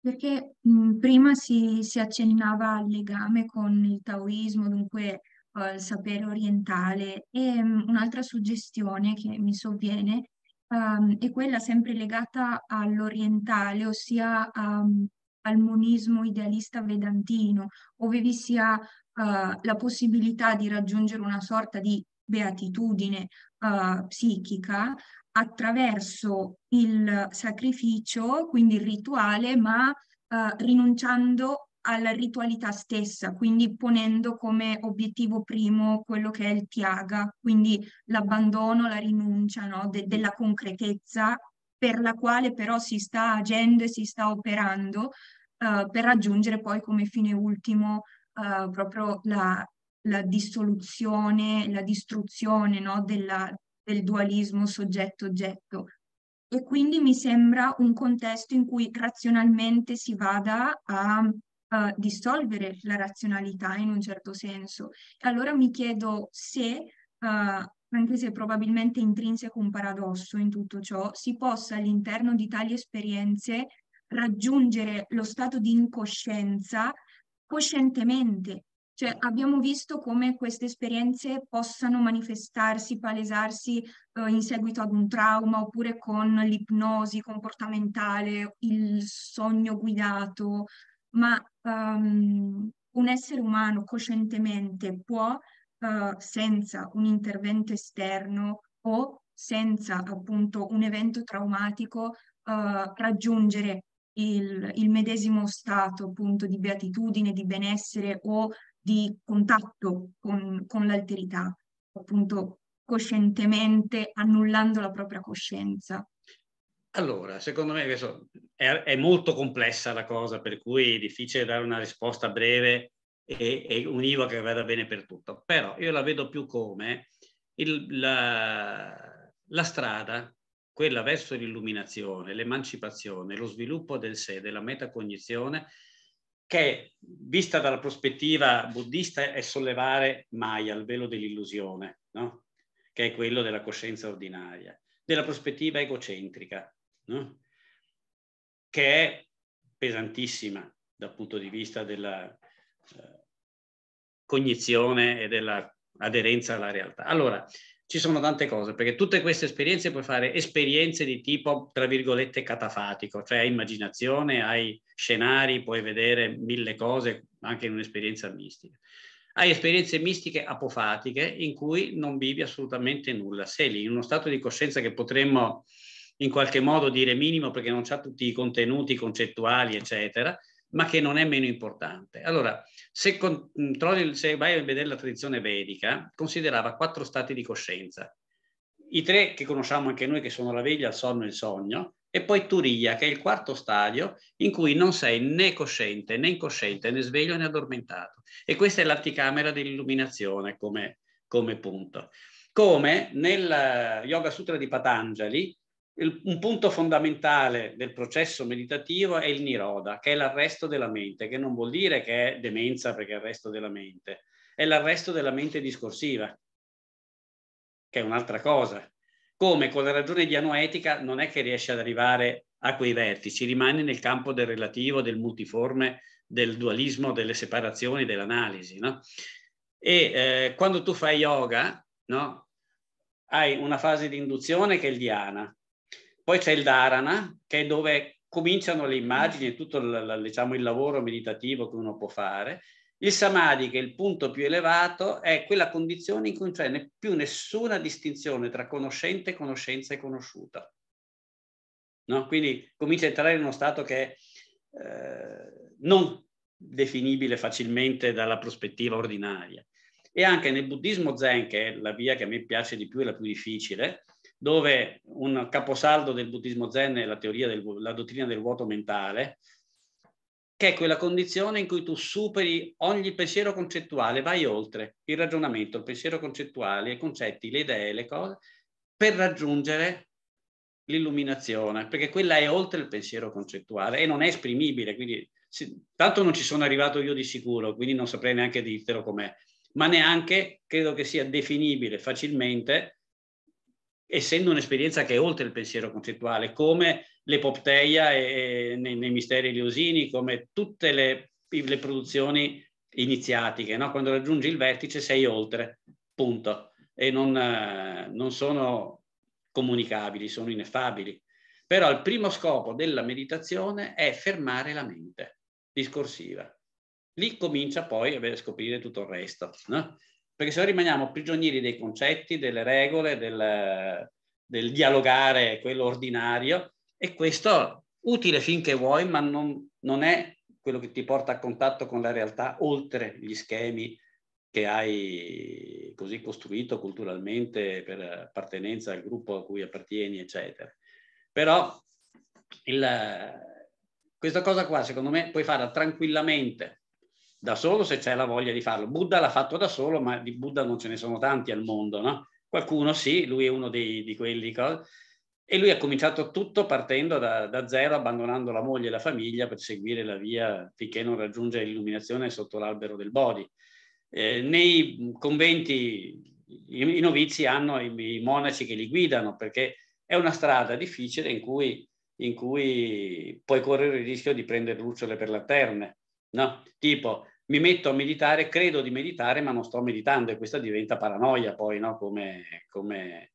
Perché mh, mhmm, prima si, si accennava al legame con il taoismo, dunque eh, il sapere orientale, e mh, mhmm, un'altra suggestione che mi sovviene um, è quella sempre legata all'orientale, ossia um, al monismo idealista vedantino, ove vi sia uh, la possibilità di raggiungere una sorta di beatitudine uh, psichica attraverso il sacrificio, quindi il rituale, ma eh, rinunciando alla ritualità stessa, quindi ponendo come obiettivo primo quello che è il tiaga, quindi l'abbandono, la rinuncia no? De- della concretezza per la quale però si sta agendo e si sta operando eh, per raggiungere poi come fine ultimo eh, proprio la, la dissoluzione, la distruzione no? della, del dualismo soggetto-oggetto. E quindi mi sembra un contesto in cui razionalmente si vada a Uh, dissolvere la razionalità in un certo senso. E allora mi chiedo se, uh, anche se probabilmente intrinseco un paradosso in tutto ciò, si possa all'interno di tali esperienze raggiungere lo stato di incoscienza coscientemente, cioè abbiamo visto come queste esperienze possano manifestarsi, palesarsi eh, in seguito ad un trauma oppure con l'ipnosi comportamentale, il sogno guidato, ma um, un essere umano coscientemente può, uh, senza un intervento esterno o senza appunto un evento traumatico, uh, raggiungere il, il, medesimo stato appunto di beatitudine, di benessere o di contatto con, con l'alterità, appunto coscientemente annullando la propria coscienza? Allora, secondo me questo è, è, molto complessa la cosa, per cui è difficile dare una risposta breve e, e univa che vada bene per tutto. Però io la vedo più come il, la, la strada, quella verso l'illuminazione, l'emancipazione, lo sviluppo del sé, della metacognizione che vista dalla prospettiva buddista è sollevare Maya, il velo dell'illusione, no? che è quello della coscienza ordinaria, della prospettiva egocentrica, no? che è pesantissima dal punto di vista della eh, cognizione e della aderenza alla realtà. Allora, ci sono tante cose, perché tutte queste esperienze puoi fare esperienze di tipo, tra virgolette, catafatico, cioè hai immaginazione, hai scenari, puoi vedere mille cose anche in un'esperienza mistica. Hai esperienze mistiche apofatiche in cui non vivi assolutamente nulla, sei lì in uno stato di coscienza che potremmo in qualche modo dire minimo perché non ha tutti i contenuti concettuali, eccetera, ma che non è meno importante. Allora, se, controlli, mm, se vai a vedere la tradizione vedica, considerava quattro stati di coscienza. I tre che conosciamo anche noi, che sono la veglia, il sonno e il sogno, e poi Turiya, che è il quarto stadio in cui non sei né cosciente né incosciente, né sveglio né addormentato. E questa è l'anticamera dell'illuminazione come, come punto. Come nel Yoga Sutra di Patanjali, il, un punto fondamentale del processo meditativo è il niroda, che è l'arresto della mente, che non vuol dire che è demenza perché è arresto della mente, è l'arresto della mente discorsiva, che è un'altra cosa. Come con la ragione dianoetica non è che riesce ad arrivare a quei vertici, rimane nel campo del relativo, del multiforme, del dualismo, delle separazioni, dell'analisi. No? E eh, quando tu fai yoga, no? hai una fase di induzione che è il dhyana, poi c'è il Dharana, che è dove cominciano le mm. immagini e tutto il, diciamo, il lavoro meditativo che uno può fare. Il Samadhi, che è il punto più elevato, è quella condizione in cui non c'è più nessuna distinzione tra conoscente, conoscenza e conosciuta. No? Quindi comincia a entrare in uno stato che è eh, non definibile facilmente dalla prospettiva ordinaria. E anche nel buddismo zen, che è la via che a me piace di più e la più difficile, dove un caposaldo del buddismo zen è la teoria, del, la dottrina del vuoto mentale, che è quella condizione in cui tu superi ogni pensiero concettuale, vai oltre il ragionamento, il pensiero concettuale, i concetti, le idee, le cose, per raggiungere l'illuminazione, perché quella è oltre il pensiero concettuale e non è esprimibile, quindi tanto non ci sono arrivato io di sicuro, quindi non saprei neanche dirtelo com'è, ma neanche credo che sia definibile facilmente essendo un'esperienza che è oltre il pensiero concettuale, come l'epopteia e, e nei, nei, misteri Liosini, come tutte le, le produzioni iniziatiche. No? Quando raggiungi il vertice sei oltre, punto. E non, eh, non sono comunicabili, sono ineffabili. Però il primo scopo della meditazione è fermare la mente discorsiva. Lì comincia poi a scoprire tutto il resto. No? perché se no rimaniamo prigionieri dei concetti, delle regole, del, del dialogare, quello ordinario, e questo utile finché vuoi, ma non, non, è quello che ti porta a contatto con la realtà oltre gli schemi che hai così costruito culturalmente per appartenenza al gruppo a cui appartieni, eccetera. Però il, questa cosa qua, secondo me, puoi farla tranquillamente da solo se c'è la voglia di farlo. Buddha l'ha fatto da solo, ma di Buddha non ce ne sono tanti al mondo, no? Qualcuno sì, lui è uno dei, di quelli. E lui ha cominciato tutto partendo da, da, zero, abbandonando la moglie e la famiglia per seguire la via finché non raggiunge l'illuminazione sotto l'albero del Bodhi. Eh, nei conventi i, i novizi hanno i, i, monaci che li guidano perché è una strada difficile in cui, in cui puoi correre il rischio di prendere lucciole per la No? Tipo, mi metto a meditare, credo di meditare, ma non sto meditando e questa diventa paranoia poi, no? Come, come...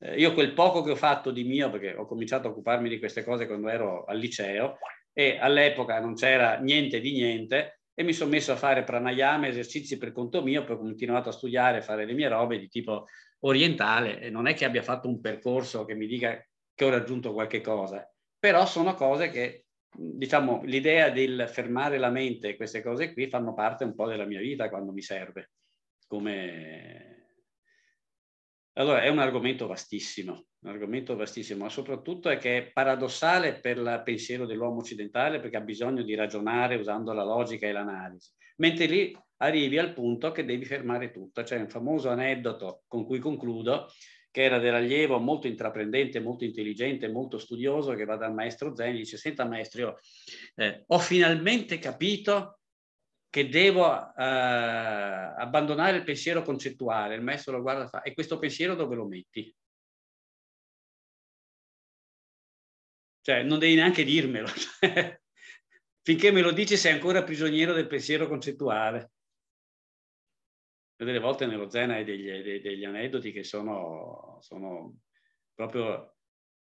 Eh, io quel poco che ho fatto di mio, perché ho cominciato a occuparmi di queste cose quando ero al liceo e all'epoca non c'era niente di niente e mi sono messo a fare pranayama, esercizi per conto mio, poi ho continuato a studiare, a fare le mie robe di tipo orientale e non è che abbia fatto un percorso che mi dica che ho raggiunto qualche cosa, però sono cose che diciamo, l'idea del fermare la mente e queste cose qui fanno parte un po' della mia vita quando mi serve. Come... Allora, è un argomento vastissimo, un argomento vastissimo, ma soprattutto è che è paradossale per il pensiero dell'uomo occidentale perché ha bisogno di ragionare usando la logica e l'analisi, mentre lì arrivi al punto che devi fermare tutto. C'è cioè un famoso aneddoto con cui concludo, che era dell'allievo molto intraprendente, molto intelligente, molto studioso, che va dal maestro Zen e dice, senta maestro, io eh, ho finalmente capito che devo eh, abbandonare il pensiero concettuale. Il maestro lo guarda e fa, e questo pensiero dove lo metti? Cioè, non devi neanche dirmelo. Finché me lo dici sei ancora prigioniero del pensiero concettuale. Io delle volte nello Zen hai degli, dei, degli aneddoti che sono, sono, proprio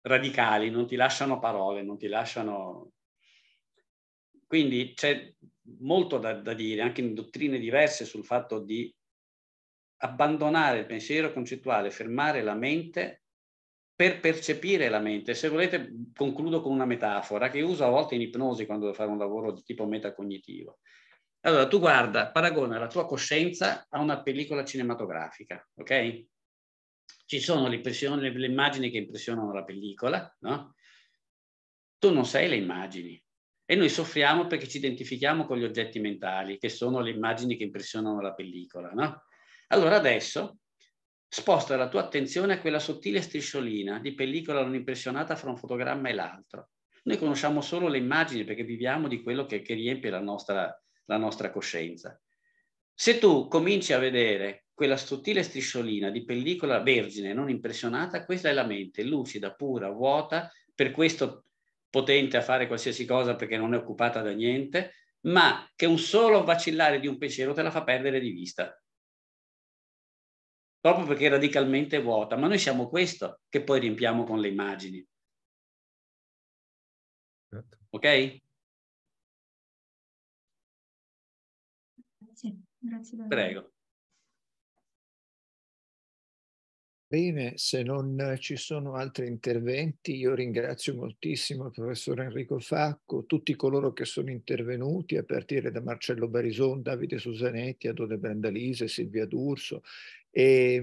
radicali, non ti lasciano parole, non ti lasciano... Quindi c'è molto da, da dire, anche in dottrine diverse, sul fatto di abbandonare il pensiero concettuale, fermare la mente per percepire la mente. Se volete, concludo con una metafora che uso a volte in ipnosi quando devo fare un lavoro di tipo metacognitivo. Allora, tu guarda, paragona la tua coscienza a una pellicola cinematografica, ok? Ci sono le, le immagini che impressionano la pellicola, no? Tu non sei le immagini e noi soffriamo perché ci identifichiamo con gli oggetti mentali, che sono le immagini che impressionano la pellicola, no? Allora adesso sposta la tua attenzione a quella sottile strisciolina di pellicola non impressionata fra un fotogramma e l'altro. Noi conosciamo solo le immagini perché viviamo di quello che, che riempie la nostra la nostra coscienza. Se tu cominci a vedere quella sottile strisciolina di pellicola vergine non impressionata, questa è la mente, lucida, pura, vuota, per questo potente a fare qualsiasi cosa perché non è occupata da niente, ma che un solo vacillare di un pensiero te la fa perdere di vista. Proprio perché è radicalmente vuota, ma noi siamo questo che poi riempiamo con le immagini. Certo. Ok? Grazie davvero. Prego. Bene, se non ci sono altri interventi, io ringrazio moltissimo il professor Enrico Facco, tutti coloro che sono intervenuti, a partire da Marcello Barison, Davide Susanetti, Adone Brandalise, Silvia D'Urso e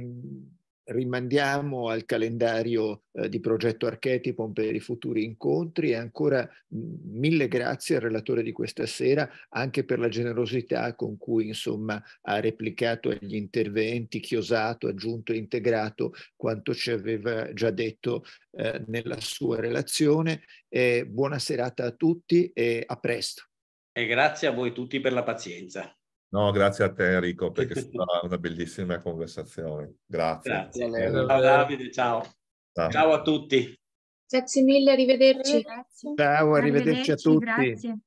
rimandiamo al calendario eh, di progetto archetipo per i futuri incontri e ancora mille grazie al relatore di questa sera anche per la generosità con cui insomma ha replicato agli interventi, chiosato, aggiunto e integrato quanto ci aveva già detto eh, nella sua relazione. Eh, buona serata a tutti e a presto. E grazie a voi tutti per la pazienza. No, grazie a te Enrico perché è stata una bellissima conversazione. Grazie. Grazie a Ciao Davide, ciao. ciao. Ciao a tutti. Grazie mille, arrivederci. Grazie. Ciao, arrivederci, arrivederci a tutti. Grazie.